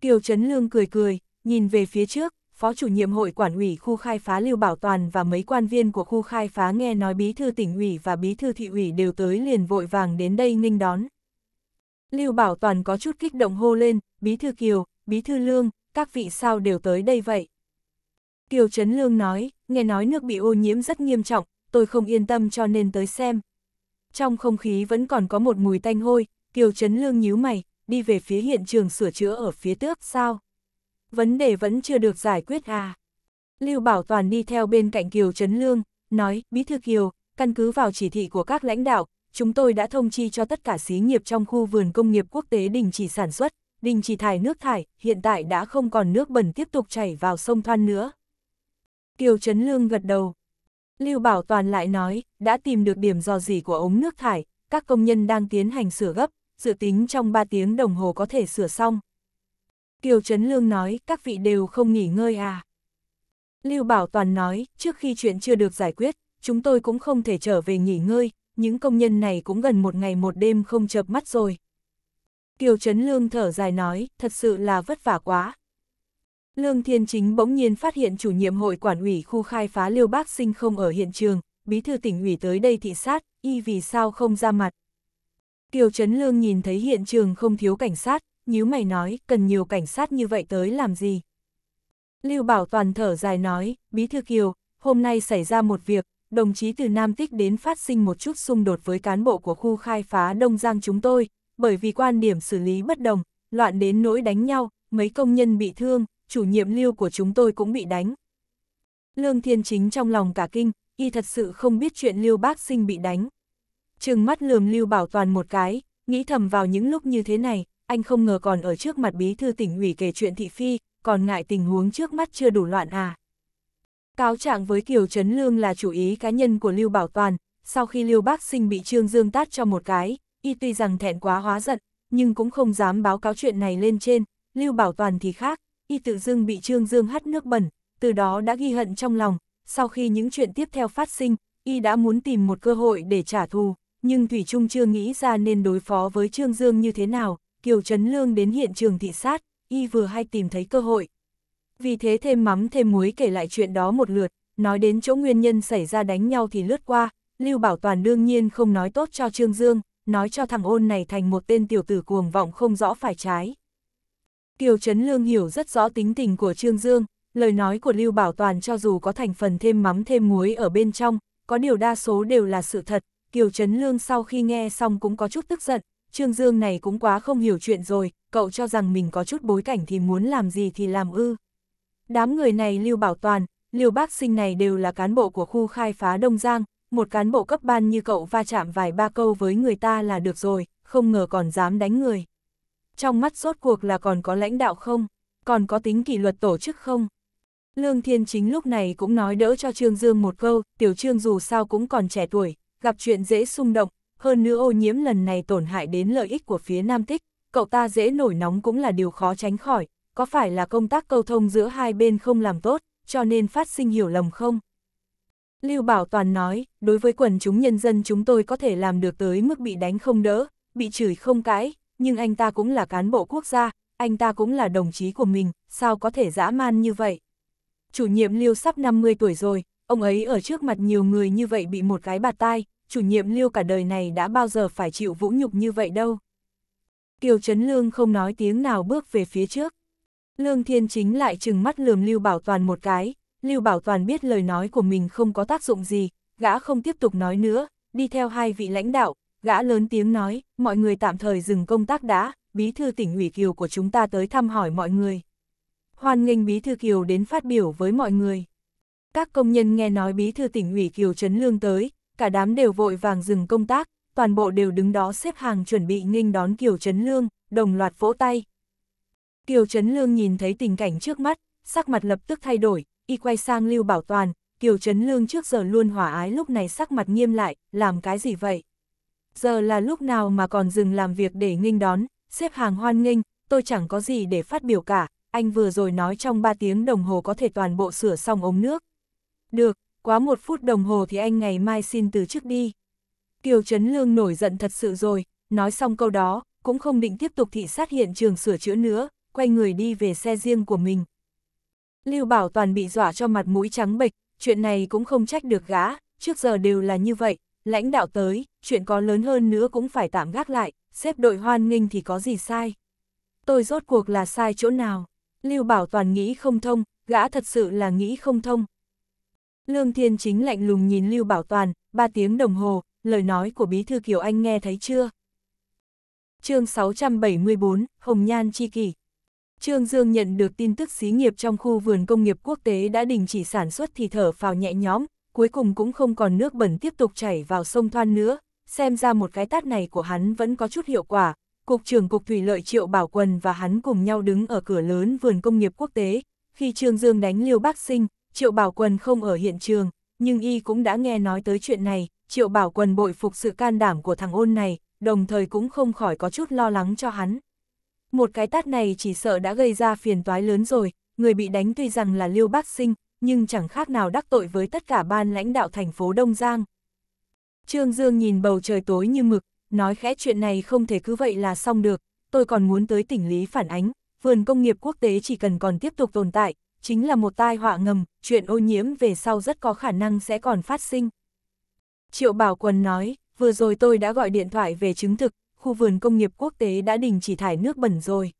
Kiều Trấn Lương cười cười, nhìn về phía trước, Phó chủ nhiệm hội quản ủy khu khai phá Lưu Bảo Toàn và mấy quan viên của khu khai phá nghe nói Bí Thư tỉnh ủy và Bí Thư thị ủy đều tới liền vội vàng đến đây nghênh đón. Lưu Bảo Toàn có chút kích động hô lên, Bí Thư Kiều, Bí Thư Lương, các vị sao đều tới đây vậy? Kiều Trấn Lương nói, nghe nói nước bị ô nhiễm rất nghiêm trọng, tôi không yên tâm cho nên tới xem. Trong không khí vẫn còn có một mùi tanh hôi, Kiều Trấn Lương nhíu mày, đi về phía hiện trường sửa chữa ở phía tước sao? Vấn đề vẫn chưa được giải quyết à? Lưu Bảo Toàn đi theo bên cạnh Kiều Trấn Lương, nói, Bí thư Kiều, căn cứ vào chỉ thị của các lãnh đạo, chúng tôi đã thông chi cho tất cả xí nghiệp trong khu vườn công nghiệp quốc tế đình chỉ sản xuất, đình chỉ thải nước thải, hiện tại đã không còn nước bẩn tiếp tục chảy vào sông Thoan nữa. Kiều Trấn Lương gật đầu, Lưu Bảo Toàn lại nói, đã tìm được điểm dò dỉ của ống nước thải, các công nhân đang tiến hành sửa gấp, dự tính trong 3 tiếng đồng hồ có thể sửa xong. Kiều Trấn Lương nói, các vị đều không nghỉ ngơi à. Lưu Bảo Toàn nói, trước khi chuyện chưa được giải quyết, chúng tôi cũng không thể trở về nghỉ ngơi, những công nhân này cũng gần một ngày một đêm không chợp mắt rồi. Kiều Trấn Lương thở dài nói, thật sự là vất vả quá, Lương Thiên Chính bỗng nhiên phát hiện chủ nhiệm hội quản ủy khu khai phá Liêu Bác Sinh không ở hiện trường, bí thư tỉnh ủy tới đây thị sát, y vì sao không ra mặt. Kiều Trấn Lương nhìn thấy hiện trường không thiếu cảnh sát, nhíu mày nói, cần nhiều cảnh sát như vậy tới làm gì. Lưu Bảo Toàn thở dài nói, bí thư Kiều, hôm nay xảy ra một việc, đồng chí từ Nam Tích đến phát sinh một chút xung đột với cán bộ của khu khai phá Đông Giang chúng tôi, bởi vì quan điểm xử lý bất đồng, loạn đến nỗi đánh nhau, mấy công nhân bị thương, chủ nhiệm lưu của chúng tôi cũng bị đánh. Lương Thiên Chính trong lòng cả kinh, y thật sự không biết chuyện lưu bác sinh bị đánh. Trừng mắt lườm lưu bảo toàn một cái, nghĩ thầm vào những lúc như thế này, anh không ngờ còn ở trước mặt bí thư tỉnh ủy kể chuyện thị phi, còn ngại tình huống trước mắt chưa đủ loạn à. Cáo trạng với Kiều Trấn Lương là chủ ý cá nhân của Lưu Bảo Toàn, sau khi Lưu Bác Sinh bị Trương Dương tát cho một cái, y tuy rằng thẹn quá hóa giận, nhưng cũng không dám báo cáo chuyện này lên trên, Lưu Bảo Toàn thì khác, y tự dưng bị Trương Dương hắt nước bẩn, từ đó đã ghi hận trong lòng, sau khi những chuyện tiếp theo phát sinh, y đã muốn tìm một cơ hội để trả thù, nhưng Thủy Trung chưa nghĩ ra nên đối phó với Trương Dương như thế nào, Kiều Trấn Lương đến hiện trường thị sát, y vừa hay tìm thấy cơ hội. Vì thế thêm mắm thêm muối kể lại chuyện đó một lượt, nói đến chỗ nguyên nhân xảy ra đánh nhau thì lướt qua, Lưu Bảo Toàn đương nhiên không nói tốt cho Trương Dương, nói cho thằng ôn này thành một tên tiểu tử cuồng vọng không rõ phải trái. Kiều Trấn Lương hiểu rất rõ tính tình của Trương Dương, lời nói của Lưu Bảo Toàn cho dù có thành phần thêm mắm thêm muối ở bên trong, có điều đa số đều là sự thật. Kiều Trấn Lương sau khi nghe xong cũng có chút tức giận, Trương Dương này cũng quá không hiểu chuyện rồi, cậu cho rằng mình có chút bối cảnh thì muốn làm gì thì làm ư. Đám người này Lưu Bảo Toàn, Lưu Bác Sinh này đều là cán bộ của khu khai phá Đông Giang, một cán bộ cấp ban như cậu va chạm vài ba câu với người ta là được rồi, không ngờ còn dám đánh người trong mắt rốt cuộc là còn có lãnh đạo không, còn có tính kỷ luật tổ chức không. Lương Thiên Chính lúc này cũng nói đỡ cho Trương Dương một câu, Tiểu Trương dù sao cũng còn trẻ tuổi, gặp chuyện dễ xung động, hơn nữa ô nhiễm lần này tổn hại đến lợi ích của phía Nam Tích, cậu ta dễ nổi nóng cũng là điều khó tránh khỏi, có phải là công tác câu thông giữa hai bên không làm tốt, cho nên phát sinh hiểu lầm không? Lưu Bảo Toàn nói, đối với quần chúng nhân dân chúng tôi có thể làm được tới mức bị đánh không đỡ, bị chửi không cãi, nhưng anh ta cũng là cán bộ quốc gia, anh ta cũng là đồng chí của mình, sao có thể dã man như vậy? Chủ nhiệm Lưu sắp 50 tuổi rồi, ông ấy ở trước mặt nhiều người như vậy bị một cái bạt tai, chủ nhiệm Lưu cả đời này đã bao giờ phải chịu vũ nhục như vậy đâu. Kiều Trấn Lương không nói tiếng nào bước về phía trước. Lương Thiên Chính lại trừng mắt lườm Lưu Bảo Toàn một cái, Lưu Bảo Toàn biết lời nói của mình không có tác dụng gì, gã không tiếp tục nói nữa, đi theo hai vị lãnh đạo, Gã lớn tiếng nói, mọi người tạm thời dừng công tác đã, bí thư tỉnh ủy Kiều của chúng ta tới thăm hỏi mọi người. Hoan nghênh bí thư Kiều đến phát biểu với mọi người. Các công nhân nghe nói bí thư tỉnh ủy Kiều Trấn Lương tới, cả đám đều vội vàng dừng công tác, toàn bộ đều đứng đó xếp hàng chuẩn bị nghênh đón Kiều Trấn Lương, đồng loạt vỗ tay. Kiều Trấn Lương nhìn thấy tình cảnh trước mắt, sắc mặt lập tức thay đổi, y quay sang Lưu Bảo Toàn, Kiều Trấn Lương trước giờ luôn hòa ái lúc này sắc mặt nghiêm lại, làm cái gì vậy? giờ là lúc nào mà còn dừng làm việc để nghênh đón, xếp hàng hoan nghênh, tôi chẳng có gì để phát biểu cả, anh vừa rồi nói trong 3 tiếng đồng hồ có thể toàn bộ sửa xong ống nước. Được, quá một phút đồng hồ thì anh ngày mai xin từ chức đi. Kiều Trấn Lương nổi giận thật sự rồi, nói xong câu đó, cũng không định tiếp tục thị sát hiện trường sửa chữa nữa, quay người đi về xe riêng của mình. Lưu Bảo Toàn bị dọa cho mặt mũi trắng bệch, chuyện này cũng không trách được gã, trước giờ đều là như vậy, lãnh đạo tới, chuyện có lớn hơn nữa cũng phải tạm gác lại, xếp đội hoan nghênh thì có gì sai. Tôi rốt cuộc là sai chỗ nào? Lưu Bảo Toàn nghĩ không thông, gã thật sự là nghĩ không thông. Lương Thiên Chính lạnh lùng nhìn Lưu Bảo Toàn, ba tiếng đồng hồ, lời nói của Bí Thư Kiều Anh nghe thấy chưa? chương 674, Hồng Nhan Chi Kỷ Trương Dương nhận được tin tức xí nghiệp trong khu vườn công nghiệp quốc tế đã đình chỉ sản xuất thì thở phào nhẹ nhõm, cuối cùng cũng không còn nước bẩn tiếp tục chảy vào sông Thoan nữa, xem ra một cái tát này của hắn vẫn có chút hiệu quả. Cục trưởng Cục Thủy Lợi Triệu Bảo Quân và hắn cùng nhau đứng ở cửa lớn vườn công nghiệp quốc tế, khi Trương Dương đánh Liêu Bác Sinh, Triệu Bảo Quân không ở hiện trường, nhưng y cũng đã nghe nói tới chuyện này, Triệu Bảo Quân bội phục sự can đảm của thằng ôn này, đồng thời cũng không khỏi có chút lo lắng cho hắn. Một cái tát này chỉ sợ đã gây ra phiền toái lớn rồi, người bị đánh tuy rằng là Liêu Bác Sinh, nhưng chẳng khác nào đắc tội với tất cả ban lãnh đạo thành phố Đông Giang. Trương Dương nhìn bầu trời tối như mực, nói khẽ chuyện này không thể cứ vậy là xong được, tôi còn muốn tới tỉnh Lý phản ánh, vườn công nghiệp quốc tế chỉ cần còn tiếp tục tồn tại, chính là một tai họa ngầm, chuyện ô nhiễm về sau rất có khả năng sẽ còn phát sinh. Triệu Bảo Quân nói, vừa rồi tôi đã gọi điện thoại về chứng thực, khu vườn công nghiệp quốc tế đã đình chỉ thải nước bẩn rồi.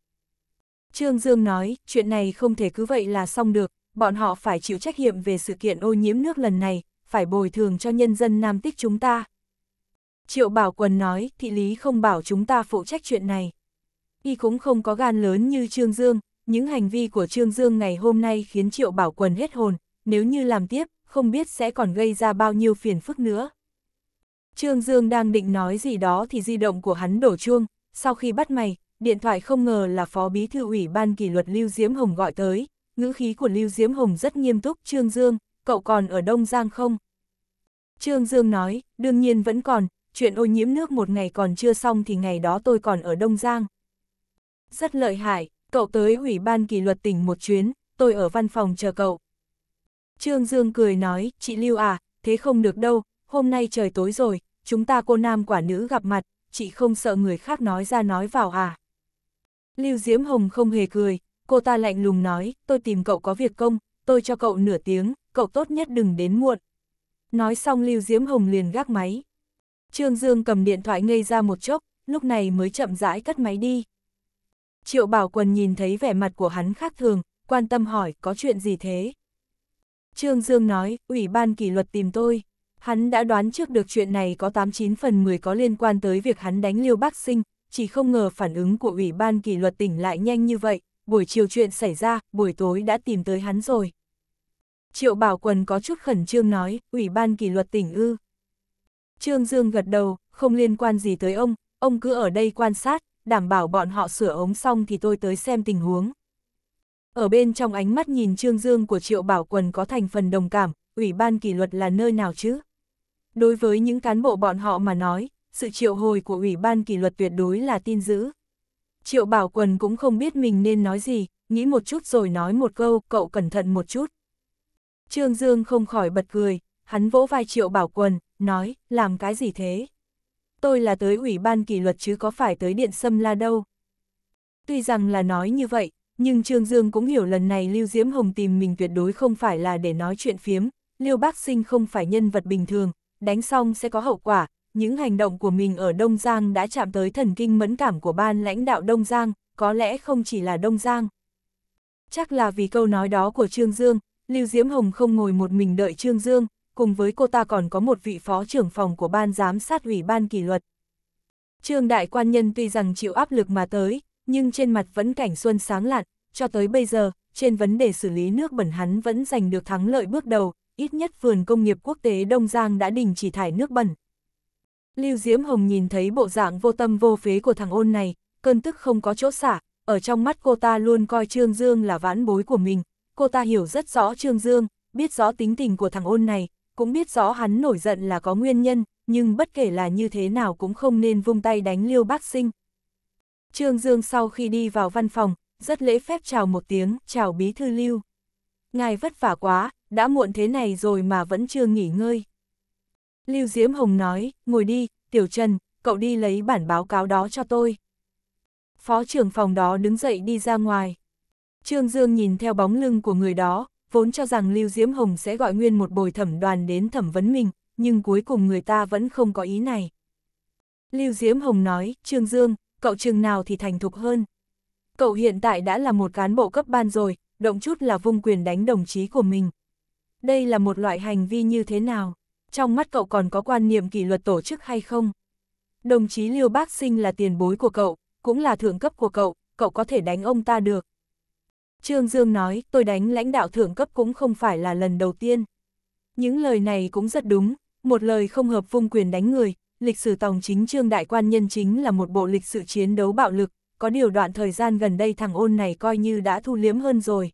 Trương Dương nói, chuyện này không thể cứ vậy là xong được, bọn họ phải chịu trách nhiệm về sự kiện ô nhiễm nước lần này, phải bồi thường cho nhân dân Nam Tích chúng ta. Triệu Bảo Quần nói, thị lý không bảo chúng ta phụ trách chuyện này. Y cũng không có gan lớn như Trương Dương, những hành vi của Trương Dương ngày hôm nay khiến Triệu Bảo Quần hết hồn, nếu như làm tiếp, không biết sẽ còn gây ra bao nhiêu phiền phức nữa. Trương Dương đang định nói gì đó thì di động của hắn đổ chuông, sau khi bắt mày, điện thoại không ngờ là phó bí thư ủy ban kỷ luật Lưu Diễm Hồng gọi tới, ngữ khí của Lưu Diễm Hồng rất nghiêm túc, Trương Dương, cậu còn ở Đông Giang không? Trương Dương nói, đương nhiên vẫn còn, chuyện ô nhiễm nước một ngày còn chưa xong thì ngày đó tôi còn ở Đông Giang. Rất lợi hại, cậu tới Ủy ban kỷ luật tỉnh một chuyến, tôi ở văn phòng chờ cậu. Trương Dương cười nói, chị Lưu à, thế không được đâu, hôm nay trời tối rồi, chúng ta cô nam quả nữ gặp mặt, chị không sợ người khác nói ra nói vào à. Lưu Diễm Hồng không hề cười, cô ta lạnh lùng nói, tôi tìm cậu có việc công, tôi cho cậu nửa tiếng, cậu tốt nhất đừng đến muộn. Nói xong Lưu Diễm Hồng liền gác máy. Trương Dương cầm điện thoại ngây ra một chốc, lúc này mới chậm rãi cất máy đi. Triệu Bảo Quần nhìn thấy vẻ mặt của hắn khác thường, quan tâm hỏi có chuyện gì thế? Trương Dương nói, Ủy ban kỷ luật tìm tôi. Hắn đã đoán trước được chuyện này có 89 phần 10 có liên quan tới việc hắn đánh liêu Bắc sinh, chỉ không ngờ phản ứng của Ủy ban kỷ luật tỉnh lại nhanh như vậy, buổi chiều chuyện xảy ra, buổi tối đã tìm tới hắn rồi. Triệu Bảo Quần có chút khẩn trương nói, Ủy ban kỷ luật tỉnh ư. Trương Dương gật đầu, không liên quan gì tới ông, ông cứ ở đây quan sát, đảm bảo bọn họ sửa ống xong thì tôi tới xem tình huống. Ở bên trong ánh mắt nhìn Trương Dương của Triệu Bảo Quần có thành phần đồng cảm, Ủy ban kỷ luật là nơi nào chứ? Đối với những cán bộ bọn họ mà nói, sự triệu hồi của Ủy ban kỷ luật tuyệt đối là tin dữ. Triệu Bảo Quần cũng không biết mình nên nói gì, nghĩ một chút rồi nói một câu, cậu cẩn thận một chút. Trương Dương không khỏi bật cười, hắn vỗ vai Triệu Bảo Quần, nói, làm cái gì thế? Tôi là tới ủy ban kỷ luật chứ có phải tới điện xâm la đâu. Tuy rằng là nói như vậy, nhưng Trương Dương cũng hiểu lần này Lưu Diễm Hồng tìm mình tuyệt đối không phải là để nói chuyện phiếm, Lưu Bác Sinh không phải nhân vật bình thường, đánh xong sẽ có hậu quả, những hành động của mình ở Đông Giang đã chạm tới thần kinh mẫn cảm của ban lãnh đạo Đông Giang, có lẽ không chỉ là Đông Giang. Chắc là vì câu nói đó của Trương Dương, Lưu Diễm Hồng không ngồi một mình đợi Trương Dương, cùng với cô ta còn có một vị phó trưởng phòng của ban giám sát ủy ban kỷ luật. Trương đại quan nhân tuy rằng chịu áp lực mà tới, nhưng trên mặt vẫn cảnh xuân sáng lạn, cho tới bây giờ, trên vấn đề xử lý nước bẩn hắn vẫn giành được thắng lợi bước đầu, ít nhất vườn công nghiệp quốc tế Đông Giang đã đình chỉ thải nước bẩn, Lưu Diễm Hồng nhìn thấy bộ dạng vô tâm vô phế của thằng ôn này, cơn tức không có chỗ xả, ở trong mắt cô ta luôn coi Trương Dương là vãn bối của mình, cô ta hiểu rất rõ Trương Dương, biết rõ tính tình của thằng ôn này, cũng biết rõ hắn nổi giận là có nguyên nhân, nhưng bất kể là như thế nào cũng không nên vung tay đánh Lưu Bác Sinh. Trương Dương sau khi đi vào văn phòng, rất lễ phép chào một tiếng, chào bí thư Lưu. Ngài vất vả quá, đã muộn thế này rồi mà vẫn chưa nghỉ ngơi. Lưu Diễm Hồng nói, ngồi đi, Tiểu Trần, cậu đi lấy bản báo cáo đó cho tôi. Phó trưởng phòng đó đứng dậy đi ra ngoài. Trương Dương nhìn theo bóng lưng của người đó, vốn cho rằng Lưu Diễm Hồng sẽ gọi nguyên một bồi thẩm đoàn đến thẩm vấn mình, nhưng cuối cùng người ta vẫn không có ý này. Lưu Diễm Hồng nói, Trương Dương, cậu chừng nào thì thành thục hơn. Cậu hiện tại đã là một cán bộ cấp ban rồi, động chút là vung quyền đánh đồng chí của mình. Đây là một loại hành vi như thế nào? trong mắt cậu còn có quan niệm kỷ luật tổ chức hay không? Đồng chí Liêu Bác Sinh là tiền bối của cậu, cũng là thượng cấp của cậu, cậu có thể đánh ông ta được. Trương Dương nói, tôi đánh lãnh đạo thượng cấp cũng không phải là lần đầu tiên. Những lời này cũng rất đúng, một lời không hợp vung quyền đánh người, lịch sử tòng chính Trương Đại Quan Nhân chính là một bộ lịch sử chiến đấu bạo lực, có điều đoạn thời gian gần đây thằng ôn này coi như đã thu liếm hơn rồi.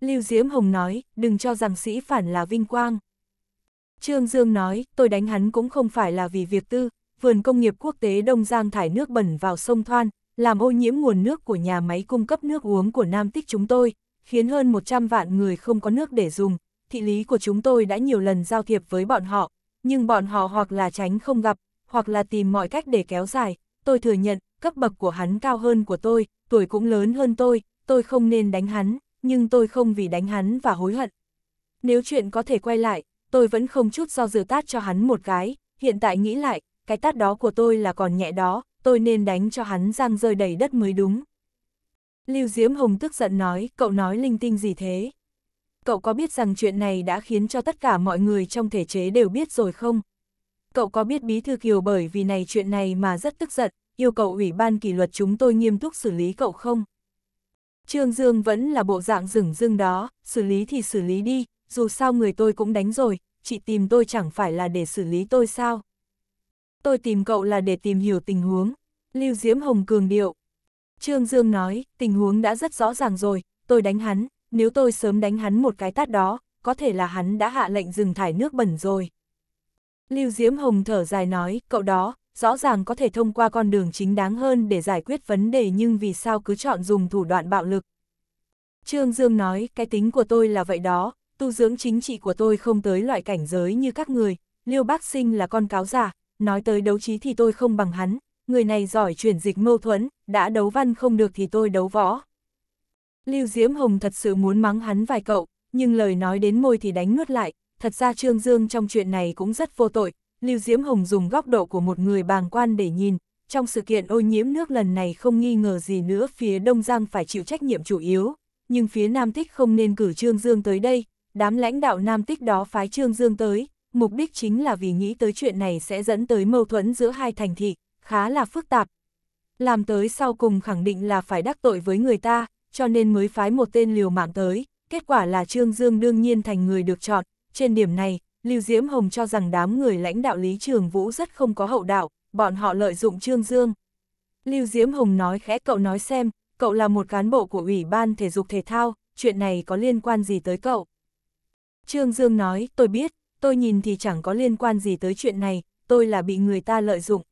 Lưu Diễm Hồng nói, đừng cho rằng sĩ phản là vinh quang. Trương Dương nói, tôi đánh hắn cũng không phải là vì việc tư, vườn công nghiệp quốc tế Đông Giang thải nước bẩn vào sông Thoan, làm ô nhiễm nguồn nước của nhà máy cung cấp nước uống của Nam Tích chúng tôi, khiến hơn 100 vạn người không có nước để dùng. Thị lý của chúng tôi đã nhiều lần giao thiệp với bọn họ, nhưng bọn họ hoặc là tránh không gặp, hoặc là tìm mọi cách để kéo dài. Tôi thừa nhận, cấp bậc của hắn cao hơn của tôi, tuổi cũng lớn hơn tôi, tôi không nên đánh hắn, nhưng tôi không vì đánh hắn và hối hận. Nếu chuyện có thể quay lại, tôi vẫn không chút do dự tát cho hắn một cái, hiện tại nghĩ lại, cái tát đó của tôi là còn nhẹ đó, tôi nên đánh cho hắn răng rơi đầy đất mới đúng. Lưu Diễm Hồng tức giận nói, cậu nói linh tinh gì thế? Cậu có biết rằng chuyện này đã khiến cho tất cả mọi người trong thể chế đều biết rồi không? Cậu có biết Bí Thư Kiều bởi vì này chuyện này mà rất tức giận, yêu cầu Ủy ban kỷ luật chúng tôi nghiêm túc xử lý cậu không? Trương Dương vẫn là bộ dạng rừng dưng đó, xử lý thì xử lý đi, dù sao người tôi cũng đánh rồi, chị tìm tôi chẳng phải là để xử lý tôi sao. Tôi tìm cậu là để tìm hiểu tình huống, Lưu Diễm Hồng cường điệu. Trương Dương nói, tình huống đã rất rõ ràng rồi, tôi đánh hắn, nếu tôi sớm đánh hắn một cái tát đó, có thể là hắn đã hạ lệnh dừng thải nước bẩn rồi. Lưu Diễm Hồng thở dài nói, cậu đó, rõ ràng có thể thông qua con đường chính đáng hơn để giải quyết vấn đề nhưng vì sao cứ chọn dùng thủ đoạn bạo lực. Trương Dương nói, cái tính của tôi là vậy đó, tu dưỡng chính trị của tôi không tới loại cảnh giới như các người, Liêu Bác Sinh là con cáo giả, nói tới đấu trí thì tôi không bằng hắn, người này giỏi chuyển dịch mâu thuẫn, đã đấu văn không được thì tôi đấu võ. Lưu Diễm Hồng thật sự muốn mắng hắn vài cậu, nhưng lời nói đến môi thì đánh nuốt lại, thật ra Trương Dương trong chuyện này cũng rất vô tội, Lưu Diễm Hồng dùng góc độ của một người bàng quan để nhìn, trong sự kiện ô nhiễm nước lần này không nghi ngờ gì nữa phía Đông Giang phải chịu trách nhiệm chủ yếu, nhưng phía Nam Thích không nên cử Trương Dương tới đây, đám lãnh đạo Nam Tích đó phái Trương Dương tới, mục đích chính là vì nghĩ tới chuyện này sẽ dẫn tới mâu thuẫn giữa hai thành thị, khá là phức tạp. Làm tới sau cùng khẳng định là phải đắc tội với người ta, cho nên mới phái một tên liều mạng tới, kết quả là Trương Dương đương nhiên thành người được chọn, trên điểm này, Lưu Diễm Hồng cho rằng đám người lãnh đạo Lý Trường Vũ rất không có hậu đạo, bọn họ lợi dụng Trương Dương. Lưu Diễm Hồng nói khẽ cậu nói xem, cậu là một cán bộ của Ủy ban Thể dục Thể thao, chuyện này có liên quan gì tới cậu? Trương Dương nói, tôi biết, tôi nhìn thì chẳng có liên quan gì tới chuyện này, tôi là bị người ta lợi dụng.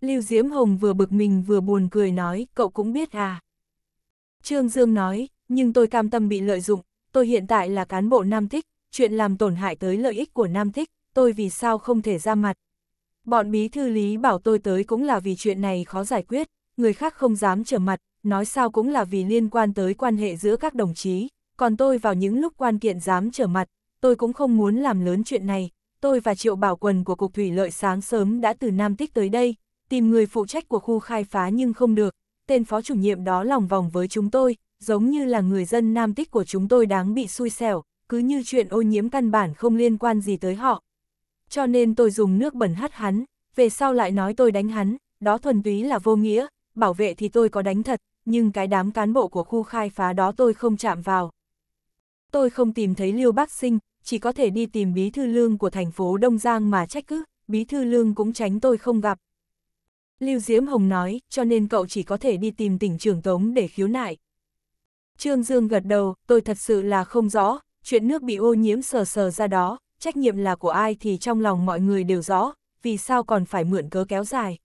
Lưu Diễm Hồng vừa bực mình vừa buồn cười nói, cậu cũng biết à. Trương Dương nói, nhưng tôi cam tâm bị lợi dụng, tôi hiện tại là cán bộ Nam Thích, chuyện làm tổn hại tới lợi ích của Nam Thích, tôi vì sao không thể ra mặt. Bọn bí thư lý bảo tôi tới cũng là vì chuyện này khó giải quyết, người khác không dám trở mặt, nói sao cũng là vì liên quan tới quan hệ giữa các đồng chí còn tôi vào những lúc quan kiện dám trở mặt, tôi cũng không muốn làm lớn chuyện này. Tôi và Triệu Bảo Quần của Cục Thủy Lợi sáng sớm đã từ Nam Tích tới đây, tìm người phụ trách của khu khai phá nhưng không được. Tên phó chủ nhiệm đó lòng vòng với chúng tôi, giống như là người dân Nam Tích của chúng tôi đáng bị xui xẻo, cứ như chuyện ô nhiễm căn bản không liên quan gì tới họ. Cho nên tôi dùng nước bẩn hắt hắn, về sau lại nói tôi đánh hắn, đó thuần túy là vô nghĩa, bảo vệ thì tôi có đánh thật, nhưng cái đám cán bộ của khu khai phá đó tôi không chạm vào, tôi không tìm thấy Lưu Bắc Sinh, chỉ có thể đi tìm bí thư lương của thành phố Đông Giang mà trách cứ, bí thư lương cũng tránh tôi không gặp. Lưu Diễm Hồng nói, cho nên cậu chỉ có thể đi tìm tỉnh trưởng Tống để khiếu nại. Trương Dương gật đầu, tôi thật sự là không rõ, chuyện nước bị ô nhiễm sờ sờ ra đó, trách nhiệm là của ai thì trong lòng mọi người đều rõ, vì sao còn phải mượn cớ kéo dài.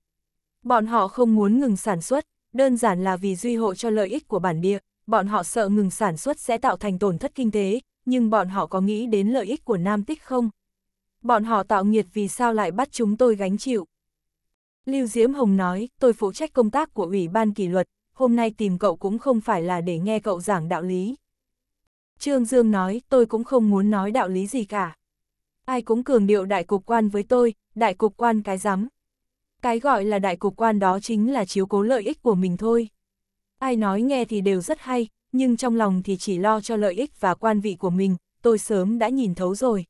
Bọn họ không muốn ngừng sản xuất, đơn giản là vì duy hộ cho lợi ích của bản địa bọn họ sợ ngừng sản xuất sẽ tạo thành tổn thất kinh tế, nhưng bọn họ có nghĩ đến lợi ích của Nam Tích không? Bọn họ tạo nghiệt vì sao lại bắt chúng tôi gánh chịu? Lưu Diễm Hồng nói, tôi phụ trách công tác của Ủy ban kỷ luật, hôm nay tìm cậu cũng không phải là để nghe cậu giảng đạo lý. Trương Dương nói, tôi cũng không muốn nói đạo lý gì cả. Ai cũng cường điệu đại cục quan với tôi, đại cục quan cái rắm. Cái gọi là đại cục quan đó chính là chiếu cố lợi ích của mình thôi. Ai nói nghe thì đều rất hay, nhưng trong lòng thì chỉ lo cho lợi ích và quan vị của mình, tôi sớm đã nhìn thấu rồi.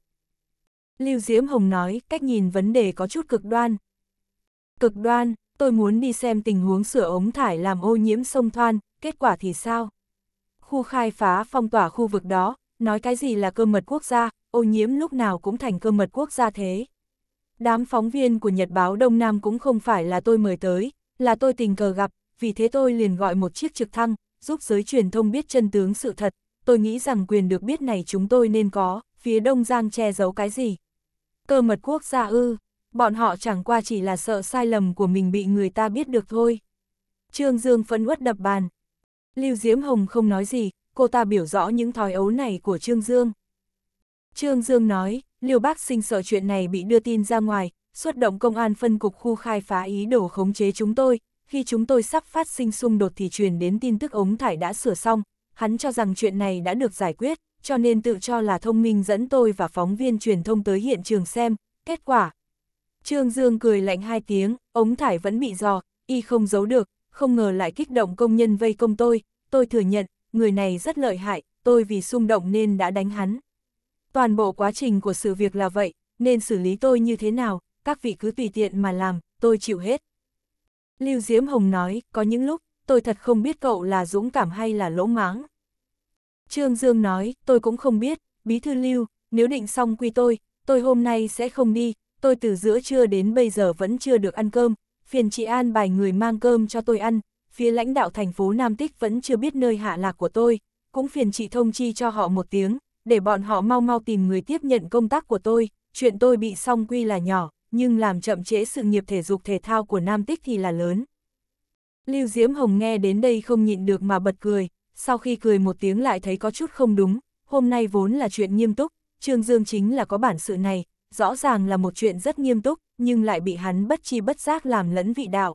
Lưu Diễm Hồng nói, cách nhìn vấn đề có chút cực đoan. Cực đoan, tôi muốn đi xem tình huống sửa ống thải làm ô nhiễm sông Thoan, kết quả thì sao? Khu khai phá phong tỏa khu vực đó, nói cái gì là cơ mật quốc gia, ô nhiễm lúc nào cũng thành cơ mật quốc gia thế. Đám phóng viên của Nhật báo Đông Nam cũng không phải là tôi mời tới, là tôi tình cờ gặp, vì thế tôi liền gọi một chiếc trực thăng, giúp giới truyền thông biết chân tướng sự thật, tôi nghĩ rằng quyền được biết này chúng tôi nên có, phía Đông Giang che giấu cái gì. Cơ mật quốc gia ư, bọn họ chẳng qua chỉ là sợ sai lầm của mình bị người ta biết được thôi. Trương Dương phấn uất đập bàn. Lưu Diễm Hồng không nói gì, cô ta biểu rõ những thói ấu này của Trương Dương. Trương Dương nói, lưu Bác Sinh sợ chuyện này bị đưa tin ra ngoài, xuất động công an phân cục khu khai phá ý đồ khống chế chúng tôi, khi chúng tôi sắp phát sinh xung đột thì truyền đến tin tức ống thải đã sửa xong, hắn cho rằng chuyện này đã được giải quyết, cho nên tự cho là thông minh dẫn tôi và phóng viên truyền thông tới hiện trường xem, kết quả. Trương Dương cười lạnh hai tiếng, ống thải vẫn bị giò, y không giấu được, không ngờ lại kích động công nhân vây công tôi, tôi thừa nhận, người này rất lợi hại, tôi vì xung động nên đã đánh hắn. Toàn bộ quá trình của sự việc là vậy, nên xử lý tôi như thế nào, các vị cứ tùy tiện mà làm, tôi chịu hết. Lưu Diễm Hồng nói, có những lúc, tôi thật không biết cậu là dũng cảm hay là lỗ máng. Trương Dương nói, tôi cũng không biết, bí thư Lưu, nếu định xong quy tôi, tôi hôm nay sẽ không đi, tôi từ giữa trưa đến bây giờ vẫn chưa được ăn cơm, phiền chị An bài người mang cơm cho tôi ăn, phía lãnh đạo thành phố Nam Tích vẫn chưa biết nơi hạ lạc của tôi, cũng phiền chị thông chi cho họ một tiếng, để bọn họ mau mau tìm người tiếp nhận công tác của tôi, chuyện tôi bị xong quy là nhỏ, nhưng làm chậm trễ sự nghiệp thể dục thể thao của Nam Tích thì là lớn. Lưu Diễm Hồng nghe đến đây không nhịn được mà bật cười, sau khi cười một tiếng lại thấy có chút không đúng, hôm nay vốn là chuyện nghiêm túc, Trương Dương chính là có bản sự này, rõ ràng là một chuyện rất nghiêm túc, nhưng lại bị hắn bất chi bất giác làm lẫn vị đạo.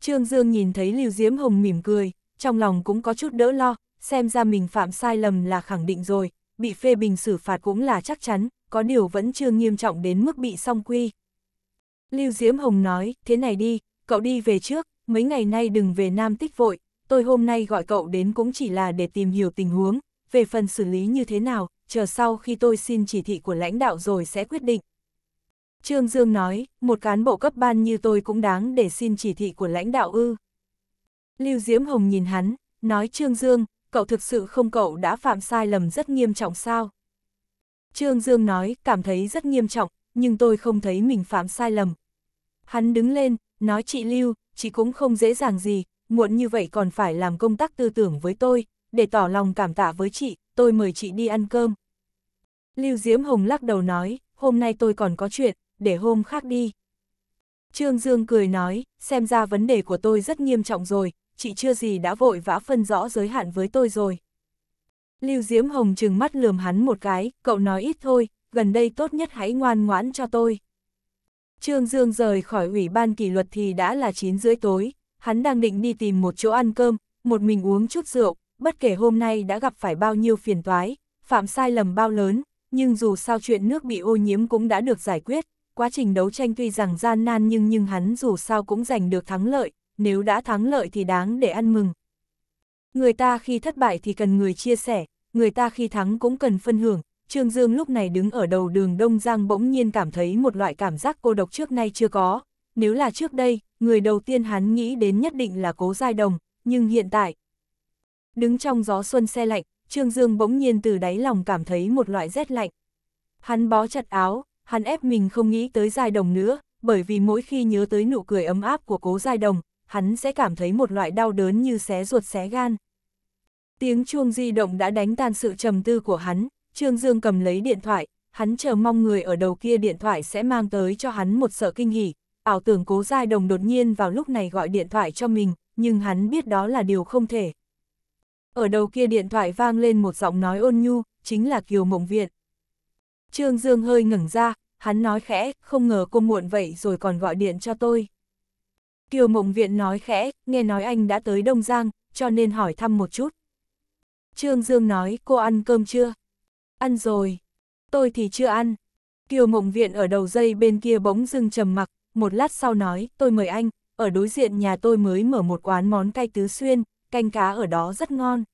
Trương Dương nhìn thấy Lưu Diễm Hồng mỉm cười, trong lòng cũng có chút đỡ lo, xem ra mình phạm sai lầm là khẳng định rồi, bị phê bình xử phạt cũng là chắc chắn, có điều vẫn chưa nghiêm trọng đến mức bị song quy. Lưu Diễm Hồng nói, thế này đi, cậu đi về trước, mấy ngày nay đừng về Nam Tích vội, tôi hôm nay gọi cậu đến cũng chỉ là để tìm hiểu tình huống, về phần xử lý như thế nào, chờ sau khi tôi xin chỉ thị của lãnh đạo rồi sẽ quyết định. Trương Dương nói, một cán bộ cấp ban như tôi cũng đáng để xin chỉ thị của lãnh đạo ư. Lưu Diễm Hồng nhìn hắn, nói Trương Dương, cậu thực sự không cậu đã phạm sai lầm rất nghiêm trọng sao? Trương Dương nói, cảm thấy rất nghiêm trọng, nhưng tôi không thấy mình phạm sai lầm. Hắn đứng lên, nói chị Lưu, chị cũng không dễ dàng gì, muộn như vậy còn phải làm công tác tư tưởng với tôi, để tỏ lòng cảm tạ với chị, tôi mời chị đi ăn cơm. Lưu Diễm Hồng lắc đầu nói, hôm nay tôi còn có chuyện, để hôm khác đi. Trương Dương cười nói, xem ra vấn đề của tôi rất nghiêm trọng rồi, chị chưa gì đã vội vã phân rõ giới hạn với tôi rồi. Lưu Diễm Hồng trừng mắt lườm hắn một cái, cậu nói ít thôi, gần đây tốt nhất hãy ngoan ngoãn cho tôi. Trương Dương rời khỏi ủy ban kỷ luật thì đã là 9 rưỡi tối, hắn đang định đi tìm một chỗ ăn cơm, một mình uống chút rượu, bất kể hôm nay đã gặp phải bao nhiêu phiền toái, phạm sai lầm bao lớn, nhưng dù sao chuyện nước bị ô nhiễm cũng đã được giải quyết, quá trình đấu tranh tuy rằng gian nan nhưng nhưng hắn dù sao cũng giành được thắng lợi, nếu đã thắng lợi thì đáng để ăn mừng. Người ta khi thất bại thì cần người chia sẻ, người ta khi thắng cũng cần phân hưởng. Trương Dương lúc này đứng ở đầu đường Đông Giang bỗng nhiên cảm thấy một loại cảm giác cô độc trước nay chưa có. Nếu là trước đây, người đầu tiên hắn nghĩ đến nhất định là cố giai đồng, nhưng hiện tại... Đứng trong gió xuân xe lạnh, Trương Dương bỗng nhiên từ đáy lòng cảm thấy một loại rét lạnh. Hắn bó chặt áo, hắn ép mình không nghĩ tới giai đồng nữa, bởi vì mỗi khi nhớ tới nụ cười ấm áp của cố giai đồng, hắn sẽ cảm thấy một loại đau đớn như xé ruột xé gan. Tiếng chuông di động đã đánh tan sự trầm tư của hắn, Trương Dương cầm lấy điện thoại, hắn chờ mong người ở đầu kia điện thoại sẽ mang tới cho hắn một sợ kinh hỉ. Ảo tưởng cố giai đồng đột nhiên vào lúc này gọi điện thoại cho mình, nhưng hắn biết đó là điều không thể. Ở đầu kia điện thoại vang lên một giọng nói ôn nhu, chính là Kiều Mộng Viện. Trương Dương hơi ngẩng ra, hắn nói khẽ, không ngờ cô muộn vậy rồi còn gọi điện cho tôi. Kiều Mộng Viện nói khẽ, nghe nói anh đã tới Đông Giang, cho nên hỏi thăm một chút. Trương Dương nói cô ăn cơm chưa? Ăn rồi. Tôi thì chưa ăn. Kiều mộng viện ở đầu dây bên kia bỗng dưng trầm mặc, một lát sau nói tôi mời anh, ở đối diện nhà tôi mới mở một quán món cay tứ xuyên, canh cá ở đó rất ngon.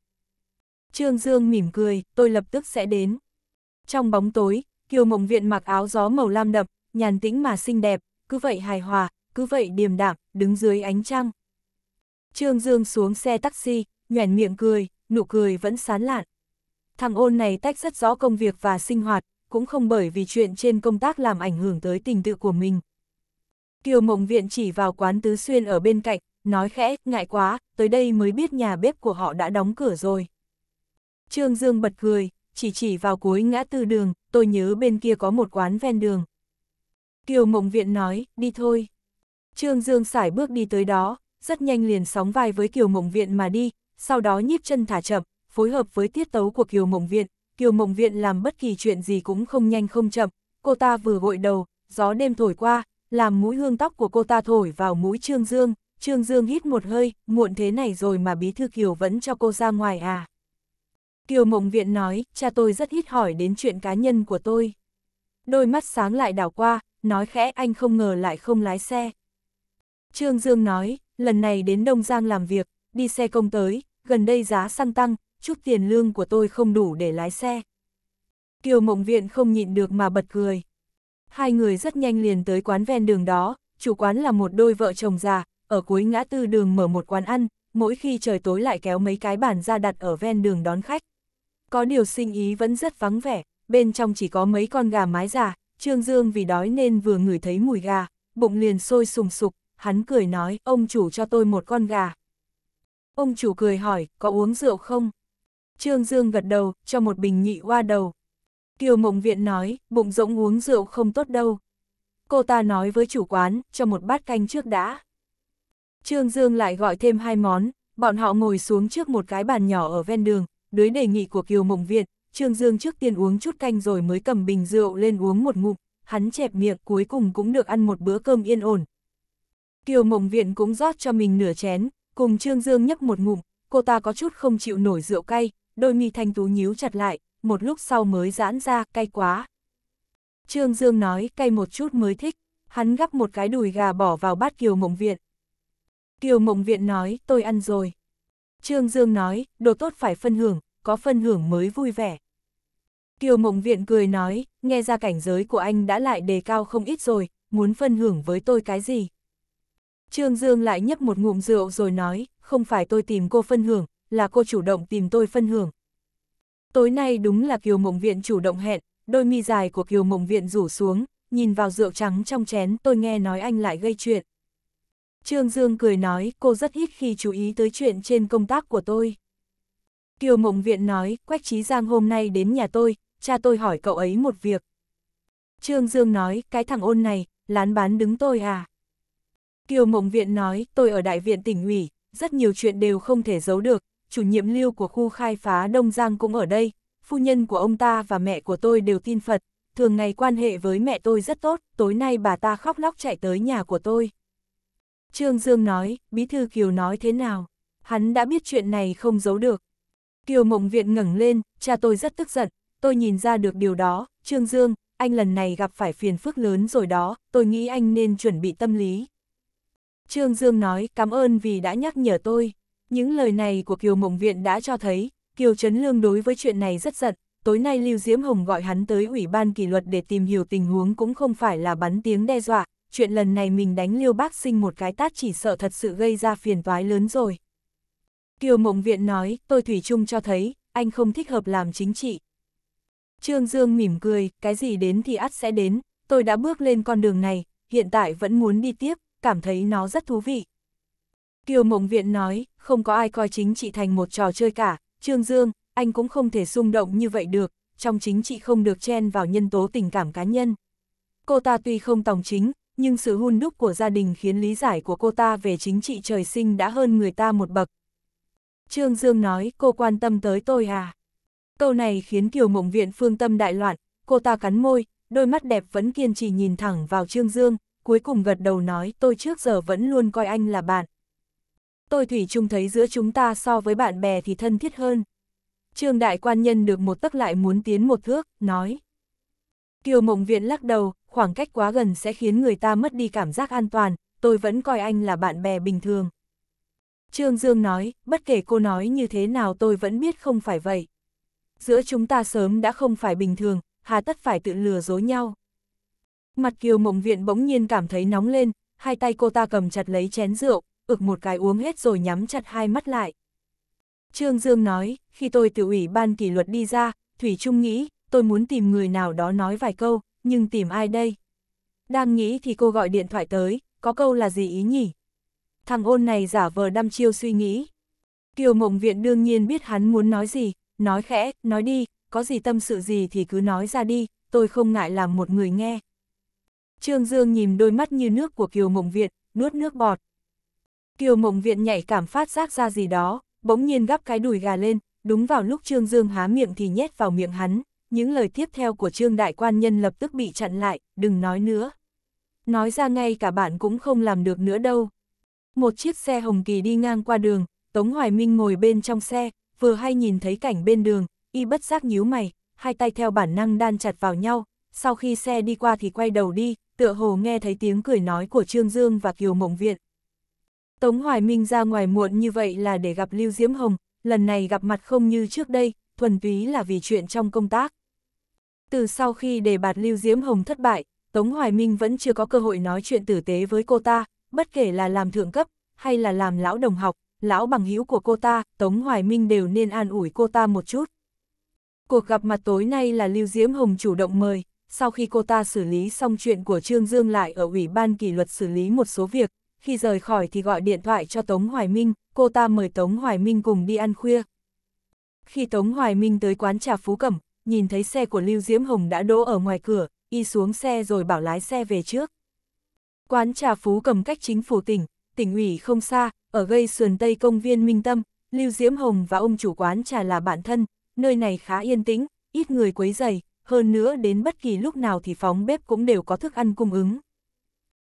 Trương Dương mỉm cười, tôi lập tức sẽ đến. Trong bóng tối, Kiều Mộng Viện mặc áo gió màu lam đậm, nhàn tĩnh mà xinh đẹp, cứ vậy hài hòa, cứ vậy điềm đạm, đứng dưới ánh trăng. Trương Dương xuống xe taxi, nhoẻn miệng cười, nụ cười vẫn sán lạn. Thằng ôn này tách rất rõ công việc và sinh hoạt, cũng không bởi vì chuyện trên công tác làm ảnh hưởng tới tình tự của mình. Kiều Mộng Viện chỉ vào quán Tứ Xuyên ở bên cạnh, nói khẽ, ngại quá, tới đây mới biết nhà bếp của họ đã đóng cửa rồi. Trương Dương bật cười, chỉ chỉ vào cuối ngã tư đường, tôi nhớ bên kia có một quán ven đường. Kiều Mộng Viện nói, đi thôi. Trương Dương sải bước đi tới đó, rất nhanh liền sóng vai với Kiều Mộng Viện mà đi, sau đó nhíp chân thả chậm, phối hợp với tiết tấu của Kiều Mộng Viện, Kiều Mộng Viện làm bất kỳ chuyện gì cũng không nhanh không chậm, cô ta vừa gội đầu, gió đêm thổi qua, làm mũi hương tóc của cô ta thổi vào mũi Trương Dương, Trương Dương hít một hơi, muộn thế này rồi mà bí thư Kiều vẫn cho cô ra ngoài à. Kiều Mộng Viện nói, cha tôi rất ít hỏi đến chuyện cá nhân của tôi. Đôi mắt sáng lại đảo qua, nói khẽ anh không ngờ lại không lái xe. Trương Dương nói, lần này đến Đông Giang làm việc, đi xe công tới, gần đây giá xăng tăng, chút tiền lương của tôi không đủ để lái xe. Kiều Mộng Viện không nhịn được mà bật cười. Hai người rất nhanh liền tới quán ven đường đó, chủ quán là một đôi vợ chồng già, ở cuối ngã tư đường mở một quán ăn, mỗi khi trời tối lại kéo mấy cái bàn ra đặt ở ven đường đón khách. Có điều sinh ý vẫn rất vắng vẻ, bên trong chỉ có mấy con gà mái già, Trương Dương vì đói nên vừa ngửi thấy mùi gà, bụng liền sôi sùng sục, hắn cười nói, ông chủ cho tôi một con gà. Ông chủ cười hỏi, có uống rượu không? Trương Dương gật đầu, cho một bình nhị hoa đầu. Kiều Mộng Viện nói, bụng rỗng uống rượu không tốt đâu. Cô ta nói với chủ quán, cho một bát canh trước đã. Trương Dương lại gọi thêm hai món, bọn họ ngồi xuống trước một cái bàn nhỏ ở ven đường, dưới đề nghị của Kiều Mộng Viện, Trương Dương trước tiên uống chút canh rồi mới cầm bình rượu lên uống một ngụm, hắn chẹp miệng cuối cùng cũng được ăn một bữa cơm yên ổn. Kiều Mộng Viện cũng rót cho mình nửa chén, Cùng Trương Dương nhấp một ngụm, cô ta có chút không chịu nổi rượu cay, đôi mi thanh tú nhíu chặt lại, một lúc sau mới giãn ra, cay quá. Trương Dương nói cay một chút mới thích, hắn gắp một cái đùi gà bỏ vào bát Kiều Mộng Viện. Kiều Mộng Viện nói, tôi ăn rồi. Trương Dương nói, đồ tốt phải phân hưởng, có phân hưởng mới vui vẻ. Kiều Mộng Viện cười nói, nghe ra cảnh giới của anh đã lại đề cao không ít rồi, muốn phân hưởng với tôi cái gì. Trương Dương lại nhấp một ngụm rượu rồi nói, không phải tôi tìm cô phân hưởng, là cô chủ động tìm tôi phân hưởng. Tối nay đúng là Kiều Mộng Viện chủ động hẹn, đôi mi dài của Kiều Mộng Viện rủ xuống, nhìn vào rượu trắng trong chén tôi nghe nói anh lại gây chuyện. Trương Dương cười nói, cô rất ít khi chú ý tới chuyện trên công tác của tôi. Kiều Mộng Viện nói, Quách Trí Giang hôm nay đến nhà tôi, cha tôi hỏi cậu ấy một việc. Trương Dương nói, cái thằng ôn này, lán bán đứng tôi à? Kiều Mộng Viện nói, tôi ở Đại viện tỉnh ủy, rất nhiều chuyện đều không thể giấu được, chủ nhiệm lưu của khu khai phá Đông Giang cũng ở đây, phu nhân của ông ta và mẹ của tôi đều tin Phật, thường ngày quan hệ với mẹ tôi rất tốt, tối nay bà ta khóc lóc chạy tới nhà của tôi. Trương Dương nói, Bí Thư Kiều nói thế nào? Hắn đã biết chuyện này không giấu được. Kiều Mộng Viện ngẩng lên, cha tôi rất tức giận, tôi nhìn ra được điều đó, Trương Dương, anh lần này gặp phải phiền phức lớn rồi đó, tôi nghĩ anh nên chuẩn bị tâm lý. Trương Dương nói cảm ơn vì đã nhắc nhở tôi. Những lời này của Kiều Mộng Viện đã cho thấy, Kiều Trấn Lương đối với chuyện này rất giận, tối nay Lưu Diễm Hồng gọi hắn tới Ủy ban kỷ luật để tìm hiểu tình huống cũng không phải là bắn tiếng đe dọa, chuyện lần này mình đánh Lưu Bác Sinh một cái tát chỉ sợ thật sự gây ra phiền toái lớn rồi. Kiều Mộng Viện nói, tôi Thủy chung cho thấy, anh không thích hợp làm chính trị. Trương Dương mỉm cười, cái gì đến thì ắt sẽ đến, tôi đã bước lên con đường này, hiện tại vẫn muốn đi tiếp, cảm thấy nó rất thú vị. Kiều Mộng Viện nói, không có ai coi chính trị thành một trò chơi cả, Trương Dương, anh cũng không thể xung động như vậy được, trong chính trị không được chen vào nhân tố tình cảm cá nhân. Cô ta tuy không tòng chính, nhưng sự hun đúc của gia đình khiến lý giải của cô ta về chính trị trời sinh đã hơn người ta một bậc. Trương Dương nói, cô quan tâm tới tôi à? Câu này khiến Kiều Mộng Viện phương tâm đại loạn, cô ta cắn môi, đôi mắt đẹp vẫn kiên trì nhìn thẳng vào Trương Dương, cuối cùng gật đầu nói tôi trước giờ vẫn luôn coi anh là bạn. Tôi thủy chung thấy giữa chúng ta so với bạn bè thì thân thiết hơn. Trương đại quan nhân được một tấc lại muốn tiến một thước, nói. Kiều mộng viện lắc đầu, khoảng cách quá gần sẽ khiến người ta mất đi cảm giác an toàn, tôi vẫn coi anh là bạn bè bình thường. Trương Dương nói, bất kể cô nói như thế nào tôi vẫn biết không phải vậy. Giữa chúng ta sớm đã không phải bình thường, hà tất phải tự lừa dối nhau. Mặt kiều mộng viện bỗng nhiên cảm thấy nóng lên, hai tay cô ta cầm chặt lấy chén rượu, ực một cái uống hết rồi nhắm chặt hai mắt lại. Trương Dương nói, khi tôi từ ủy ban kỷ luật đi ra, Thủy Trung nghĩ, tôi muốn tìm người nào đó nói vài câu, nhưng tìm ai đây? Đang nghĩ thì cô gọi điện thoại tới, có câu là gì ý nhỉ? Thằng ôn này giả vờ đăm chiêu suy nghĩ. Kiều mộng viện đương nhiên biết hắn muốn nói gì, nói khẽ, nói đi, có gì tâm sự gì thì cứ nói ra đi, tôi không ngại làm một người nghe. Trương Dương nhìn đôi mắt như nước của Kiều Mộng Viện, nuốt nước bọt. Kiều Mộng Viện nhảy cảm phát giác ra gì đó, bỗng nhiên gắp cái đùi gà lên, đúng vào lúc Trương Dương há miệng thì nhét vào miệng hắn, những lời tiếp theo của Trương Đại Quan Nhân lập tức bị chặn lại, đừng nói nữa. Nói ra ngay cả bạn cũng không làm được nữa đâu. Một chiếc xe hồng kỳ đi ngang qua đường, Tống Hoài Minh ngồi bên trong xe, vừa hay nhìn thấy cảnh bên đường, y bất giác nhíu mày, hai tay theo bản năng đan chặt vào nhau, sau khi xe đi qua thì quay đầu đi, tựa hồ nghe thấy tiếng cười nói của Trương Dương và Kiều Mộng Viện. Tống Hoài Minh ra ngoài muộn như vậy là để gặp Lưu Diễm Hồng, lần này gặp mặt không như trước đây, thuần túy là vì chuyện trong công tác. Từ sau khi đề bạt Lưu Diễm Hồng thất bại, Tống Hoài Minh vẫn chưa có cơ hội nói chuyện tử tế với cô ta, bất kể là làm thượng cấp hay là làm lão đồng học, lão bằng hữu của cô ta, Tống Hoài Minh đều nên an ủi cô ta một chút. Cuộc gặp mặt tối nay là Lưu Diễm Hồng chủ động mời, sau khi cô ta xử lý xong chuyện của Trương Dương lại ở Ủy ban kỷ luật xử lý một số việc, khi rời khỏi thì gọi điện thoại cho Tống Hoài Minh, cô ta mời Tống Hoài Minh cùng đi ăn khuya. Khi Tống Hoài Minh tới quán trà Phú Cẩm, nhìn thấy xe của Lưu Diễm Hồng đã đỗ ở ngoài cửa, y xuống xe rồi bảo lái xe về trước. Quán trà Phú Cẩm cách chính phủ tỉnh, tỉnh ủy không xa, ở gây sườn tây công viên Minh Tâm, Lưu Diễm Hồng và ông chủ quán trà là bạn thân, nơi này khá yên tĩnh, ít người quấy rầy, hơn nữa đến bất kỳ lúc nào thì phóng bếp cũng đều có thức ăn cung ứng.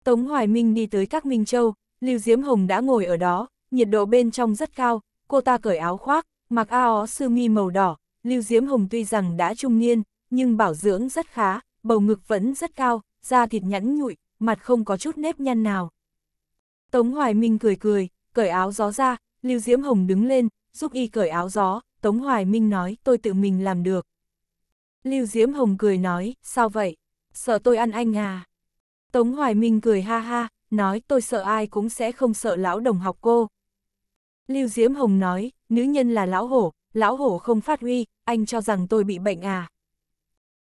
Tống Hoài Minh đi tới các Minh Châu, Lưu Diễm Hồng đã ngồi ở đó, nhiệt độ bên trong rất cao, cô ta cởi áo khoác, mặc áo sơ mi màu đỏ, Lưu Diễm Hồng tuy rằng đã trung niên, nhưng bảo dưỡng rất khá, bầu ngực vẫn rất cao, da thịt nhẵn nhụi, mặt không có chút nếp nhăn nào. Tống Hoài Minh cười cười, cởi áo gió ra, Lưu Diễm Hồng đứng lên, giúp y cởi áo gió, Tống Hoài Minh nói tôi tự mình làm được. Lưu Diễm Hồng cười nói, sao vậy? Sợ tôi ăn anh à? Tống Hoài Minh cười ha ha, nói tôi sợ ai cũng sẽ không sợ lão đồng học cô. Lưu Diễm Hồng nói, nữ nhân là lão hổ, lão hổ không phát huy, anh cho rằng tôi bị bệnh à?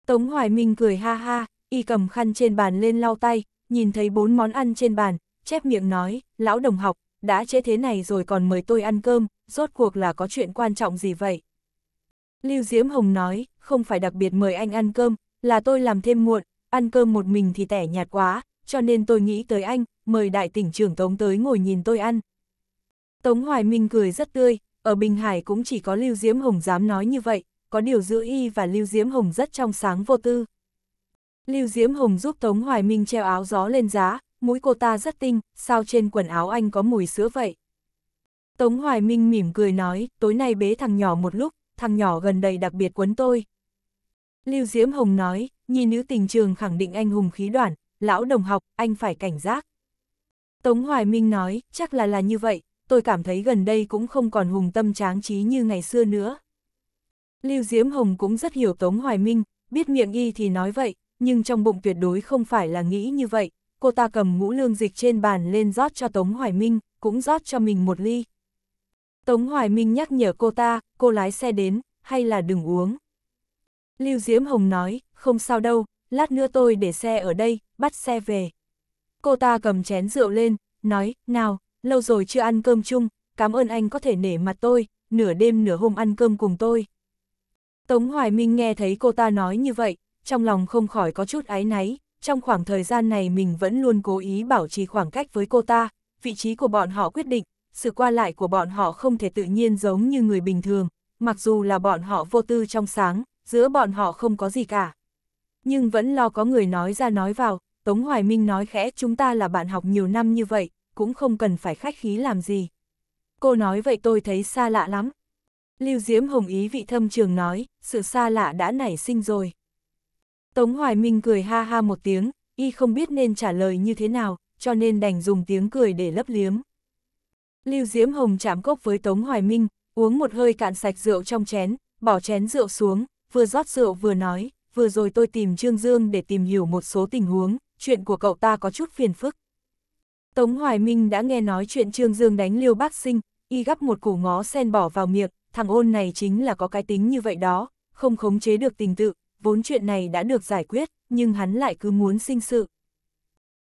Tống Hoài Minh cười ha ha, y cầm khăn trên bàn lên lau tay, nhìn thấy bốn món ăn trên bàn, chép miệng nói, lão đồng học, đã chế thế này rồi còn mời tôi ăn cơm, rốt cuộc là có chuyện quan trọng gì vậy? Lưu Diễm Hồng nói, không phải đặc biệt mời anh ăn cơm, là tôi làm thêm muộn, ăn cơm một mình thì tẻ nhạt quá, cho nên tôi nghĩ tới anh, mời đại tỉnh trưởng Tống tới ngồi nhìn tôi ăn. Tống Hoài Minh cười rất tươi, ở Bình Hải cũng chỉ có Lưu Diễm Hồng dám nói như vậy, có điều giữa y và Lưu Diễm Hồng rất trong sáng vô tư. Lưu Diễm Hồng giúp Tống Hoài Minh treo áo gió lên giá, mũi cô ta rất tinh, sao trên quần áo anh có mùi sữa vậy? Tống Hoài Minh mỉm cười nói, tối nay bế thằng nhỏ một lúc, thằng nhỏ gần đây đặc biệt quấn tôi. Lưu Diễm Hồng nói, nhi nữ tình trường khẳng định anh hùng khí đoạn, lão đồng học, anh phải cảnh giác. Tống Hoài Minh nói, chắc là là như vậy, tôi cảm thấy gần đây cũng không còn hùng tâm tráng trí như ngày xưa nữa. Lưu Diễm Hồng cũng rất hiểu Tống Hoài Minh, biết miệng y thì nói vậy, nhưng trong bụng tuyệt đối không phải là nghĩ như vậy. Cô ta cầm ngũ lương dịch trên bàn lên rót cho Tống Hoài Minh, cũng rót cho mình một ly. Tống Hoài Minh nhắc nhở cô ta, cô lái xe đến, hay là đừng uống. Lưu Diễm Hồng nói, không sao đâu, lát nữa tôi để xe ở đây, bắt xe về. Cô ta cầm chén rượu lên, nói, nào, lâu rồi chưa ăn cơm chung, cảm ơn anh có thể nể mặt tôi, nửa đêm nửa hôm ăn cơm cùng tôi. Tống Hoài Minh nghe thấy cô ta nói như vậy, trong lòng không khỏi có chút áy náy, trong khoảng thời gian này mình vẫn luôn cố ý bảo trì khoảng cách với cô ta, vị trí của bọn họ quyết định, sự qua lại của bọn họ không thể tự nhiên giống như người bình thường, mặc dù là bọn họ vô tư trong sáng, giữa bọn họ không có gì cả. Nhưng vẫn lo có người nói ra nói vào, Tống Hoài Minh nói khẽ chúng ta là bạn học nhiều năm như vậy, cũng không cần phải khách khí làm gì. Cô nói vậy tôi thấy xa lạ lắm. Lưu Diễm Hồng ý vị thâm trường nói, sự xa lạ đã nảy sinh rồi. Tống Hoài Minh cười ha ha một tiếng, y không biết nên trả lời như thế nào, cho nên đành dùng tiếng cười để lấp liếm. Lưu Diễm Hồng chạm cốc với Tống Hoài Minh, uống một hơi cạn sạch rượu trong chén, bỏ chén rượu xuống, vừa rót rượu vừa nói, vừa rồi tôi tìm Trương Dương để tìm hiểu một số tình huống, chuyện của cậu ta có chút phiền phức. Tống Hoài Minh đã nghe nói chuyện Trương Dương đánh Lưu Bác Sinh, y gắp một củ ngó sen bỏ vào miệng, thằng ôn này chính là có cái tính như vậy đó, không khống chế được tình tự, vốn chuyện này đã được giải quyết, nhưng hắn lại cứ muốn sinh sự.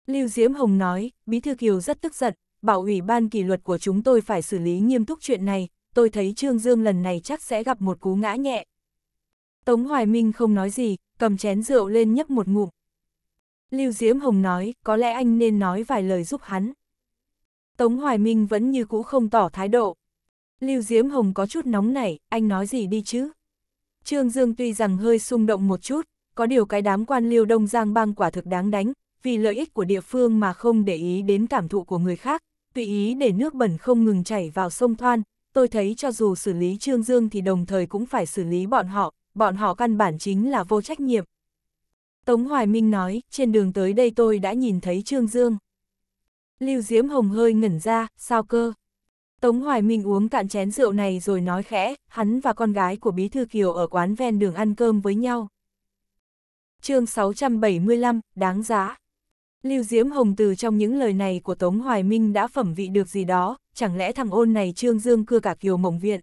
Lưu Diễm Hồng nói, Bí Thư Kiều rất tức giận, bảo ủy ban kỷ luật của chúng tôi phải xử lý nghiêm túc chuyện này, tôi thấy Trương Dương lần này chắc sẽ gặp một cú ngã nhẹ. Tống Hoài Minh không nói gì, cầm chén rượu lên nhấp một ngụm. Lưu Diễm Hồng nói, có lẽ anh nên nói vài lời giúp hắn. Tống Hoài Minh vẫn như cũ không tỏ thái độ. Lưu Diễm Hồng có chút nóng nảy, anh nói gì đi chứ? Trương Dương tuy rằng hơi xung động một chút, có điều cái đám quan Lưu đông giang bang quả thực đáng đánh, vì lợi ích của địa phương mà không để ý đến cảm thụ của người khác, tùy ý để nước bẩn không ngừng chảy vào sông Thoan, tôi thấy cho dù xử lý Trương Dương thì đồng thời cũng phải xử lý bọn họ, bọn họ căn bản chính là vô trách nhiệm. Tống Hoài Minh nói, trên đường tới đây tôi đã nhìn thấy Trương Dương. Lưu Diễm Hồng hơi ngẩn ra, sao cơ? Tống Hoài Minh uống cạn chén rượu này rồi nói khẽ, hắn và con gái của Bí Thư Kiều ở quán ven đường ăn cơm với nhau. chương 675, đáng giá. Lưu Diễm Hồng từ trong những lời này của Tống Hoài Minh đã phẩm vị được gì đó, chẳng lẽ thằng ôn này trương dương cưa cả kiều mộng viện.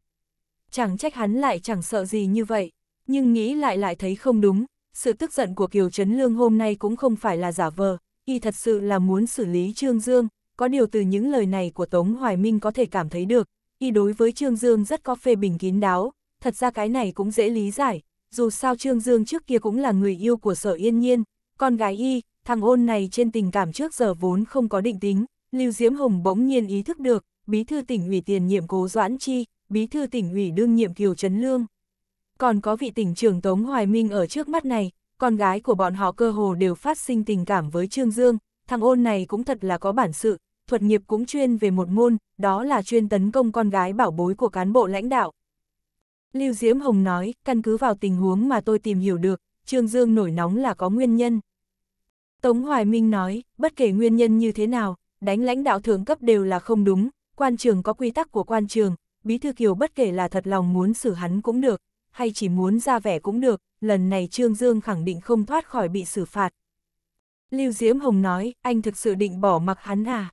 Chẳng trách hắn lại chẳng sợ gì như vậy, nhưng nghĩ lại lại thấy không đúng, sự tức giận của Kiều Trấn Lương hôm nay cũng không phải là giả vờ, y thật sự là muốn xử lý Trương Dương, có điều từ những lời này của Tống Hoài Minh có thể cảm thấy được, y đối với Trương Dương rất có phê bình kín đáo, thật ra cái này cũng dễ lý giải, dù sao Trương Dương trước kia cũng là người yêu của Sở Yên Nhiên, con gái y, thằng ôn này trên tình cảm trước giờ vốn không có định tính, Lưu Diễm Hồng bỗng nhiên ý thức được, bí thư tỉnh ủy tiền nhiệm Cố Doãn Chi, bí thư tỉnh ủy đương nhiệm Kiều Trấn Lương. Còn có vị tỉnh trưởng Tống Hoài Minh ở trước mắt này, con gái của bọn họ cơ hồ đều phát sinh tình cảm với Trương Dương, thằng ôn này cũng thật là có bản sự, thuật nghiệp cũng chuyên về một môn, đó là chuyên tấn công con gái bảo bối của cán bộ lãnh đạo. Lưu Diễm Hồng nói, căn cứ vào tình huống mà tôi tìm hiểu được, Trương Dương nổi nóng là có nguyên nhân. Tống Hoài Minh nói, bất kể nguyên nhân như thế nào, đánh lãnh đạo thượng cấp đều là không đúng, quan trường có quy tắc của quan trường, Bí Thư Kiều bất kể là thật lòng muốn xử hắn cũng được, hay chỉ muốn ra vẻ cũng được, lần này Trương Dương khẳng định không thoát khỏi bị xử phạt. Lưu Diễm Hồng nói, anh thực sự định bỏ mặc hắn à?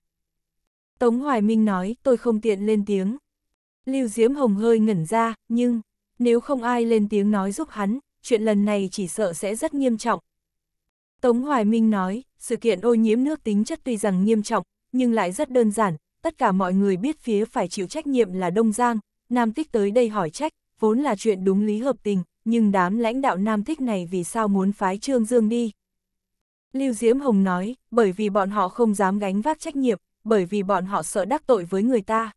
Tống Hoài Minh nói, tôi không tiện lên tiếng. Lưu Diễm Hồng hơi ngẩn ra, nhưng, nếu không ai lên tiếng nói giúp hắn, chuyện lần này chỉ sợ sẽ rất nghiêm trọng, Tống Hoài Minh nói, sự kiện ô nhiễm nước tính chất tuy rằng nghiêm trọng, nhưng lại rất đơn giản, tất cả mọi người biết phía phải chịu trách nhiệm là Đông Giang, Nam Tích tới đây hỏi trách, vốn là chuyện đúng lý hợp tình, nhưng đám lãnh đạo Nam Tích này vì sao muốn phái Trương Dương đi? Lưu Diễm Hồng nói, bởi vì bọn họ không dám gánh vác trách nhiệm, bởi vì bọn họ sợ đắc tội với người ta.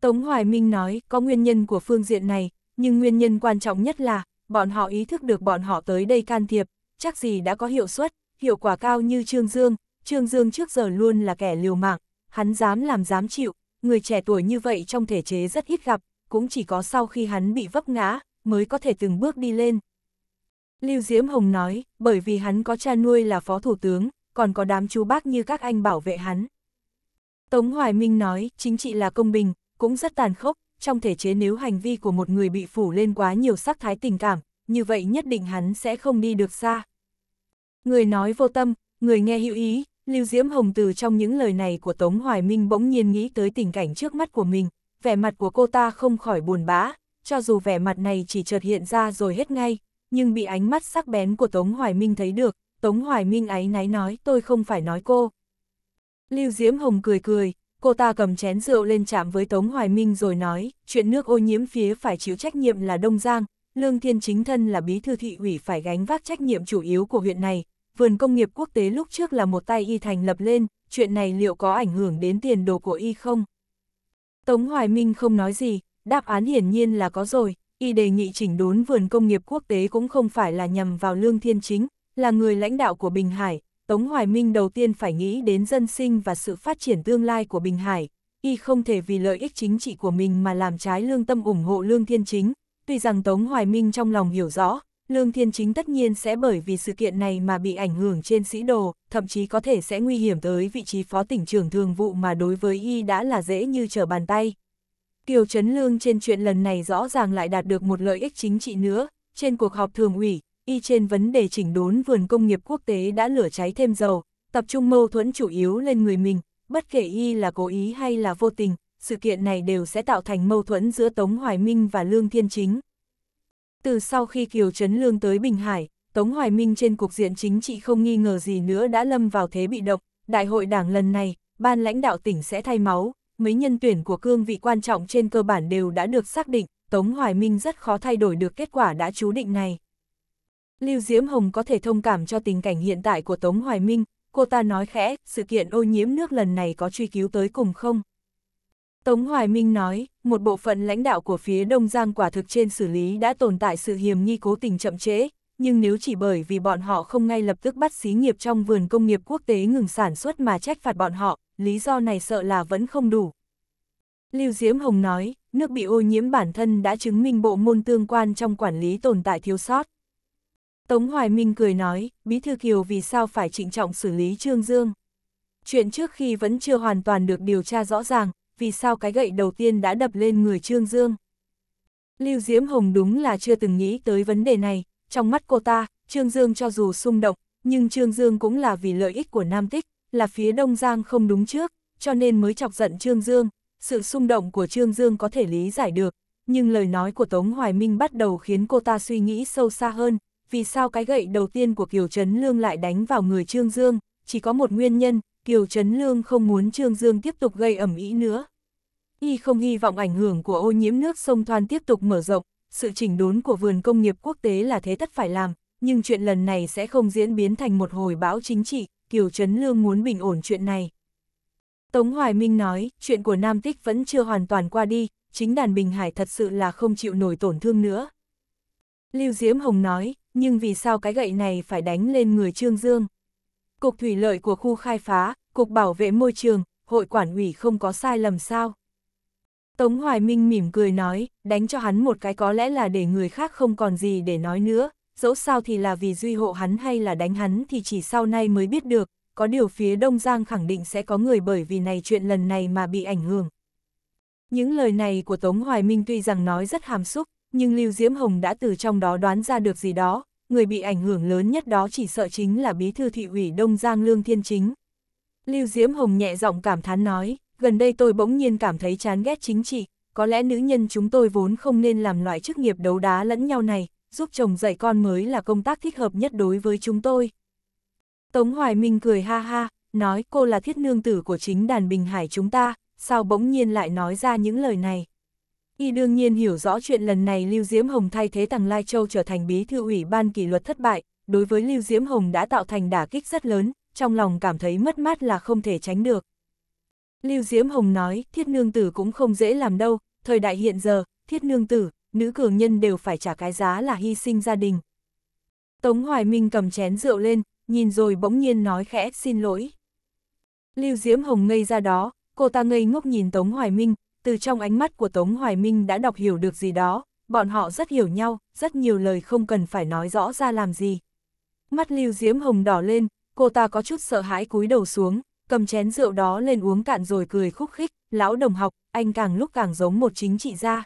Tống Hoài Minh nói, có nguyên nhân của phương diện này, nhưng nguyên nhân quan trọng nhất là, bọn họ ý thức được bọn họ tới đây can thiệp, chắc gì đã có hiệu suất, hiệu quả cao như Trương Dương, Trương Dương trước giờ luôn là kẻ liều mạng, hắn dám làm dám chịu, người trẻ tuổi như vậy trong thể chế rất ít gặp, cũng chỉ có sau khi hắn bị vấp ngã, mới có thể từng bước đi lên. Lưu Diễm Hồng nói, bởi vì hắn có cha nuôi là phó thủ tướng, còn có đám chú bác như các anh bảo vệ hắn. Tống Hoài Minh nói, chính trị là công bình, cũng rất tàn khốc, trong thể chế nếu hành vi của một người bị phủ lên quá nhiều sắc thái tình cảm, như vậy nhất định hắn sẽ không đi được xa. Người nói vô tâm, người nghe hữu ý, Lưu Diễm Hồng từ trong những lời này của Tống Hoài Minh bỗng nhiên nghĩ tới tình cảnh trước mắt của mình, vẻ mặt của cô ta không khỏi buồn bã, cho dù vẻ mặt này chỉ chợt hiện ra rồi hết ngay, nhưng bị ánh mắt sắc bén của Tống Hoài Minh thấy được, Tống Hoài Minh ấy náy nói tôi không phải nói cô. Lưu Diễm Hồng cười cười, cô ta cầm chén rượu lên chạm với Tống Hoài Minh rồi nói, chuyện nước ô nhiễm phía phải chịu trách nhiệm là Đông Giang, Lương Thiên Chính thân là bí thư thị ủy phải gánh vác trách nhiệm chủ yếu của huyện này, vườn công nghiệp quốc tế lúc trước là một tay y thành lập lên, chuyện này liệu có ảnh hưởng đến tiền đồ của y không? Tống Hoài Minh không nói gì, đáp án hiển nhiên là có rồi, y đề nghị chỉnh đốn vườn công nghiệp quốc tế cũng không phải là nhằm vào Lương Thiên Chính, là người lãnh đạo của Bình Hải, Tống Hoài Minh đầu tiên phải nghĩ đến dân sinh và sự phát triển tương lai của Bình Hải, y không thể vì lợi ích chính trị của mình mà làm trái lương tâm ủng hộ Lương Thiên Chính, Tuy rằng Tống Hoài Minh trong lòng hiểu rõ, Lương Thiên Chính tất nhiên sẽ bởi vì sự kiện này mà bị ảnh hưởng trên sĩ đồ, thậm chí có thể sẽ nguy hiểm tới vị trí phó tỉnh trưởng thường vụ mà đối với y đã là dễ như trở bàn tay. Kiều Trấn Lương trên chuyện lần này rõ ràng lại đạt được một lợi ích chính trị nữa, trên cuộc họp thường ủy, y trên vấn đề chỉnh đốn vườn công nghiệp quốc tế đã lửa cháy thêm dầu, tập trung mâu thuẫn chủ yếu lên người mình, bất kể y là cố ý hay là vô tình, sự kiện này đều sẽ tạo thành mâu thuẫn giữa Tống Hoài Minh và Lương Thiên Chính. Từ sau khi Kiều Trấn Lương tới Bình Hải, Tống Hoài Minh trên cục diện chính trị không nghi ngờ gì nữa đã lâm vào thế bị động, đại hội đảng lần này, ban lãnh đạo tỉnh sẽ thay máu, mấy nhân tuyển của cương vị quan trọng trên cơ bản đều đã được xác định, Tống Hoài Minh rất khó thay đổi được kết quả đã chú định này. Lưu Diễm Hồng có thể thông cảm cho tình cảnh hiện tại của Tống Hoài Minh, cô ta nói khẽ, sự kiện ô nhiễm nước lần này có truy cứu tới cùng không? Tống Hoài Minh nói, một bộ phận lãnh đạo của phía Đông Giang quả thực trên xử lý đã tồn tại sự hiểm nghi cố tình chậm trễ, nhưng nếu chỉ bởi vì bọn họ không ngay lập tức bắt xí nghiệp trong vườn công nghiệp quốc tế ngừng sản xuất mà trách phạt bọn họ, lý do này sợ là vẫn không đủ. Lưu Diễm Hồng nói, nước bị ô nhiễm bản thân đã chứng minh bộ môn tương quan trong quản lý tồn tại thiếu sót. Tống Hoài Minh cười nói, Bí Thư Kiều vì sao phải trịnh trọng xử lý Trương Dương. Chuyện trước khi vẫn chưa hoàn toàn được điều tra rõ ràng, vì sao cái gậy đầu tiên đã đập lên người Trương Dương. Lưu Diễm Hồng đúng là chưa từng nghĩ tới vấn đề này, trong mắt cô ta, Trương Dương cho dù xung động, nhưng Trương Dương cũng là vì lợi ích của Nam Tích, là phía Đông Giang không đúng trước, cho nên mới chọc giận Trương Dương, sự xung động của Trương Dương có thể lý giải được, nhưng lời nói của Tống Hoài Minh bắt đầu khiến cô ta suy nghĩ sâu xa hơn, vì sao cái gậy đầu tiên của Kiều Trấn Lương lại đánh vào người Trương Dương, chỉ có một nguyên nhân, Kiều Trấn Lương không muốn Trương Dương tiếp tục gây ẩm ý nữa. Y không hy vọng ảnh hưởng của ô nhiễm nước sông Thoan tiếp tục mở rộng, sự chỉnh đốn của vườn công nghiệp quốc tế là thế tất phải làm, nhưng chuyện lần này sẽ không diễn biến thành một hồi bão chính trị, Kiều Trấn Lương muốn bình ổn chuyện này. Tống Hoài Minh nói, chuyện của Nam Tích vẫn chưa hoàn toàn qua đi, chính đàn Bình Hải thật sự là không chịu nổi tổn thương nữa. Lưu Diễm Hồng nói, nhưng vì sao cái gậy này phải đánh lên người Trương Dương? Cục thủy lợi của khu khai phá, Cục bảo vệ môi trường, hội quản ủy không có sai lầm sao? Tống Hoài Minh mỉm cười nói, đánh cho hắn một cái có lẽ là để người khác không còn gì để nói nữa, dẫu sao thì là vì duy hộ hắn hay là đánh hắn thì chỉ sau nay mới biết được, có điều phía Đông Giang khẳng định sẽ có người bởi vì này chuyện lần này mà bị ảnh hưởng. Những lời này của Tống Hoài Minh tuy rằng nói rất hàm xúc, nhưng Lưu Diễm Hồng đã từ trong đó đoán ra được gì đó, người bị ảnh hưởng lớn nhất đó chỉ sợ chính là bí thư thị ủy Đông Giang Lương Thiên Chính. Lưu Diễm Hồng nhẹ giọng cảm thán nói, gần đây tôi bỗng nhiên cảm thấy chán ghét chính trị, có lẽ nữ nhân chúng tôi vốn không nên làm loại chức nghiệp đấu đá lẫn nhau này, giúp chồng dạy con mới là công tác thích hợp nhất đối với chúng tôi. Tống Hoài Minh cười ha ha, nói cô là thiết nương tử của chính đàn Bình Hải chúng ta, sao bỗng nhiên lại nói ra những lời này. Y đương nhiên hiểu rõ chuyện lần này Lưu Diễm Hồng thay thế Tằng Lai Châu trở thành bí thư ủy ban kỷ luật thất bại, đối với Lưu Diễm Hồng đã tạo thành đả kích rất lớn, trong lòng cảm thấy mất mát là không thể tránh được. Lưu Diễm Hồng nói, thiết nương tử cũng không dễ làm đâu, thời đại hiện giờ, thiết nương tử, nữ cường nhân đều phải trả cái giá là hy sinh gia đình. Tống Hoài Minh cầm chén rượu lên, nhìn rồi bỗng nhiên nói khẽ xin lỗi. Lưu Diễm Hồng ngây ra đó, cô ta ngây ngốc nhìn Tống Hoài Minh, từ trong ánh mắt của Tống Hoài Minh đã đọc hiểu được gì đó, bọn họ rất hiểu nhau, rất nhiều lời không cần phải nói rõ ra làm gì. Mắt Lưu Diễm Hồng đỏ lên, cô ta có chút sợ hãi cúi đầu xuống, cầm chén rượu đó lên uống cạn rồi cười khúc khích, lão đồng học, anh càng lúc càng giống một chính trị gia.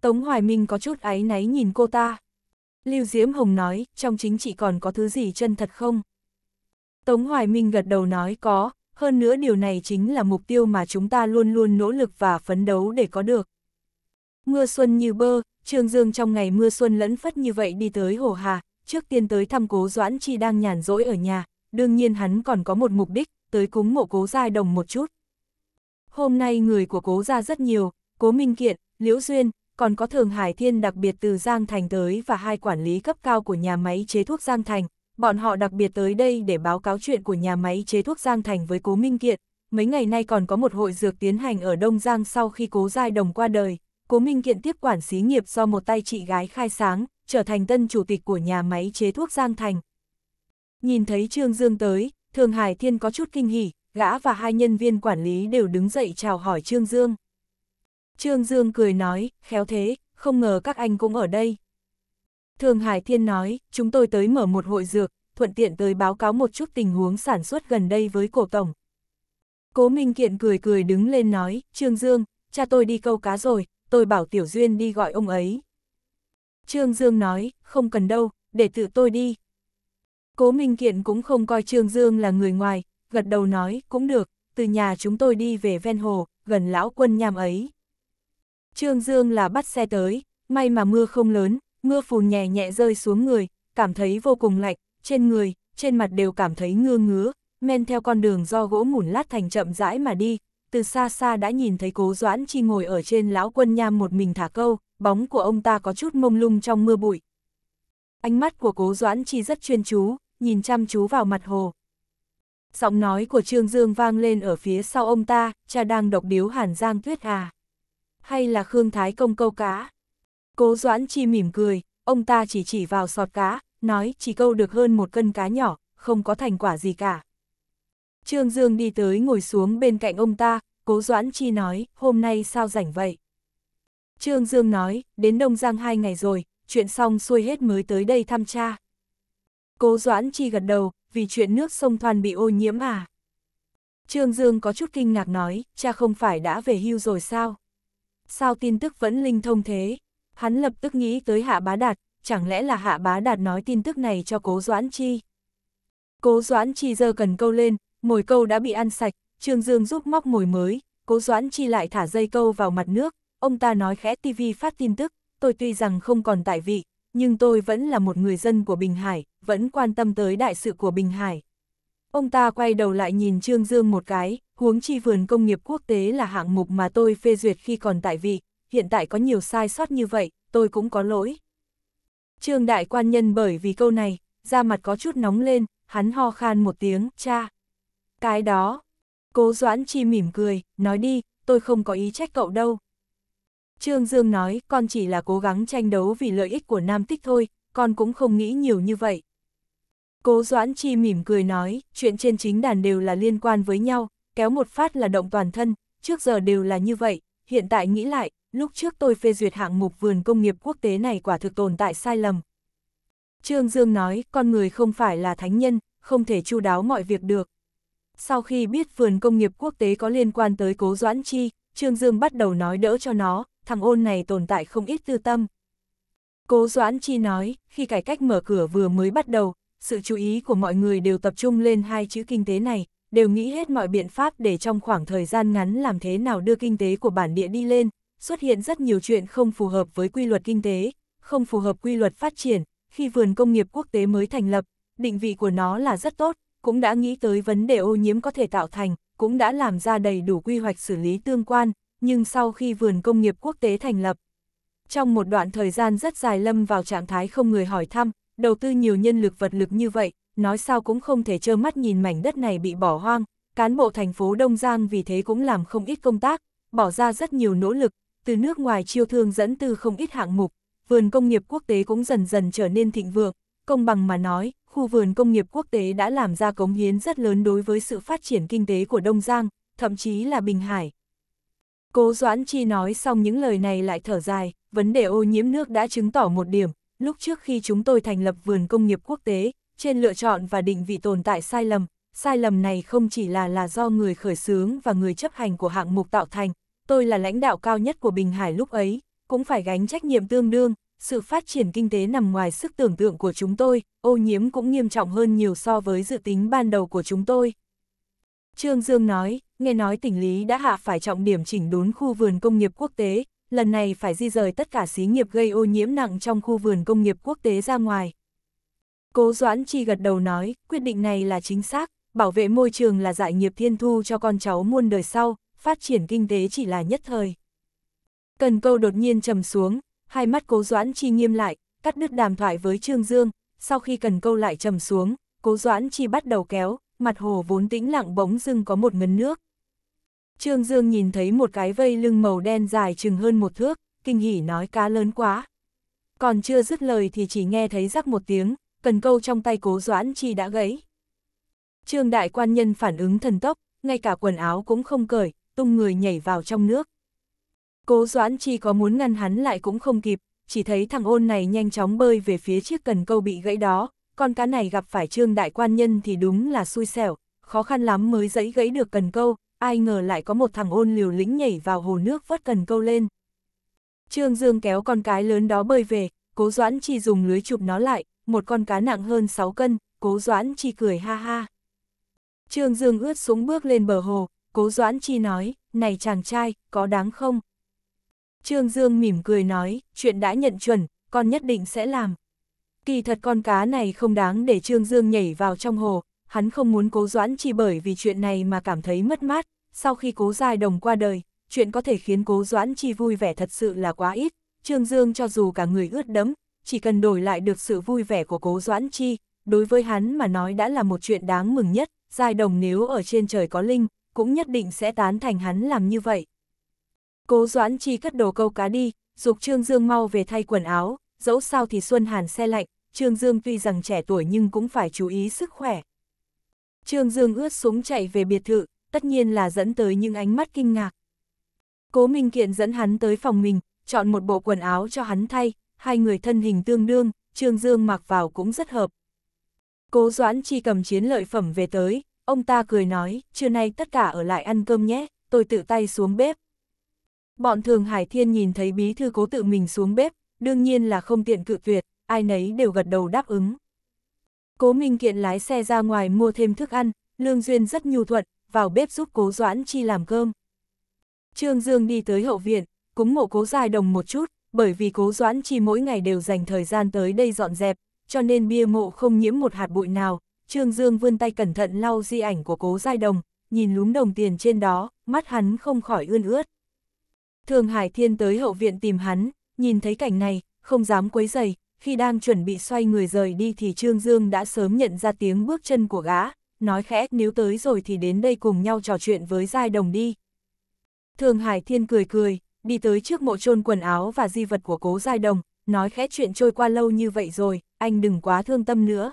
Tống Hoài Minh có chút áy náy nhìn cô ta. Lưu Diễm Hồng nói, trong chính trị còn có thứ gì chân thật không? Tống Hoài Minh gật đầu nói có, hơn nữa điều này chính là mục tiêu mà chúng ta luôn luôn nỗ lực và phấn đấu để có được. Mưa xuân như bơ, Trương Dương trong ngày mưa xuân lẫn phất như vậy đi tới Hồ Hà, trước tiên tới thăm cố Doãn Chi đang nhàn rỗi ở nhà, đương nhiên hắn còn có một mục đích, tới cúng mộ cố giai đồng một chút. Hôm nay người của cố gia rất nhiều, cố Minh Kiện, Liễu Duyên, còn có Thường Hải Thiên đặc biệt từ Giang Thành tới và hai quản lý cấp cao của nhà máy chế thuốc Giang Thành, Bọn họ đặc biệt tới đây để báo cáo chuyện của nhà máy chế thuốc Giang Thành với Cố Minh Kiệt. Mấy ngày nay còn có một hội dược tiến hành ở Đông Giang sau khi Cố Giai Đồng qua đời. Cố Minh Kiện tiếp quản xí nghiệp do một tay chị gái khai sáng, trở thành tân chủ tịch của nhà máy chế thuốc Giang Thành. Nhìn thấy Trương Dương tới, Thường Hải Thiên có chút kinh hỉ, gã và hai nhân viên quản lý đều đứng dậy chào hỏi Trương Dương. Trương Dương cười nói, khéo thế, không ngờ các anh cũng ở đây, Thường Hải Thiên nói, chúng tôi tới mở một hội dược, thuận tiện tới báo cáo một chút tình huống sản xuất gần đây với cổ tổng. Cố Minh Kiện cười cười đứng lên nói, Trương Dương, cha tôi đi câu cá rồi, tôi bảo Tiểu Duyên đi gọi ông ấy. Trương Dương nói, không cần đâu, để tự tôi đi. Cố Minh Kiện cũng không coi Trương Dương là người ngoài, gật đầu nói, cũng được, từ nhà chúng tôi đi về ven hồ, gần lão quân nham ấy. Trương Dương là bắt xe tới, may mà mưa không lớn, mưa phùn nhẹ nhẹ rơi xuống người, cảm thấy vô cùng lạnh, trên người, trên mặt đều cảm thấy ngưa ngứa, men theo con đường do gỗ mủn lát thành chậm rãi mà đi, từ xa xa đã nhìn thấy cố doãn chi ngồi ở trên lão quân nham một mình thả câu, bóng của ông ta có chút mông lung trong mưa bụi. Ánh mắt của cố doãn chi rất chuyên chú, nhìn chăm chú vào mặt hồ. Giọng nói của Trương Dương vang lên ở phía sau ông ta, cha đang độc điếu hàn giang tuyết à. Hay là Khương Thái Công câu cá. Cố Doãn Chi mỉm cười, ông ta chỉ chỉ vào sọt cá, nói chỉ câu được hơn một cân cá nhỏ, không có thành quả gì cả. Trương Dương đi tới ngồi xuống bên cạnh ông ta, Cố Doãn Chi nói, hôm nay sao rảnh vậy? Trương Dương nói, đến Đông Giang hai ngày rồi, chuyện xong xuôi hết mới tới đây thăm cha. Cố Doãn Chi gật đầu, vì chuyện nước sông Thoàn bị ô nhiễm à? Trương Dương có chút kinh ngạc nói, cha không phải đã về hưu rồi sao? Sao tin tức vẫn linh thông thế? Hắn lập tức nghĩ tới Hạ Bá Đạt, chẳng lẽ là Hạ Bá Đạt nói tin tức này cho Cố Doãn Chi. Cố Doãn Chi giờ cần câu lên, mồi câu đã bị ăn sạch, Trương Dương giúp móc mồi mới, Cố Doãn Chi lại thả dây câu vào mặt nước, ông ta nói khẽ tivi phát tin tức, tôi tuy rằng không còn tại vị, nhưng tôi vẫn là một người dân của Bình Hải, vẫn quan tâm tới đại sự của Bình Hải. Ông ta quay đầu lại nhìn Trương Dương một cái, huống chi vườn công nghiệp quốc tế là hạng mục mà tôi phê duyệt khi còn tại vị, hiện tại có nhiều sai sót như vậy, tôi cũng có lỗi. Trương đại quan nhân bởi vì câu này, da mặt có chút nóng lên, hắn ho khan một tiếng, cha. Cái đó, cố doãn chi mỉm cười, nói đi, tôi không có ý trách cậu đâu. Trương Dương nói, con chỉ là cố gắng tranh đấu vì lợi ích của Nam Tích thôi, con cũng không nghĩ nhiều như vậy. Cố Doãn Chi mỉm cười nói, chuyện trên chính đàn đều là liên quan với nhau, kéo một phát là động toàn thân, trước giờ đều là như vậy, hiện tại nghĩ lại, lúc trước tôi phê duyệt hạng mục vườn công nghiệp quốc tế này quả thực tồn tại sai lầm. Trương Dương nói, con người không phải là thánh nhân, không thể chu đáo mọi việc được. Sau khi biết vườn công nghiệp quốc tế có liên quan tới cố Doãn Chi, Trương Dương bắt đầu nói đỡ cho nó, thằng ôn này tồn tại không ít tư tâm. Cố Doãn Chi nói, khi cải cách mở cửa vừa mới bắt đầu, sự chú ý của mọi người đều tập trung lên hai chữ kinh tế này, đều nghĩ hết mọi biện pháp để trong khoảng thời gian ngắn làm thế nào đưa kinh tế của bản địa đi lên, xuất hiện rất nhiều chuyện không phù hợp với quy luật kinh tế, không phù hợp quy luật phát triển, khi vườn công nghiệp quốc tế mới thành lập, định vị của nó là rất tốt, cũng đã nghĩ tới vấn đề ô nhiễm có thể tạo thành, cũng đã làm ra đầy đủ quy hoạch xử lý tương quan, nhưng sau khi vườn công nghiệp quốc tế thành lập, trong một đoạn thời gian rất dài lâm vào trạng thái không người hỏi thăm, đầu tư nhiều nhân lực vật lực như vậy, nói sao cũng không thể trơ mắt nhìn mảnh đất này bị bỏ hoang, cán bộ thành phố Đông Giang vì thế cũng làm không ít công tác, bỏ ra rất nhiều nỗ lực, từ nước ngoài chiêu thương dẫn từ không ít hạng mục, vườn công nghiệp quốc tế cũng dần dần trở nên thịnh vượng, công bằng mà nói, khu vườn công nghiệp quốc tế đã làm ra cống hiến rất lớn đối với sự phát triển kinh tế của Đông Giang, thậm chí là Bình Hải. Cố Doãn Chi nói xong những lời này lại thở dài, vấn đề ô nhiễm nước đã chứng tỏ một điểm, lúc trước khi chúng tôi thành lập vườn công nghiệp quốc tế, trên lựa chọn và định vị tồn tại sai lầm, sai lầm này không chỉ là là do người khởi xướng và người chấp hành của hạng mục tạo thành, tôi là lãnh đạo cao nhất của Bình Hải lúc ấy, cũng phải gánh trách nhiệm tương đương, sự phát triển kinh tế nằm ngoài sức tưởng tượng của chúng tôi, ô nhiễm cũng nghiêm trọng hơn nhiều so với dự tính ban đầu của chúng tôi. Trương Dương nói, nghe nói tỉnh Lý đã hạ phải trọng điểm chỉnh đốn khu vườn công nghiệp quốc tế, lần này phải di rời tất cả xí nghiệp gây ô nhiễm nặng trong khu vườn công nghiệp quốc tế ra ngoài. Cố Doãn Chi gật đầu nói, quyết định này là chính xác, bảo vệ môi trường là giải nghiệp thiên thu cho con cháu muôn đời sau, phát triển kinh tế chỉ là nhất thời. Cần câu đột nhiên trầm xuống, hai mắt cố Doãn Chi nghiêm lại, cắt đứt đàm thoại với Trương Dương, sau khi cần câu lại trầm xuống, cố Doãn Chi bắt đầu kéo, mặt hồ vốn tĩnh lặng bỗng dưng có một ngấn nước. Trương Dương nhìn thấy một cái vây lưng màu đen dài chừng hơn một thước, kinh hỉ nói cá lớn quá. Còn chưa dứt lời thì chỉ nghe thấy rắc một tiếng, cần câu trong tay cố doãn chi đã gãy. Trương đại quan nhân phản ứng thần tốc, ngay cả quần áo cũng không cởi, tung người nhảy vào trong nước. Cố doãn chi có muốn ngăn hắn lại cũng không kịp, chỉ thấy thằng ôn này nhanh chóng bơi về phía chiếc cần câu bị gãy đó, con cá này gặp phải trương đại quan nhân thì đúng là xui xẻo, khó khăn lắm mới dẫy gãy được cần câu, ai ngờ lại có một thằng ôn liều lĩnh nhảy vào hồ nước vớt cần câu lên. Trương Dương kéo con cái lớn đó bơi về, cố doãn chi dùng lưới chụp nó lại, một con cá nặng hơn 6 cân, cố doãn chi cười ha ha. Trương Dương ướt xuống bước lên bờ hồ, cố doãn chi nói, này chàng trai, có đáng không? Trương Dương mỉm cười nói, chuyện đã nhận chuẩn, con nhất định sẽ làm. Kỳ thật con cá này không đáng để Trương Dương nhảy vào trong hồ, hắn không muốn cố doãn chi bởi vì chuyện này mà cảm thấy mất mát, sau khi cố dài đồng qua đời, chuyện có thể khiến cố doãn chi vui vẻ thật sự là quá ít, Trương Dương cho dù cả người ướt đẫm, chỉ cần đổi lại được sự vui vẻ của cố Doãn Chi, đối với hắn mà nói đã là một chuyện đáng mừng nhất, giai đồng nếu ở trên trời có linh, cũng nhất định sẽ tán thành hắn làm như vậy. Cố Doãn Chi cất đồ câu cá đi, dục Trương Dương mau về thay quần áo, dẫu sao thì xuân hàn xe lạnh, Trương Dương tuy rằng trẻ tuổi nhưng cũng phải chú ý sức khỏe. Trương Dương ướt súng chạy về biệt thự, tất nhiên là dẫn tới những ánh mắt kinh ngạc. Cố Minh Kiện dẫn hắn tới phòng mình, chọn một bộ quần áo cho hắn thay, hai người thân hình tương đương, Trương Dương mặc vào cũng rất hợp. Cố Doãn Chi cầm chiến lợi phẩm về tới, ông ta cười nói, trưa nay tất cả ở lại ăn cơm nhé, tôi tự tay xuống bếp. Bọn Thường Hải Thiên nhìn thấy bí thư cố tự mình xuống bếp, đương nhiên là không tiện cự tuyệt, ai nấy đều gật đầu đáp ứng. Cố Minh Kiện lái xe ra ngoài mua thêm thức ăn, Lương Duyên rất nhu thuận, vào bếp giúp Cố Doãn Chi làm cơm. Trương Dương đi tới hậu viện, cúng mộ cố dài đồng một chút, bởi vì cố doãn chi mỗi ngày đều dành thời gian tới đây dọn dẹp, cho nên bia mộ không nhiễm một hạt bụi nào. Trương Dương vươn tay cẩn thận lau di ảnh của cố giai đồng, nhìn lúm đồng tiền trên đó, mắt hắn không khỏi ươn ướt. Thường Hải Thiên tới hậu viện tìm hắn, nhìn thấy cảnh này, không dám quấy dày, khi đang chuẩn bị xoay người rời đi thì Trương Dương đã sớm nhận ra tiếng bước chân của gã, nói khẽ nếu tới rồi thì đến đây cùng nhau trò chuyện với giai đồng đi. Thường Hải Thiên cười cười, đi tới trước mộ chôn quần áo và di vật của cố giai đồng, nói khẽ chuyện trôi qua lâu như vậy rồi, anh đừng quá thương tâm nữa.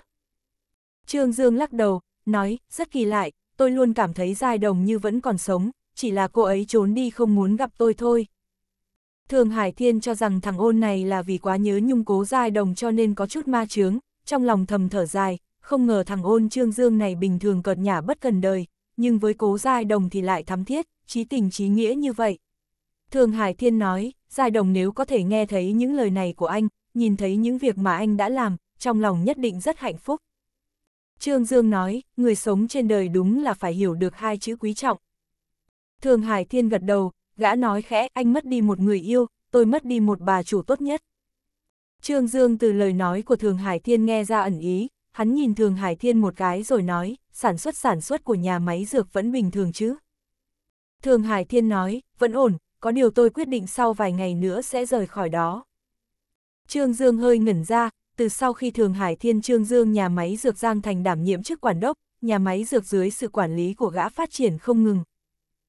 Trương Dương lắc đầu, nói, rất kỳ lại, tôi luôn cảm thấy giai đồng như vẫn còn sống, chỉ là cô ấy trốn đi không muốn gặp tôi thôi. Thường Hải Thiên cho rằng thằng ôn này là vì quá nhớ nhung cố giai đồng cho nên có chút ma chướng, trong lòng thầm thở dài, không ngờ thằng ôn Trương Dương này bình thường cợt nhả bất cần đời, nhưng với cố giai đồng thì lại thắm thiết, trí tình trí nghĩa như vậy. Thường Hải Thiên nói, Giai Đồng nếu có thể nghe thấy những lời này của anh, nhìn thấy những việc mà anh đã làm, trong lòng nhất định rất hạnh phúc. Trương Dương nói, người sống trên đời đúng là phải hiểu được hai chữ quý trọng. Thường Hải Thiên gật đầu, gã nói khẽ, anh mất đi một người yêu, tôi mất đi một bà chủ tốt nhất. Trương Dương từ lời nói của Thường Hải Thiên nghe ra ẩn ý, hắn nhìn Thường Hải Thiên một cái rồi nói, sản xuất sản xuất của nhà máy dược vẫn bình thường chứ. Thường Hải Thiên nói, vẫn ổn, có điều tôi quyết định sau vài ngày nữa sẽ rời khỏi đó. Trương Dương hơi ngẩn ra, từ sau khi Thường Hải Thiên Trương Dương nhà máy dược Giang Thành đảm nhiệm chức quản đốc, nhà máy dược dưới sự quản lý của gã phát triển không ngừng.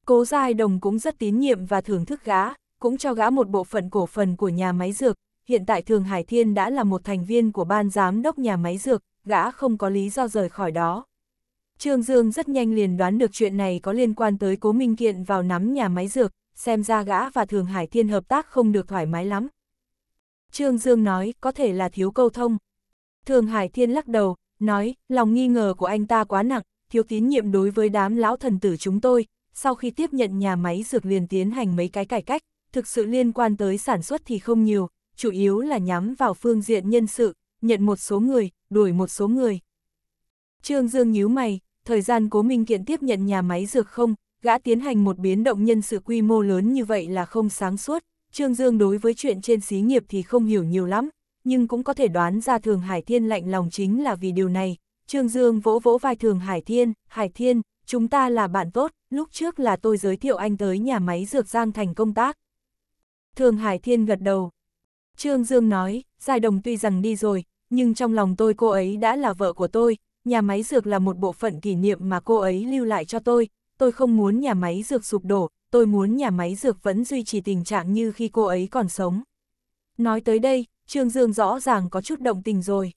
Cố Giai Đồng cũng rất tín nhiệm và thưởng thức gã, cũng cho gã một bộ phận cổ phần của nhà máy dược, hiện tại Thường Hải Thiên đã là một thành viên của ban giám đốc nhà máy dược, gã không có lý do rời khỏi đó. Trương Dương rất nhanh liền đoán được chuyện này có liên quan tới Cố Minh Kiện vào nắm nhà máy dược, xem ra gã và Thường Hải Thiên hợp tác không được thoải mái lắm. Trương Dương nói, có thể là thiếu câu thông. Thường Hải Thiên lắc đầu, nói, lòng nghi ngờ của anh ta quá nặng, thiếu tín nhiệm đối với đám lão thần tử chúng tôi, sau khi tiếp nhận nhà máy dược liền tiến hành mấy cái cải cách, thực sự liên quan tới sản xuất thì không nhiều, chủ yếu là nhắm vào phương diện nhân sự, nhận một số người, đuổi một số người. Trương Dương nhíu mày, thời gian cố minh kiện tiếp nhận nhà máy dược không, gã tiến hành một biến động nhân sự quy mô lớn như vậy là không sáng suốt, Trương Dương đối với chuyện trên xí nghiệp thì không hiểu nhiều lắm, nhưng cũng có thể đoán ra Thường Hải Thiên lạnh lòng chính là vì điều này. Trương Dương vỗ vỗ vai Thường Hải Thiên, Hải Thiên, chúng ta là bạn tốt, lúc trước là tôi giới thiệu anh tới nhà máy dược giang thành công tác. Thường Hải Thiên gật đầu. Trương Dương nói, Giai Đồng tuy rằng đi rồi, nhưng trong lòng tôi cô ấy đã là vợ của tôi, nhà máy dược là một bộ phận kỷ niệm mà cô ấy lưu lại cho tôi, tôi không muốn nhà máy dược sụp đổ, tôi muốn nhà máy dược vẫn duy trì tình trạng như khi cô ấy còn sống. Nói tới đây, Trương Dương rõ ràng có chút động tình rồi.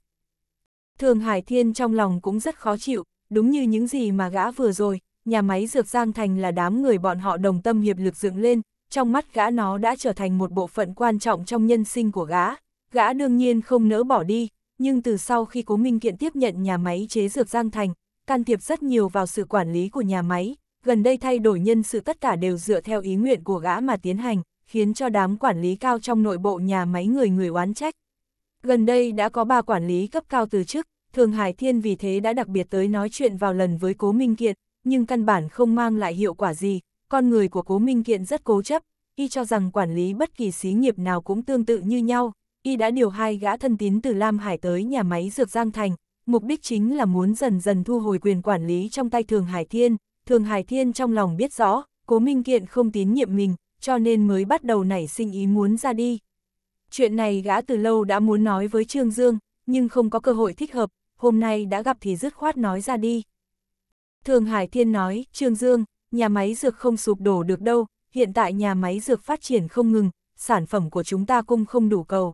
Thường Hải Thiên trong lòng cũng rất khó chịu, đúng như những gì mà gã vừa rồi, nhà máy dược Giang Thành là đám người bọn họ đồng tâm hiệp lực dựng lên, trong mắt gã nó đã trở thành một bộ phận quan trọng trong nhân sinh của gã. Gã đương nhiên không nỡ bỏ đi, nhưng từ sau khi Cố Minh Kiện tiếp nhận nhà máy chế dược Giang Thành, can thiệp rất nhiều vào sự quản lý của nhà máy, gần đây thay đổi nhân sự tất cả đều dựa theo ý nguyện của gã mà tiến hành, khiến cho đám quản lý cao trong nội bộ nhà máy người người oán trách. Gần đây đã có ba quản lý cấp cao từ chức, Thường Hải Thiên vì thế đã đặc biệt tới nói chuyện vào lần với Cố Minh Kiện, nhưng căn bản không mang lại hiệu quả gì, con người của Cố Minh Kiện rất cố chấp, y cho rằng quản lý bất kỳ xí nghiệp nào cũng tương tự như nhau, y đã điều hai gã thân tín từ Lam Hải tới nhà máy Dược Giang Thành, mục đích chính là muốn dần dần thu hồi quyền quản lý trong tay Thường Hải Thiên, Thường Hải Thiên trong lòng biết rõ, Cố Minh Kiện không tín nhiệm mình, cho nên mới bắt đầu nảy sinh ý muốn ra đi. Chuyện này gã từ lâu đã muốn nói với Trương Dương, nhưng không có cơ hội thích hợp, hôm nay đã gặp thì dứt khoát nói ra đi. Thường Hải Thiên nói, Trương Dương, nhà máy dược không sụp đổ được đâu, hiện tại nhà máy dược phát triển không ngừng, sản phẩm của chúng ta cung không đủ cầu.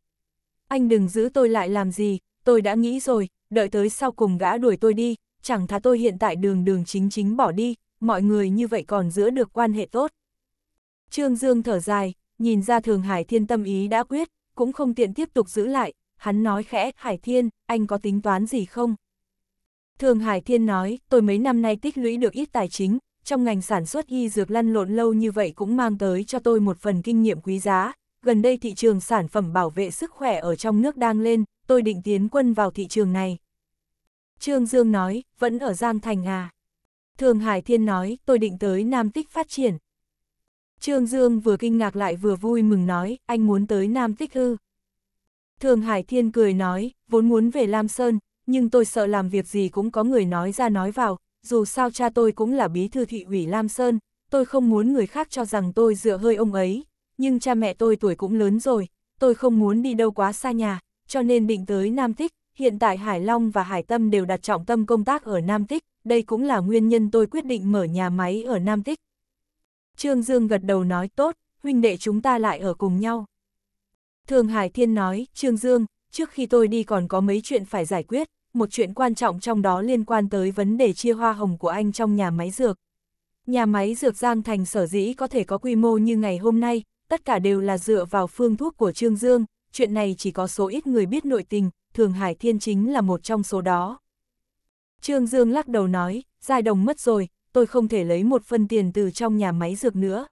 Anh đừng giữ tôi lại làm gì, tôi đã nghĩ rồi, đợi tới sau cùng gã đuổi tôi đi, chẳng thà tôi hiện tại đường đường chính chính bỏ đi, mọi người như vậy còn giữ được quan hệ tốt. Trương Dương thở dài, nhìn ra Thường Hải Thiên tâm ý đã quyết, cũng không tiện tiếp tục giữ lại, hắn nói khẽ, Hải Thiên, anh có tính toán gì không? Thường Hải Thiên nói, tôi mấy năm nay tích lũy được ít tài chính, trong ngành sản xuất y dược lăn lộn lâu như vậy cũng mang tới cho tôi một phần kinh nghiệm quý giá. Gần đây thị trường sản phẩm bảo vệ sức khỏe ở trong nước đang lên, tôi định tiến quân vào thị trường này. Trương Dương nói, vẫn ở Giang Thành à. Thường Hải Thiên nói, tôi định tới Nam Tích phát triển. Trương Dương vừa kinh ngạc lại vừa vui mừng nói, anh muốn tới Nam Tích hư. Thường Hải Thiên cười nói, vốn muốn về Lam Sơn, nhưng tôi sợ làm việc gì cũng có người nói ra nói vào, dù sao cha tôi cũng là bí thư thị ủy Lam Sơn, tôi không muốn người khác cho rằng tôi dựa hơi ông ấy, nhưng cha mẹ tôi tuổi cũng lớn rồi, tôi không muốn đi đâu quá xa nhà, cho nên định tới Nam Tích, Hiện tại Hải Long và Hải Tâm đều đặt trọng tâm công tác ở Nam Tích, đây cũng là nguyên nhân tôi quyết định mở nhà máy ở Nam Tích. Trương Dương gật đầu nói tốt, huynh đệ chúng ta lại ở cùng nhau. Thường Hải Thiên nói, Trương Dương, trước khi tôi đi còn có mấy chuyện phải giải quyết, một chuyện quan trọng trong đó liên quan tới vấn đề chia hoa hồng của anh trong nhà máy dược. Nhà máy dược Giang Thành sở dĩ có thể có quy mô như ngày hôm nay, tất cả đều là dựa vào phương thuốc của Trương Dương, chuyện này chỉ có số ít người biết nội tình, Thường Hải Thiên chính là một trong số đó. Trương Dương lắc đầu nói, giai đồng mất rồi, tôi không thể lấy một phân tiền từ trong nhà máy dược nữa.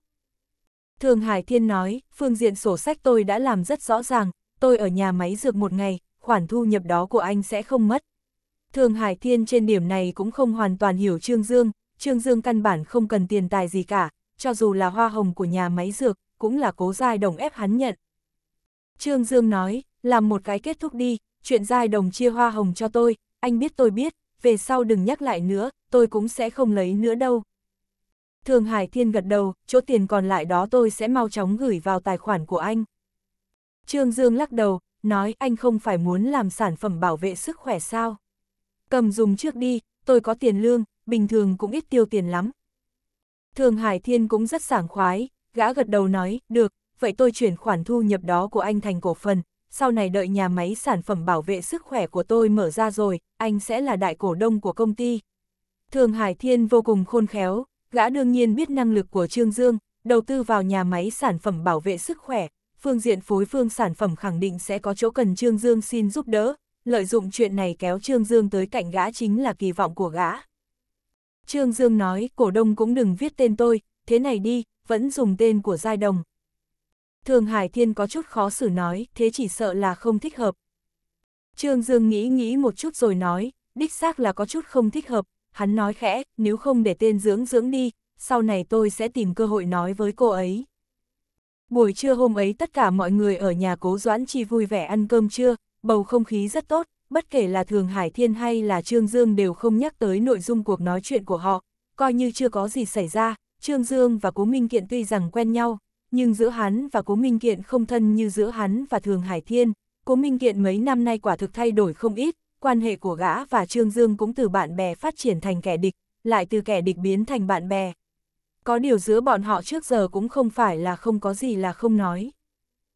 Thường Hải Thiên nói, phương diện sổ sách tôi đã làm rất rõ ràng, tôi ở nhà máy dược một ngày, khoản thu nhập đó của anh sẽ không mất. Thường Hải Thiên trên điểm này cũng không hoàn toàn hiểu Trương Dương, Trương Dương căn bản không cần tiền tài gì cả, cho dù là hoa hồng của nhà máy dược, cũng là cố giai đồng ép hắn nhận. Trương Dương nói, làm một cái kết thúc đi, chuyện giai đồng chia hoa hồng cho tôi, anh biết tôi biết, về sau đừng nhắc lại nữa, tôi cũng sẽ không lấy nữa đâu. Thường Hải Thiên gật đầu, chỗ tiền còn lại đó tôi sẽ mau chóng gửi vào tài khoản của anh. Trương Dương lắc đầu, nói anh không phải muốn làm sản phẩm bảo vệ sức khỏe sao. Cầm dùng trước đi, tôi có tiền lương, bình thường cũng ít tiêu tiền lắm. Thường Hải Thiên cũng rất sảng khoái, gã gật đầu nói, được, vậy tôi chuyển khoản thu nhập đó của anh thành cổ phần, sau này đợi nhà máy sản phẩm bảo vệ sức khỏe của tôi mở ra rồi, anh sẽ là đại cổ đông của công ty. Thường Hải Thiên vô cùng khôn khéo, gã đương nhiên biết năng lực của Trương Dương, đầu tư vào nhà máy sản phẩm bảo vệ sức khỏe, phương diện phối phương sản phẩm khẳng định sẽ có chỗ cần Trương Dương xin giúp đỡ, lợi dụng chuyện này kéo Trương Dương tới cạnh gã chính là kỳ vọng của gã. Trương Dương nói, cổ đông cũng đừng viết tên tôi, thế này đi, vẫn dùng tên của Giai Đồng, Thường Hải Thiên có chút khó xử nói, thế chỉ sợ là không thích hợp. Trương Dương nghĩ nghĩ một chút rồi nói, đích xác là có chút không thích hợp, hắn nói khẽ, nếu không để tên dưỡng dưỡng đi, sau này tôi sẽ tìm cơ hội nói với cô ấy. Buổi trưa hôm ấy tất cả mọi người ở nhà cố Doãn Chi vui vẻ ăn cơm trưa, bầu không khí rất tốt, bất kể là Thường Hải Thiên hay là Trương Dương đều không nhắc tới nội dung cuộc nói chuyện của họ, coi như chưa có gì xảy ra, Trương Dương và Cố Minh Kiện tuy rằng quen nhau, nhưng giữa hắn và Cố Minh Kiện không thân như giữa hắn và Thường Hải Thiên. Cố Minh Kiện mấy năm nay quả thực thay đổi không ít, quan hệ của gã và Trương Dương cũng từ bạn bè phát triển thành kẻ địch, lại từ kẻ địch biến thành bạn bè. Có điều giữa bọn họ trước giờ cũng không phải là không có gì là không nói.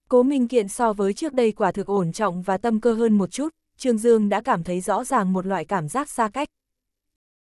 Cố Minh Kiện so với trước đây quả thực ổn trọng và tâm cơ hơn một chút, Trương Dương đã cảm thấy rõ ràng một loại cảm giác xa cách.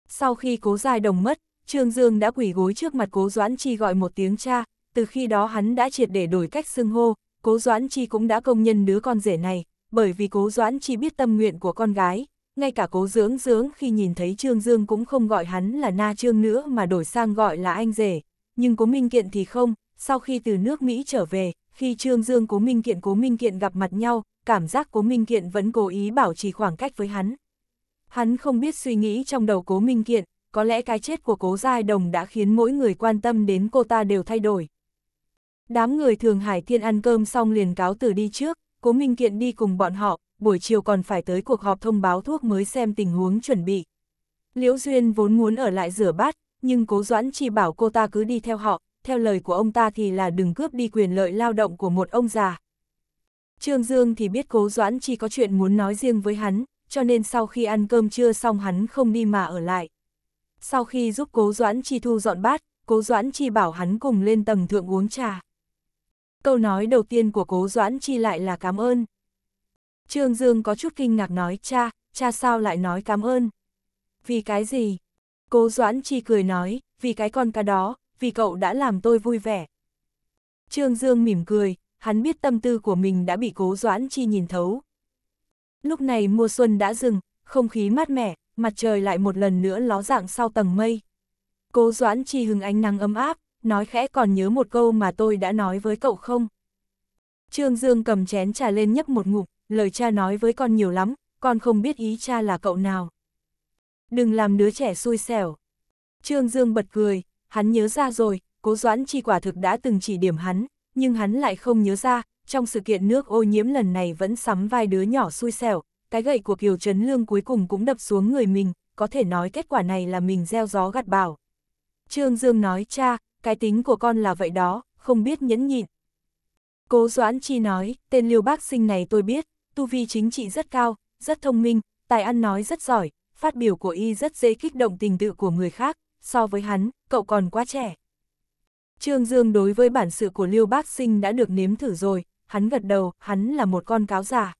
Sau khi cố giai đồng mất, Trương Dương đã quỷ gối trước mặt cố Doãn Chi gọi một tiếng cha, từ khi đó hắn đã triệt để đổi cách xưng hô, Cố Doãn Chi cũng đã công nhân đứa con rể này, bởi vì Cố Doãn Chi biết tâm nguyện của con gái, ngay cả Cố Dưỡng Dưỡng khi nhìn thấy Trương Dương cũng không gọi hắn là Na Trương nữa mà đổi sang gọi là anh rể, nhưng Cố Minh Kiện thì không, sau khi từ nước Mỹ trở về, khi Trương Dương Cố Minh Kiện Cố Minh Kiện gặp mặt nhau, cảm giác Cố Minh Kiện vẫn cố ý bảo trì khoảng cách với hắn. Hắn không biết suy nghĩ trong đầu Cố Minh Kiện, có lẽ cái chết của Cố Giai Đồng đã khiến mỗi người quan tâm đến cô ta đều thay đổi. Đám người Thường Hải Thiên ăn cơm xong liền cáo từ đi trước, Cố Minh Kiện đi cùng bọn họ, buổi chiều còn phải tới cuộc họp thông báo thuốc mới xem tình huống chuẩn bị. Liễu Duyên vốn muốn ở lại rửa bát, nhưng Cố Doãn chỉ bảo cô ta cứ đi theo họ, theo lời của ông ta thì là đừng cướp đi quyền lợi lao động của một ông già. Trương Dương thì biết Cố Doãn chỉ có chuyện muốn nói riêng với hắn, cho nên sau khi ăn cơm trưa xong hắn không đi mà ở lại. Sau khi giúp Cố Doãn Chi thu dọn bát, Cố Doãn Chi bảo hắn cùng lên tầng thượng uống trà. Câu nói đầu tiên của cố Doãn Chi lại là cảm ơn. Trương Dương có chút kinh ngạc nói cha, cha sao lại nói cảm ơn? Vì cái gì? Cố Doãn Chi cười nói, vì cái con cá đó, vì cậu đã làm tôi vui vẻ. Trương Dương mỉm cười, hắn biết tâm tư của mình đã bị cố Doãn Chi nhìn thấu. Lúc này mùa xuân đã dừng, không khí mát mẻ, mặt trời lại một lần nữa ló dạng sau tầng mây. Cố Doãn Chi hứng ánh nắng ấm áp, nói khẽ còn nhớ một câu mà tôi đã nói với cậu không? Trương Dương cầm chén trà lên nhấp một ngụm, lời cha nói với con nhiều lắm, con không biết ý cha là cậu nào. Đừng làm đứa trẻ xui xẻo. Trương Dương bật cười, hắn nhớ ra rồi, cố doãn chi quả thực đã từng chỉ điểm hắn, nhưng hắn lại không nhớ ra, trong sự kiện nước ô nhiễm lần này vẫn sắm vai đứa nhỏ xui xẻo, cái gậy của Kiều Trấn Lương cuối cùng cũng đập xuống người mình, có thể nói kết quả này là mình gieo gió gặt bảo. Trương Dương nói cha, cái tính của con là vậy đó, không biết nhẫn nhịn. Cố Doãn Chi nói, tên liêu bác sinh này tôi biết, tu vi chính trị rất cao, rất thông minh, tài ăn nói rất giỏi, phát biểu của y rất dễ kích động tình tự của người khác, so với hắn, cậu còn quá trẻ. Trương Dương đối với bản sự của Liêu Bác Sinh đã được nếm thử rồi, hắn gật đầu, hắn là một con cáo giả.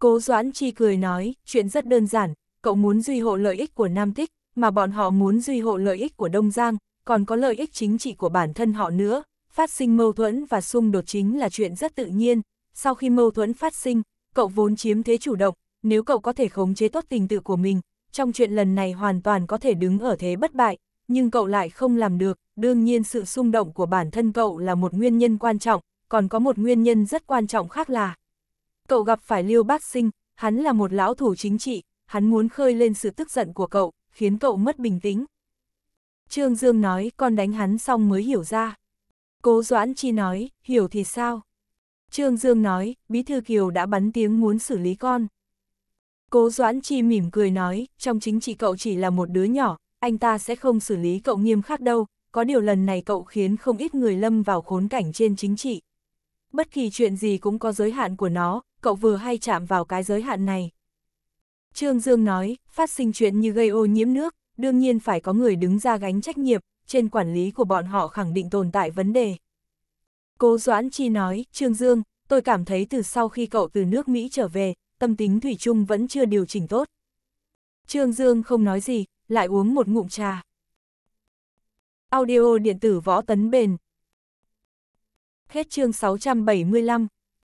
Cố Doãn Chi cười nói, chuyện rất đơn giản, cậu muốn duy hộ lợi ích của Nam Tích, mà bọn họ muốn duy hộ lợi ích của Đông Giang, còn có lợi ích chính trị của bản thân họ nữa, phát sinh mâu thuẫn và xung đột chính là chuyện rất tự nhiên, sau khi mâu thuẫn phát sinh, cậu vốn chiếm thế chủ động, nếu cậu có thể khống chế tốt tình tự của mình, trong chuyện lần này hoàn toàn có thể đứng ở thế bất bại, nhưng cậu lại không làm được, đương nhiên sự xung động của bản thân cậu là một nguyên nhân quan trọng, còn có một nguyên nhân rất quan trọng khác là Cậu gặp phải Liêu Bác Sinh, hắn là một lão thủ chính trị, hắn muốn khơi lên sự tức giận của cậu, khiến cậu mất bình tĩnh, Trương Dương nói con đánh hắn xong mới hiểu ra. Cố Doãn Chi nói, hiểu thì sao? Trương Dương nói, Bí Thư Kiều đã bắn tiếng muốn xử lý con. Cố Doãn Chi mỉm cười nói, trong chính trị cậu chỉ là một đứa nhỏ, anh ta sẽ không xử lý cậu nghiêm khắc đâu, có điều lần này cậu khiến không ít người lâm vào khốn cảnh trên chính trị. Bất kỳ chuyện gì cũng có giới hạn của nó, cậu vừa hay chạm vào cái giới hạn này. Trương Dương nói, phát sinh chuyện như gây ô nhiễm nước, đương nhiên phải có người đứng ra gánh trách nhiệm, trên quản lý của bọn họ khẳng định tồn tại vấn đề. Cố Doãn Chi nói, Trương Dương, tôi cảm thấy từ sau khi cậu từ nước Mỹ trở về, tâm tính Thủy chung vẫn chưa điều chỉnh tốt. Trương Dương không nói gì, lại uống một ngụm trà. Audio điện tử võ tấn bền. Hết chương 675